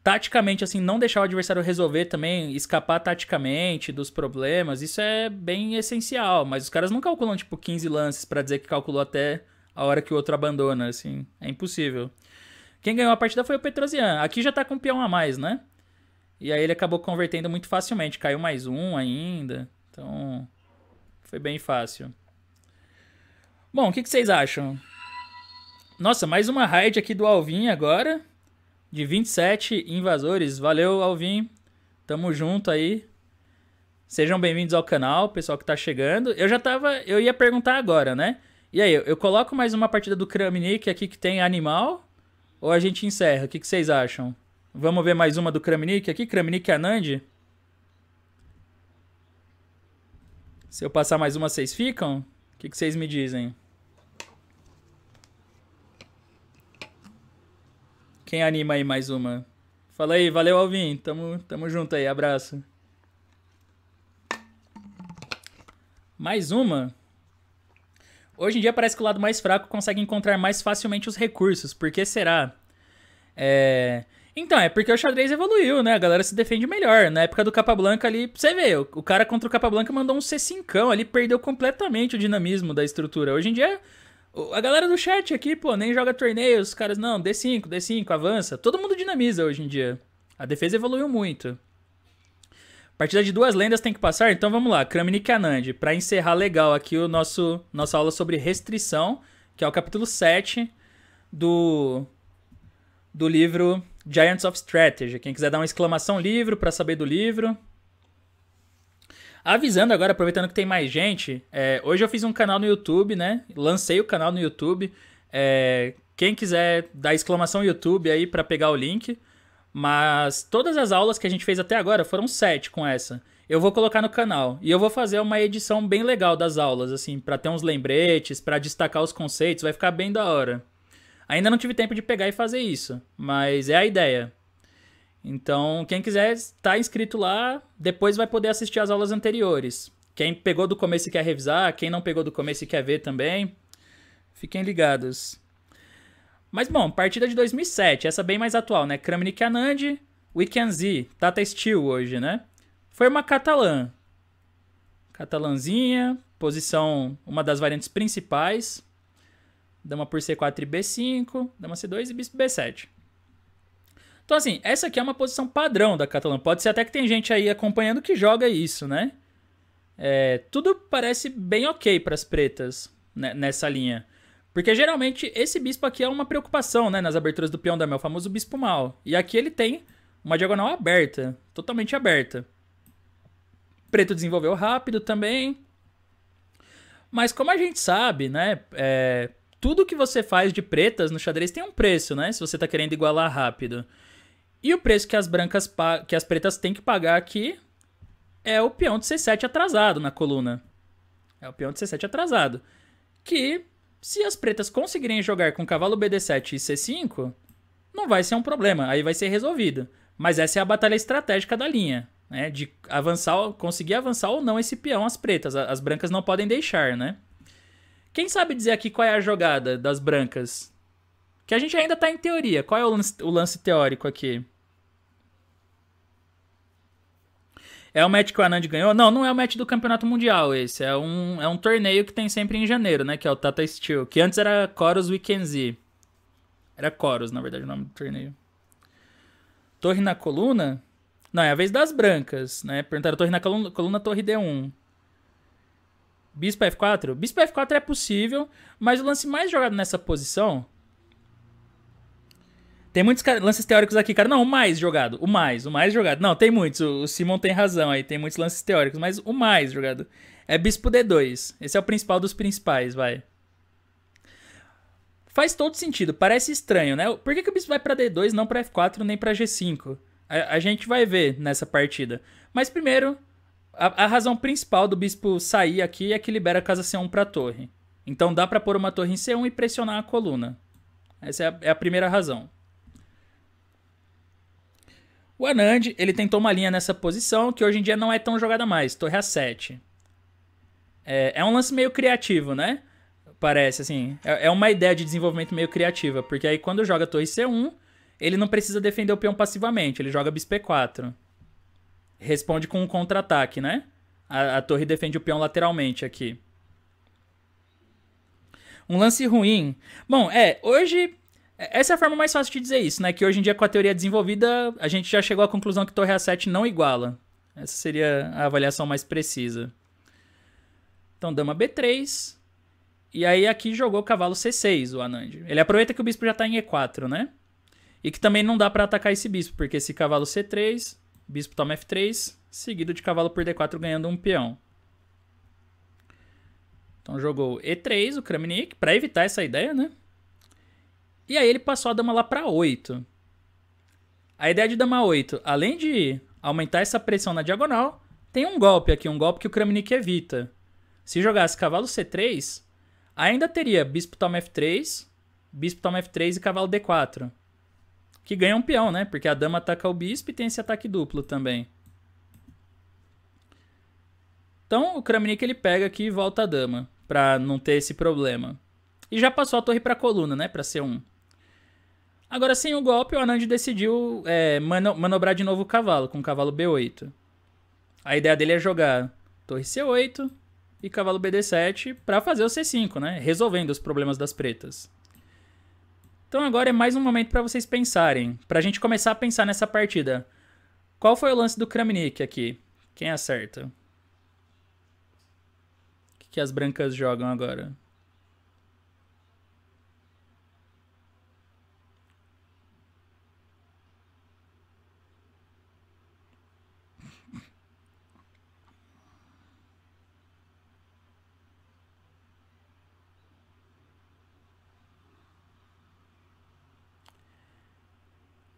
taticamente, assim, não deixar o adversário resolver também, escapar taticamente dos problemas, isso é bem essencial. Mas os caras não calculam, tipo, 15 lances para dizer que calculou até a hora que o outro abandona, assim. É impossível. Quem ganhou a partida foi o Petrosian. Aqui já tá com um peão a mais, né? E aí ele acabou convertendo muito facilmente. Caiu mais um ainda. Então, foi bem fácil. Bom, o que, que vocês acham? Nossa, mais uma raid aqui do Alvin agora de 27 invasores. Valeu, Alvin. Tamo junto aí. Sejam bem-vindos ao canal, pessoal que tá chegando. Eu já tava. Eu ia perguntar agora, né? E aí, eu coloco mais uma partida do Kramnik aqui que tem animal? Ou a gente encerra? O que, que vocês acham? Vamos ver mais uma do Kramnik aqui? Kramnik Anand? Se eu passar mais uma, vocês ficam? O que, que vocês me dizem? Quem anima aí mais uma? Fala aí, valeu Alvin, tamo, tamo junto aí, abraço. Mais uma? Hoje em dia parece que o lado mais fraco consegue encontrar mais facilmente os recursos, por que será? É... Então, é porque o xadrez evoluiu, né? A galera se defende melhor. Na época do capa blanca ali, você vê, o, cara contra o capa blanca mandou um C5 ali, perdeu completamente o dinamismo da estrutura. Hoje em dia a galera do chat aqui, pô, nem joga torneio, os caras, não, D5, D5, avança. Todo mundo dinamiza hoje em dia. A defesa evoluiu muito. Partida de duas lendas tem que passar, então vamos lá. Kramnik e Kanand. Pra encerrar legal aqui o nosso nossa aula sobre restrição, que é o capítulo 7 do, do livro Giants of Strategy. Quem quiser dar uma exclamação livro para saber do livro. Avisando agora, aproveitando que tem mais gente, é, hoje eu fiz um canal no YouTube, né? Lancei o canal no YouTube. É, quem quiser dar exclamação YouTube aí para pegar o link. Mas todas as aulas que a gente fez até agora foram sete com essa. Eu vou colocar no canal e eu vou fazer uma edição bem legal das aulas, assim, para ter uns lembretes, para destacar os conceitos, vai ficar bem da hora. Ainda não tive tempo de pegar e fazer isso, mas é a ideia. Então, quem quiser estar tá inscrito lá, depois vai poder assistir as aulas anteriores. Quem pegou do começo e quer revisar, quem não pegou do começo e quer ver também, fiquem ligados. Mas bom, partida de 2007, essa bem mais atual, né? Kramnik Anand, Z, Tata Steel hoje, né? Foi uma catalã. Catalãzinha, posição, uma das variantes principais. Dama por C4 e B5, dama C2 e bispo B7. Então, assim, essa aqui é uma posição padrão da Catalã. Pode ser até que tem gente aí acompanhando que joga isso, né? É, tudo parece bem ok para as pretas né, nessa linha. Porque geralmente esse bispo aqui é uma preocupação, né? Nas aberturas do peão da mel, o famoso bispo mal. E aqui ele tem uma diagonal aberta, totalmente aberta. Preto desenvolveu rápido também. Mas como a gente sabe, né? É, tudo que você faz de pretas no xadrez tem um preço, né? Se você está querendo igualar rápido. E o preço que as brancas que as pretas têm que pagar aqui é o peão de C7 atrasado na coluna. É o peão de C7 atrasado. Que se as pretas conseguirem jogar com cavalo BD7 e C5, não vai ser um problema, aí vai ser resolvido. Mas essa é a batalha estratégica da linha, né? De avançar, conseguir avançar ou não esse peão as pretas, as brancas não podem deixar, né? Quem sabe dizer aqui qual é a jogada das brancas? Que a gente ainda tá em teoria. Qual é o lance, o lance teórico aqui? É o match que o Anand ganhou? Não, não é o match do Campeonato Mundial esse. É um, é um torneio que tem sempre em janeiro, né? Que é o Tata Steel. Que antes era Weekend Z. Era Chorus, na verdade, o nome do torneio. Torre na coluna? Não, é a vez das brancas, né? Perguntaram torre na coluna, coluna torre D1. Bispo F4? Bispo F4 é possível, mas o lance mais jogado nessa posição tem muitos lances teóricos aqui, cara. Não, o mais jogado. O mais, o mais jogado. Não, tem muitos. O, Simon tem razão aí. Tem muitos lances teóricos, mas o mais jogado é Bispo D2. Esse é o principal dos principais, vai. Faz todo sentido. Parece estranho, né? Por que, que o Bispo vai pra D2, não pra F4, nem pra G5? A, a gente vai ver nessa partida. Mas primeiro, a, a, razão principal do Bispo sair aqui é que libera a casa C1 pra torre. Então dá pra pôr uma torre em C1 e pressionar a coluna. Essa é a, é a primeira razão. O Anand, ele tentou uma linha nessa posição que hoje em dia não é tão jogada mais, torre A7. É, é um lance meio criativo, né? Parece, assim. É, é, uma ideia de desenvolvimento meio criativa, porque aí quando joga torre C1, ele não precisa defender o peão passivamente, ele joga bispo 4 Responde com um contra-ataque, né? A, a torre defende o peão lateralmente aqui. Um lance ruim. Bom, é, hoje é, essa é a forma mais fácil de dizer isso, né? Que hoje em dia, com a teoria desenvolvida, a gente já chegou à conclusão que torre A7 não iguala. Essa seria a avaliação mais precisa. Então, dama B3. E aí, aqui jogou o cavalo C6, o Anand. Ele aproveita que o bispo já tá em E4, né? E que também não dá para atacar esse bispo, porque esse cavalo C3, bispo toma F3, seguido de cavalo por D4 ganhando um peão. Então jogou E3 o Kramnik para evitar essa ideia, né? E aí ele passou a dama lá para 8. A ideia de dama 8, além de aumentar essa pressão na diagonal, tem um golpe aqui, um golpe que o Kramnik evita. Se jogasse cavalo C3, ainda teria bispo toma F3, bispo toma F3 e cavalo D4. Que ganha um peão, né? Porque a dama ataca o bispo e tem esse ataque duplo também. Então o Kramnik ele pega aqui e volta a dama, para não ter esse problema. E já passou a torre para coluna, né, para ser um Agora, sem o golpe, o Anand decidiu é, mano manobrar de novo o cavalo, com o cavalo B8. A ideia dele é jogar torre C8 e cavalo BD7 para fazer o C5, né? Resolvendo os problemas das pretas. Então agora é mais um momento para vocês pensarem, para a gente começar a pensar nessa partida. Qual foi o lance do Kramnik aqui? Quem acerta? O que as brancas jogam agora?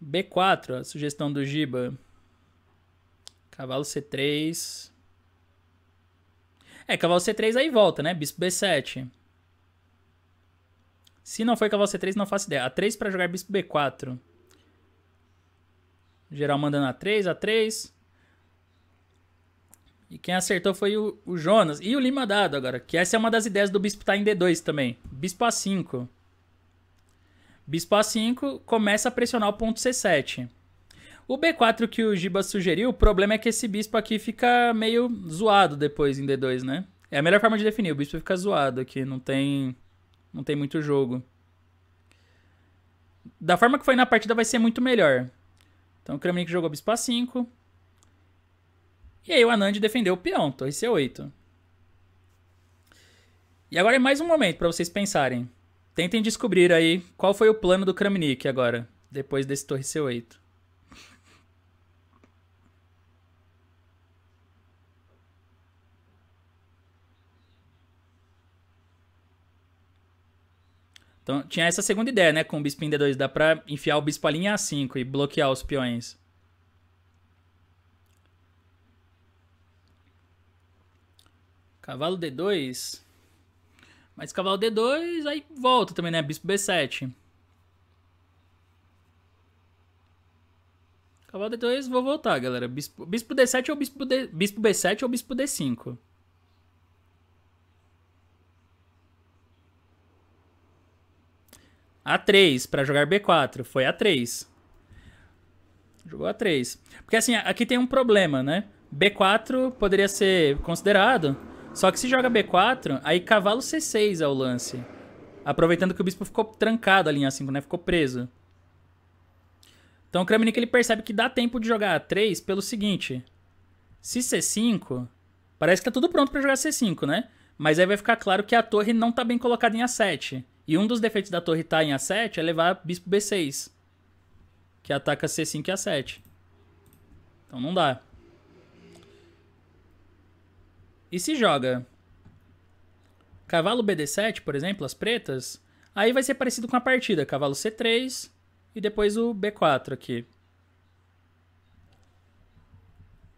B4, a sugestão do Giba. Cavalo C3. É, cavalo C3 aí volta, né? Bispo B7. Se não foi cavalo C3, não faço ideia. A3 para jogar bispo B4. Geral mandando A3, A3. E quem acertou foi o, o Jonas. E o Lima Dado agora, que essa é uma das ideias do bispo estar tá em D2 também. Bispo A5. Bispo A5 começa a pressionar o ponto C7. O B4 que o Giba sugeriu, o problema é que esse bispo aqui fica meio zoado depois em D2, né? É a melhor forma de definir, o bispo fica zoado aqui, não tem, não tem muito jogo. Da forma que foi na partida vai ser muito melhor. Então o que jogou bispo A5. E aí o Anand defendeu o peão, torre C8. E agora é mais um momento para vocês pensarem. Tentem descobrir aí qual foi o plano do Kramnik agora, depois desse Torre C8. Então, tinha essa segunda ideia, né? Com o bispo em D2, dá pra enfiar o bispo à linha A5 e bloquear os peões. Cavalo D2. Mas cavalo D2, aí volta também, né? Bispo B7. Cavalo D2, vou voltar, galera. Bispo, bispo D7 é ou bispo, D, bispo B7 é ou bispo D5. A3 para jogar B4. Foi A3. Jogou A3. Porque assim, aqui tem um problema, né? B4 poderia ser considerado só que se joga B4, aí cavalo C6 é o lance. Aproveitando que o bispo ficou trancado ali em A5, né? Ficou preso. Então o Kramnik ele percebe que dá tempo de jogar A3 pelo seguinte. Se C5, parece que tá tudo pronto para jogar C5, né? Mas aí vai ficar claro que a torre não tá bem colocada em A7. E um dos defeitos da torre tá em A7 é levar bispo B6. Que ataca C5 e A7. Então não dá e se joga cavalo BD7, por exemplo, as pretas, aí vai ser parecido com a partida. Cavalo C3 e depois o B4 aqui.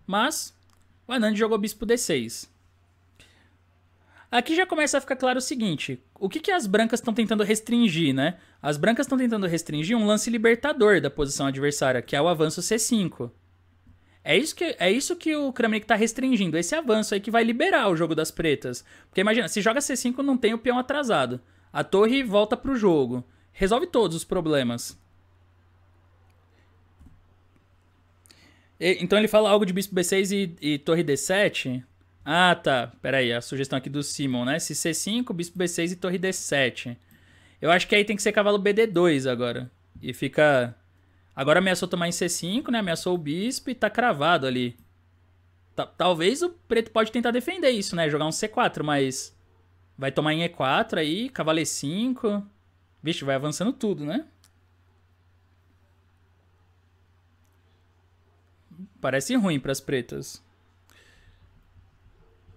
Mas o Anand jogou bispo D6. Aqui já começa a ficar claro o seguinte: o que, que as brancas estão tentando restringir, né? As brancas estão tentando restringir um lance libertador da posição adversária, que é o avanço C5. É isso que, é isso que o Kramnik tá restringindo, esse avanço aí que vai liberar o jogo das pretas. Porque imagina, se joga C5 não tem o peão atrasado. A torre volta pro jogo. Resolve todos os problemas. E, então ele fala algo de bispo B6 e, e torre D7. Ah, tá. Pera aí, a sugestão aqui do Simon, né? Se C5, bispo B6 e torre D7. Eu acho que aí tem que ser cavalo BD2 agora. E fica Agora ameaçou tomar em C5, né? Ameaçou o bispo e tá cravado ali. T Talvez o preto pode tentar defender isso, né? Jogar um C4, mas... Vai tomar em E4 aí, cavalo E5. Vixe, vai avançando tudo, né? Parece ruim para as pretas.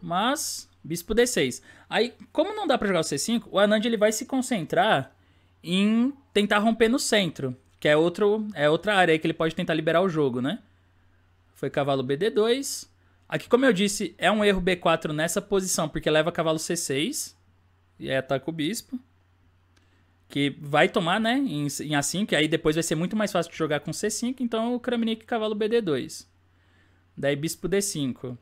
Mas, bispo D6. Aí, como não dá para jogar o C5, o Anand ele vai se concentrar em tentar romper no centro. Que é, outro, é outra área aí que ele pode tentar liberar o jogo, né? Foi cavalo BD2. Aqui, como eu disse, é um erro B4 nessa posição, porque leva cavalo C6. E aí ataca o bispo. Que vai tomar, né? Em, em A5. Aí depois vai ser muito mais fácil de jogar com C5. Então o Kramnik cavalo BD2. Daí bispo D5.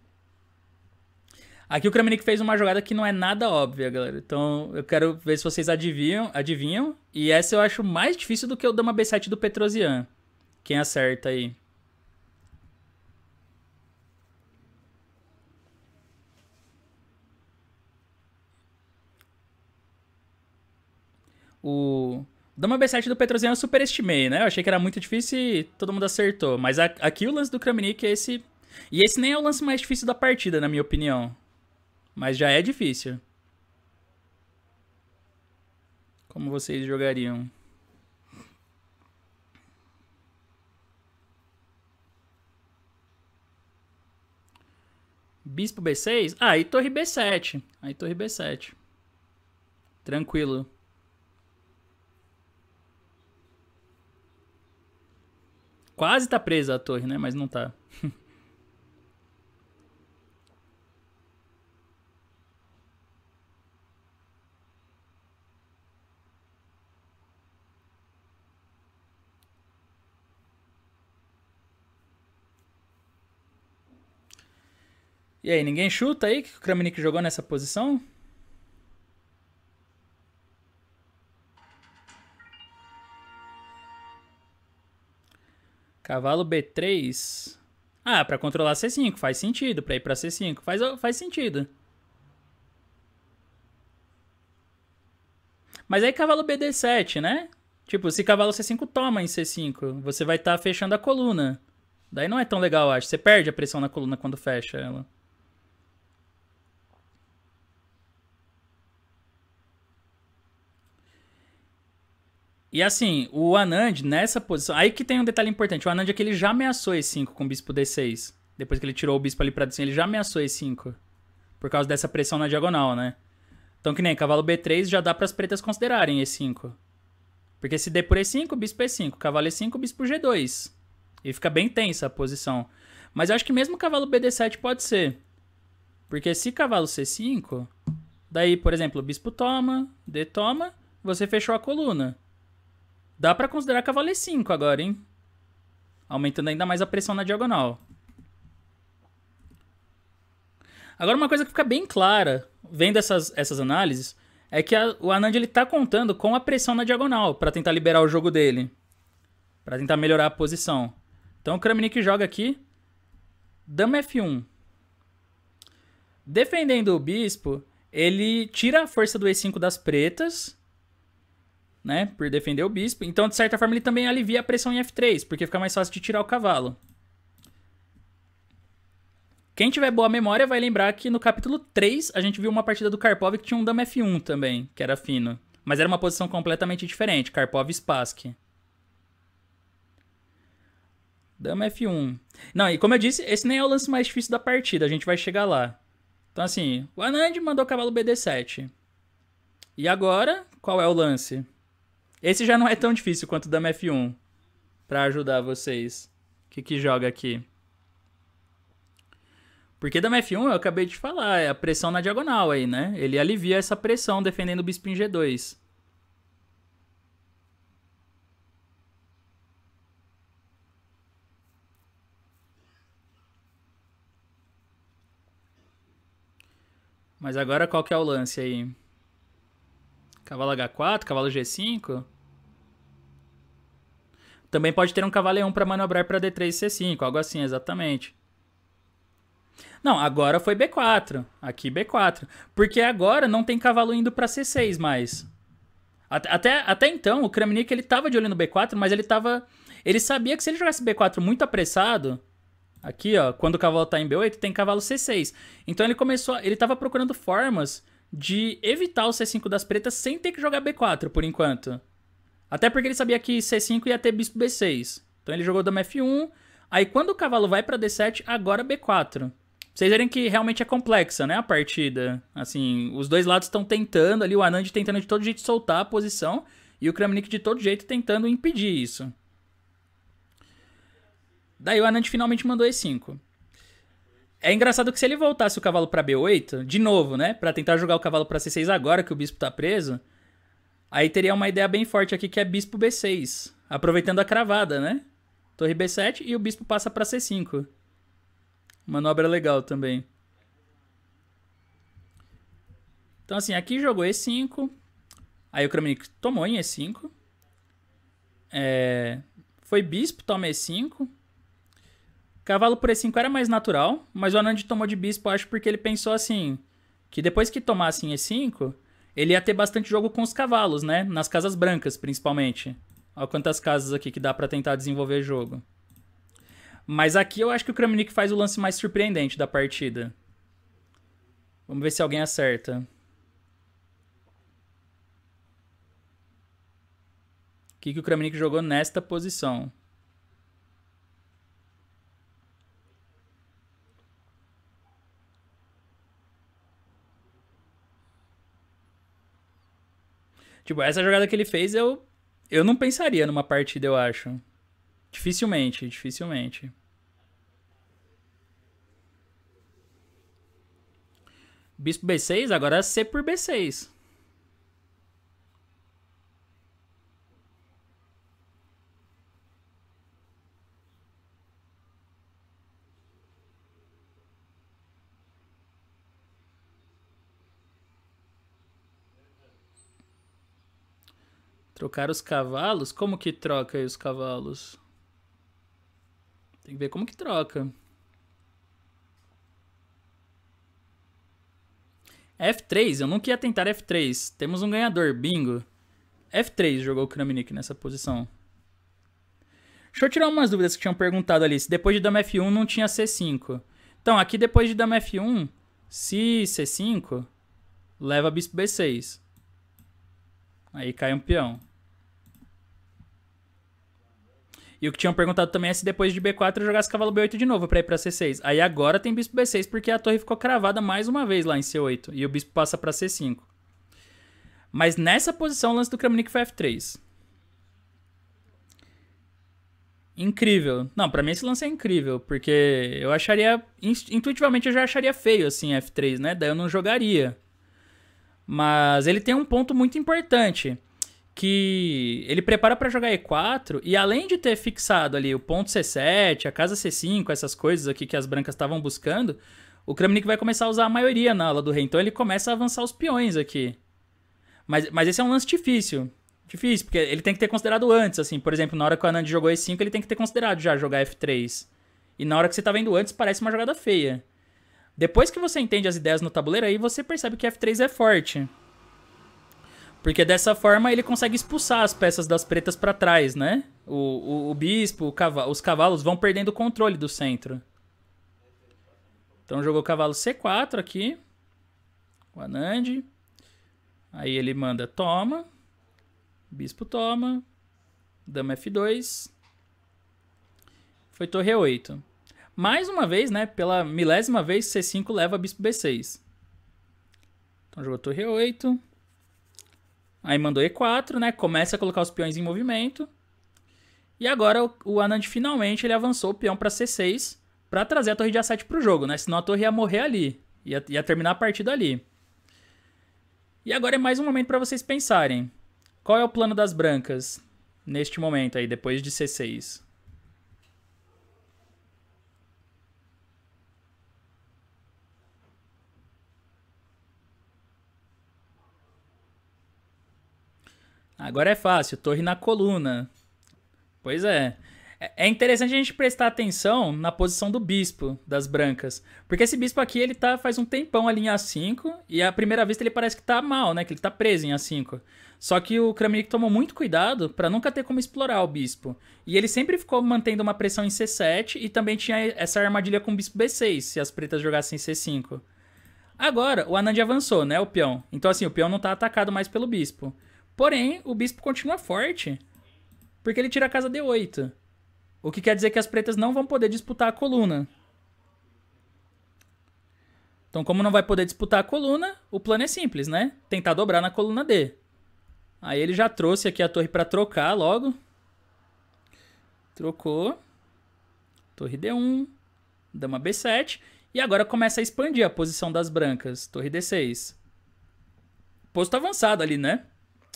Aqui o Kramnik fez uma jogada que não é nada óbvia, galera. Então eu quero ver se vocês adivinham. adivinham. E essa eu acho mais difícil do que o Dama B7 do Petrosian. Quem acerta aí? O Dama B7 do Petrosian eu superestimei, né? Eu achei que era muito difícil e todo mundo acertou. Mas aqui o lance do Kramnik é esse... E esse nem é o lance mais difícil da partida, na minha opinião. Mas já é difícil. Como vocês jogariam? Bispo B6? Ah, e torre B7. Aí torre B7. Tranquilo. Quase tá presa a torre, né? Mas não tá. <laughs> E aí, ninguém chuta aí que o Kramnik jogou nessa posição? Cavalo B3. Ah, para controlar C5, faz sentido. Para ir para C5, faz, faz sentido. Mas aí cavalo BD7, né? Tipo, se cavalo C5 toma em C5, você vai estar tá fechando a coluna. Daí não é tão legal, acho. Você perde a pressão na coluna quando fecha ela. E assim, o Anand nessa posição. Aí que tem um detalhe importante: o Anand é que ele já ameaçou E5 com o bispo D6. Depois que ele tirou o bispo ali pra D5, ele já ameaçou E5. Por causa dessa pressão na diagonal, né? Então, que nem cavalo B3 já dá para as pretas considerarem E5. Porque se D por E5, bispo E5. Cavalo E5, bispo G2. E fica bem tensa a posição. Mas eu acho que mesmo cavalo BD7 pode ser. Porque se cavalo C5, daí, por exemplo, bispo toma, D toma, você fechou a coluna. Dá para considerar cavalo E5 agora, hein? Aumentando ainda mais a pressão na diagonal. Agora, uma coisa que fica bem clara, vendo essas, essas análises, é que a, o Anand ele tá contando com a pressão na diagonal para tentar liberar o jogo dele. para tentar melhorar a posição. Então o Kramnik joga aqui. Dama F1. Defendendo o bispo, ele tira a força do E5 das pretas né? Por defender o bispo. Então, de certa forma, ele também alivia a pressão em F3, porque fica mais fácil de tirar o cavalo. Quem tiver boa memória vai lembrar que no capítulo 3 a gente viu uma partida do Karpov que tinha um dama F1 também, que era fino. Mas era uma posição completamente diferente, Karpov e Spassky. Dama F1. Não, e como eu disse, esse nem é o lance mais difícil da partida, a gente vai chegar lá. Então assim, o Anand mandou o cavalo BD7. E agora, qual é o lance? Esse já não é tão difícil quanto o da f 1 Pra ajudar vocês. O que, que joga aqui? Porque da f 1 eu acabei de falar, é a pressão na diagonal aí, né? Ele alivia essa pressão defendendo o bispo em G2. Mas agora qual que é o lance aí? Cavalo H4, cavalo G5. Também pode ter um cavalo E1 para manobrar para D3 e C5, algo assim, exatamente. Não, agora foi B4. Aqui B4. Porque agora não tem cavalo indo para C6 mais. Até, até então, o Kramnik ele tava de olho no B4, mas ele tava. Ele sabia que se ele jogasse B4 muito apressado, aqui ó, quando o cavalo tá em B8, tem cavalo C6. Então ele começou. Ele tava procurando formas de evitar o C5 das pretas sem ter que jogar B4 por enquanto. Até porque ele sabia que C5 ia ter bispo B6. Então ele jogou dama F1. Aí quando o cavalo vai para D7, agora B4. Vocês verem que realmente é complexa, né, a partida. Assim, os dois lados estão tentando ali, o Anand tentando de todo jeito soltar a posição e o Kramnik de todo jeito tentando impedir isso. Daí o Anand finalmente mandou E5. É engraçado que se ele voltasse o cavalo para B8, de novo, né? Para tentar jogar o cavalo para C6 agora que o bispo tá preso, aí teria uma ideia bem forte aqui que é bispo B6, aproveitando a cravada, né? Torre B7 e o bispo passa para C5. Manobra legal também. Então assim, aqui jogou E5, aí o Kramnik tomou em E5. É... Foi bispo, toma E5. Cavalo por E5 era mais natural, mas o Anand tomou de bispo, acho, porque ele pensou assim: que depois que tomasse em E5, ele ia ter bastante jogo com os cavalos, né? Nas casas brancas, principalmente. Olha quantas casas aqui que dá para tentar desenvolver jogo. Mas aqui eu acho que o Kramnik faz o lance mais surpreendente da partida. Vamos ver se alguém acerta. O que, que o Kramnik jogou nesta posição? Tipo, essa jogada que ele fez, eu, eu não pensaria numa partida, eu acho. Dificilmente, dificilmente. Bispo B6, agora C por B6. Trocar os cavalos? Como que troca aí os cavalos? Tem que ver como que troca. F3, eu nunca ia tentar F3. Temos um ganhador, bingo. F3 jogou o Kramnik nessa posição. Deixa eu tirar umas dúvidas que tinham perguntado ali. Se depois de dama F1 não tinha C5. Então, aqui depois de dama F1, se C5, leva bispo B6. Aí cai um peão. E o que tinham perguntado também é se depois de B4 eu jogasse cavalo B8 de novo pra ir pra C6. Aí agora tem bispo B6 porque a torre ficou cravada mais uma vez lá em C8. E o bispo passa pra C5. Mas nessa posição o lance do Kramnik foi F3. Incrível. Não, para mim esse lance é incrível, porque eu acharia. Intuitivamente eu já acharia feio assim F3, né? Daí eu não jogaria. Mas ele tem um ponto muito importante que ele prepara para jogar E4 e além de ter fixado ali o ponto C7, a casa C5, essas coisas aqui que as brancas estavam buscando, o Kramnik vai começar a usar a maioria na ala do rei, então ele começa a avançar os peões aqui. Mas, mas esse é um lance difícil. Difícil, porque ele tem que ter considerado antes, assim. Por exemplo, na hora que o Anand jogou E5, ele tem que ter considerado já jogar F3. E na hora que você tá vendo antes, parece uma jogada feia. Depois que você entende as ideias no tabuleiro, aí você percebe que F3 é forte. Porque dessa forma ele consegue expulsar as peças das pretas para trás, né? O, o, o bispo, o cavalo, os cavalos vão perdendo o controle do centro. Então jogou cavalo C4 aqui. O Anand. Aí ele manda toma. Bispo toma. Dama F2. Foi torre 8 Mais uma vez, né? Pela milésima vez, C5 leva bispo B6. Então jogou torre 8 Aí mandou E4, né? Começa a colocar os peões em movimento. E agora o, Anand finalmente ele avançou o peão para C6 para trazer a torre de A7 pro jogo, né? Senão a torre ia morrer ali. Ia, ia terminar a partida ali. E agora é mais um momento para vocês pensarem. Qual é o plano das brancas neste momento aí, depois de C6? Agora é fácil, torre na coluna. Pois é. é. É interessante a gente prestar atenção na posição do bispo das brancas. Porque esse bispo aqui, ele tá faz um tempão ali em A5, e à primeira vista ele parece que tá mal, né? Que ele tá preso em A5. Só que o Kramnik tomou muito cuidado para nunca ter como explorar o bispo. E ele sempre ficou mantendo uma pressão em C7 e também tinha essa armadilha com o bispo B6, se as pretas jogassem C5. Agora, o Anand avançou, né, o peão. Então assim, o peão não tá atacado mais pelo bispo. Porém, o bispo continua forte, porque ele tira a casa D8. O que quer dizer que as pretas não vão poder disputar a coluna. Então, como não vai poder disputar a coluna, o plano é simples, né? Tentar dobrar na coluna D. Aí ele já trouxe aqui a torre para trocar logo. Trocou. Torre D1, dama B7. E agora começa a expandir a posição das brancas. Torre D6. Posto avançado ali, né?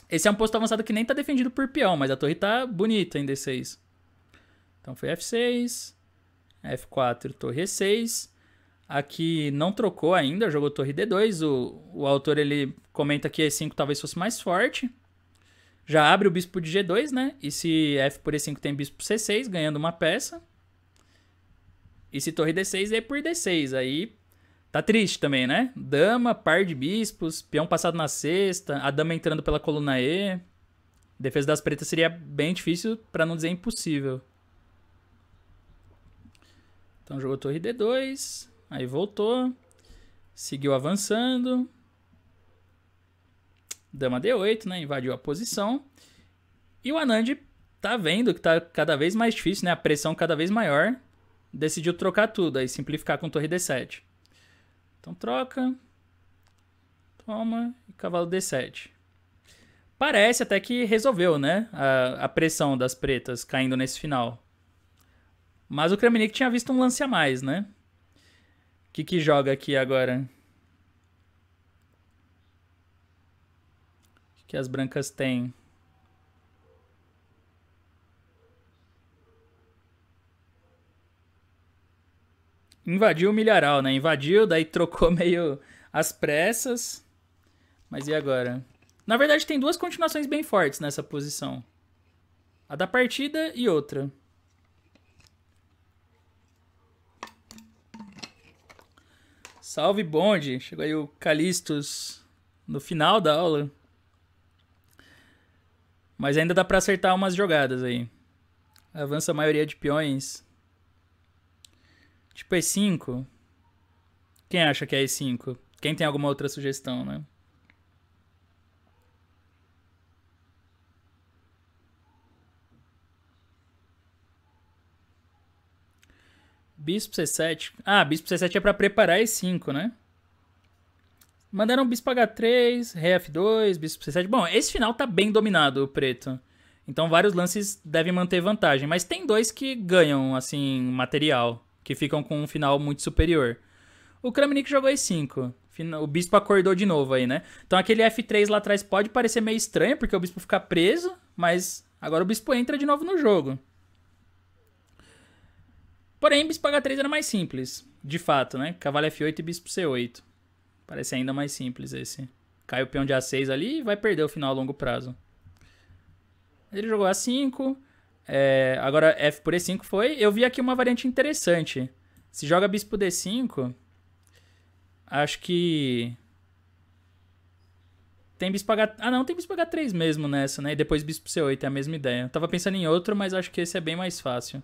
Esse é um posto avançado que nem tá defendido por peão, mas a torre tá bonita em D6. Então foi F6, F4, torre E6. Aqui não trocou ainda, jogou torre D2. O, o autor ele comenta que E5 talvez fosse mais forte. Já abre o bispo de G2, né? E se F por E5 tem bispo C6, ganhando uma peça. E se torre D6, E por D6. Aí Tá triste também, né? Dama, par de bispos, peão passado na sexta, a dama entrando pela coluna E. Defesa das pretas seria bem difícil, para não dizer impossível. Então jogou torre D2, aí voltou, seguiu avançando. Dama D8, né? Invadiu a posição. E o Anand tá vendo que tá cada vez mais difícil, né? A pressão cada vez maior. Decidiu trocar tudo, aí simplificar com torre D7. Então troca. Toma. E cavalo D7. Parece até que resolveu, né? A, a pressão das pretas caindo nesse final. Mas o Kramnik tinha visto um lance a mais, né? O que, que joga aqui agora? O que, que as brancas têm? invadiu o milharal, né? Invadiu, daí trocou <laughs> meio as pressas. Mas e agora? Na verdade, tem duas continuações bem fortes nessa posição: a da partida e outra. Salve bonde! Chegou aí o Calistos no final da aula. Mas ainda dá para acertar umas jogadas aí. Avança a maioria de peões. Tipo, E5? Quem acha que é E5? Quem tem alguma outra sugestão, né? Bispo C7. Ah, bispo C7 é pra preparar E5, né? Mandaram bispo H3, rei F2, bispo C7. Bom, esse final tá bem dominado, o preto. Então vários lances devem manter vantagem, mas tem dois que ganham, assim, material que ficam com um final muito superior. O Kramnik jogou E5. O bispo acordou de novo aí, né? Então aquele F3 lá atrás pode parecer meio estranho, porque o bispo fica preso, mas agora o bispo entra de novo no jogo. Porém, bispo H3 era mais simples, de fato, né? Cavalo F8 e bispo C8. Parece ainda mais simples esse. Cai o peão de A6 ali e vai perder o final a longo prazo. Ele jogou A5, é, agora, F por E5 foi. Eu vi aqui uma variante interessante. Se joga bispo D5, acho que... Tem bispo H... Ah, não, tem bispo H3 mesmo nessa, né? E depois bispo C8, é a mesma ideia. tava pensando em outro, mas acho que esse é bem mais fácil.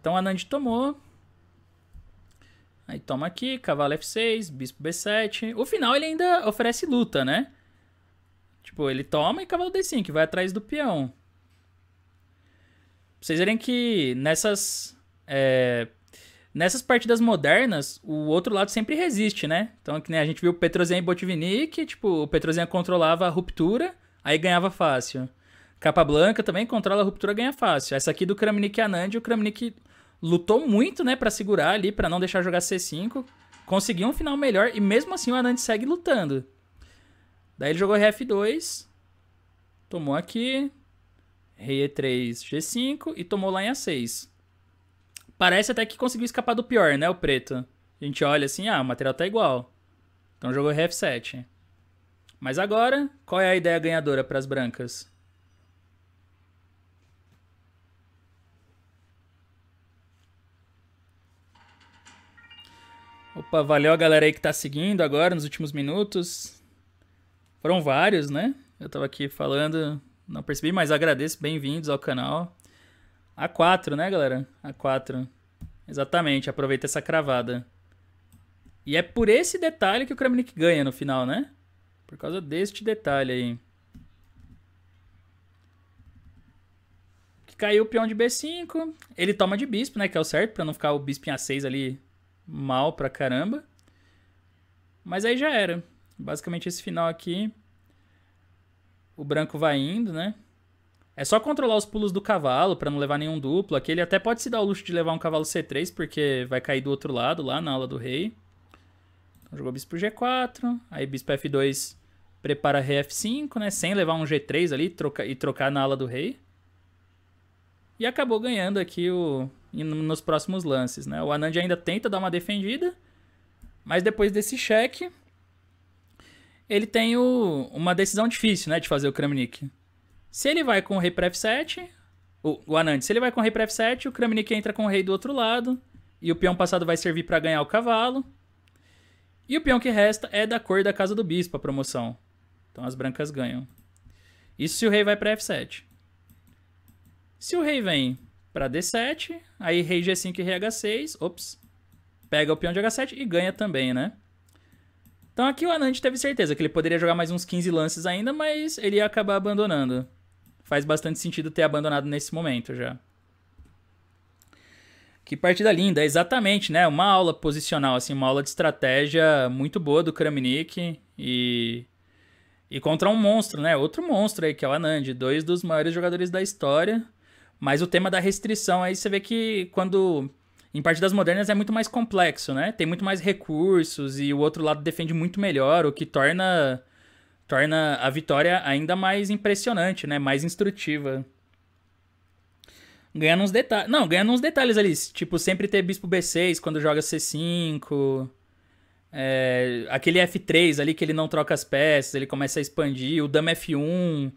Então, a Nand tomou. Aí toma aqui, cavalo F6, bispo B7. O final ele ainda oferece luta, né? Tipo, ele toma e cavalo D5, vai atrás do peão vocês verem que nessas. É, nessas partidas modernas, o outro lado sempre resiste, né? Então, que nem a gente viu o Petrosian e Botvinnik, tipo, o Petrosian controlava a ruptura, aí ganhava fácil. Capa Blanca também controla a ruptura, ganha fácil. Essa aqui do Kramnik e Anand, o Kramnik lutou muito, né, para segurar ali, para não deixar jogar C5, conseguiu um final melhor e mesmo assim o Anand segue lutando. Daí ele jogou Rf2, tomou aqui, Rei E3, G5 e tomou lá em A6. Parece até que conseguiu escapar do pior, né, o preto. A gente olha assim, ah, o material tá igual. Então jogou f 7 Mas agora, qual é a ideia ganhadora para as brancas? Opa, valeu a galera aí que tá seguindo agora nos últimos minutos. Foram vários, né? Eu tava aqui falando, não percebi, mas agradeço, bem-vindos ao canal. A4, né, galera? A4. Exatamente, aproveita essa cravada. E é por esse detalhe que o Kramnik ganha no final, né? Por causa deste detalhe aí. Que caiu o peão de B5. Ele toma de bispo, né? Que é o certo, pra não ficar o bispo em A6 ali mal pra caramba. Mas aí já era. Basicamente esse final aqui o branco vai indo, né? É só controlar os pulos do cavalo para não levar nenhum duplo. Aqui ele até pode se dar o luxo de levar um cavalo C3, porque vai cair do outro lado lá na ala do rei. Então, jogou bispo G4, aí bispo F2 prepara rei F5, né? Sem levar um G3 ali troca, e trocar na ala do rei. E acabou ganhando aqui o, nos próximos lances, né? O Anand ainda tenta dar uma defendida, mas depois desse cheque, ele tem o, uma decisão difícil, né, de fazer o Kramnik. Se ele vai com o rei para f7, o, o Anand, se ele vai com o rei para f7, o Kramnik entra com o rei do outro lado, e o peão passado vai servir para ganhar o cavalo. E o peão que resta é da cor da casa do bispo, a promoção. Então as brancas ganham. Isso se o rei vai para f7. Se o rei vem para d7, aí rei g5 e rei h6, ops, pega o peão de h7 e ganha também, né? Então aqui o Anand teve certeza que ele poderia jogar mais uns 15 lances ainda, mas ele ia acabar abandonando. Faz bastante sentido ter abandonado nesse momento já. Que partida linda, exatamente, né? Uma aula posicional, assim, uma aula de estratégia muito boa do Kramnik e e contra um monstro, né? Outro monstro aí que é o Anand, dois dos maiores jogadores da história. Mas o tema da restrição aí você vê que quando em partidas modernas é muito mais complexo, né? Tem muito mais recursos e o outro lado defende muito melhor, o que torna torna a vitória ainda mais impressionante, né? Mais instrutiva. Ganhando uns detalhes. Não, ganhando uns detalhes ali. Tipo, sempre ter bispo B6 quando joga C5. É... Aquele F3 ali que ele não troca as peças, ele começa a expandir. O dama F1.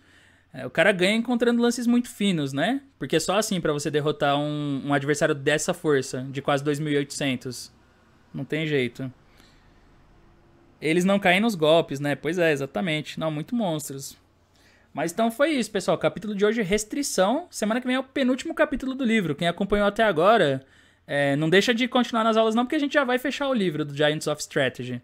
É, o cara ganha encontrando lances muito finos, né? Porque é só assim para você derrotar um, um, adversário dessa força, de quase 2.800. Não tem jeito. Eles não caem nos golpes, né? Pois é, exatamente. Não, muito monstros. Mas então foi isso, pessoal. Capítulo de hoje, restrição. Semana que vem é o penúltimo capítulo do livro. Quem acompanhou até agora, é, não deixa de continuar nas aulas não, porque a gente já vai fechar o livro do Giants of Strategy.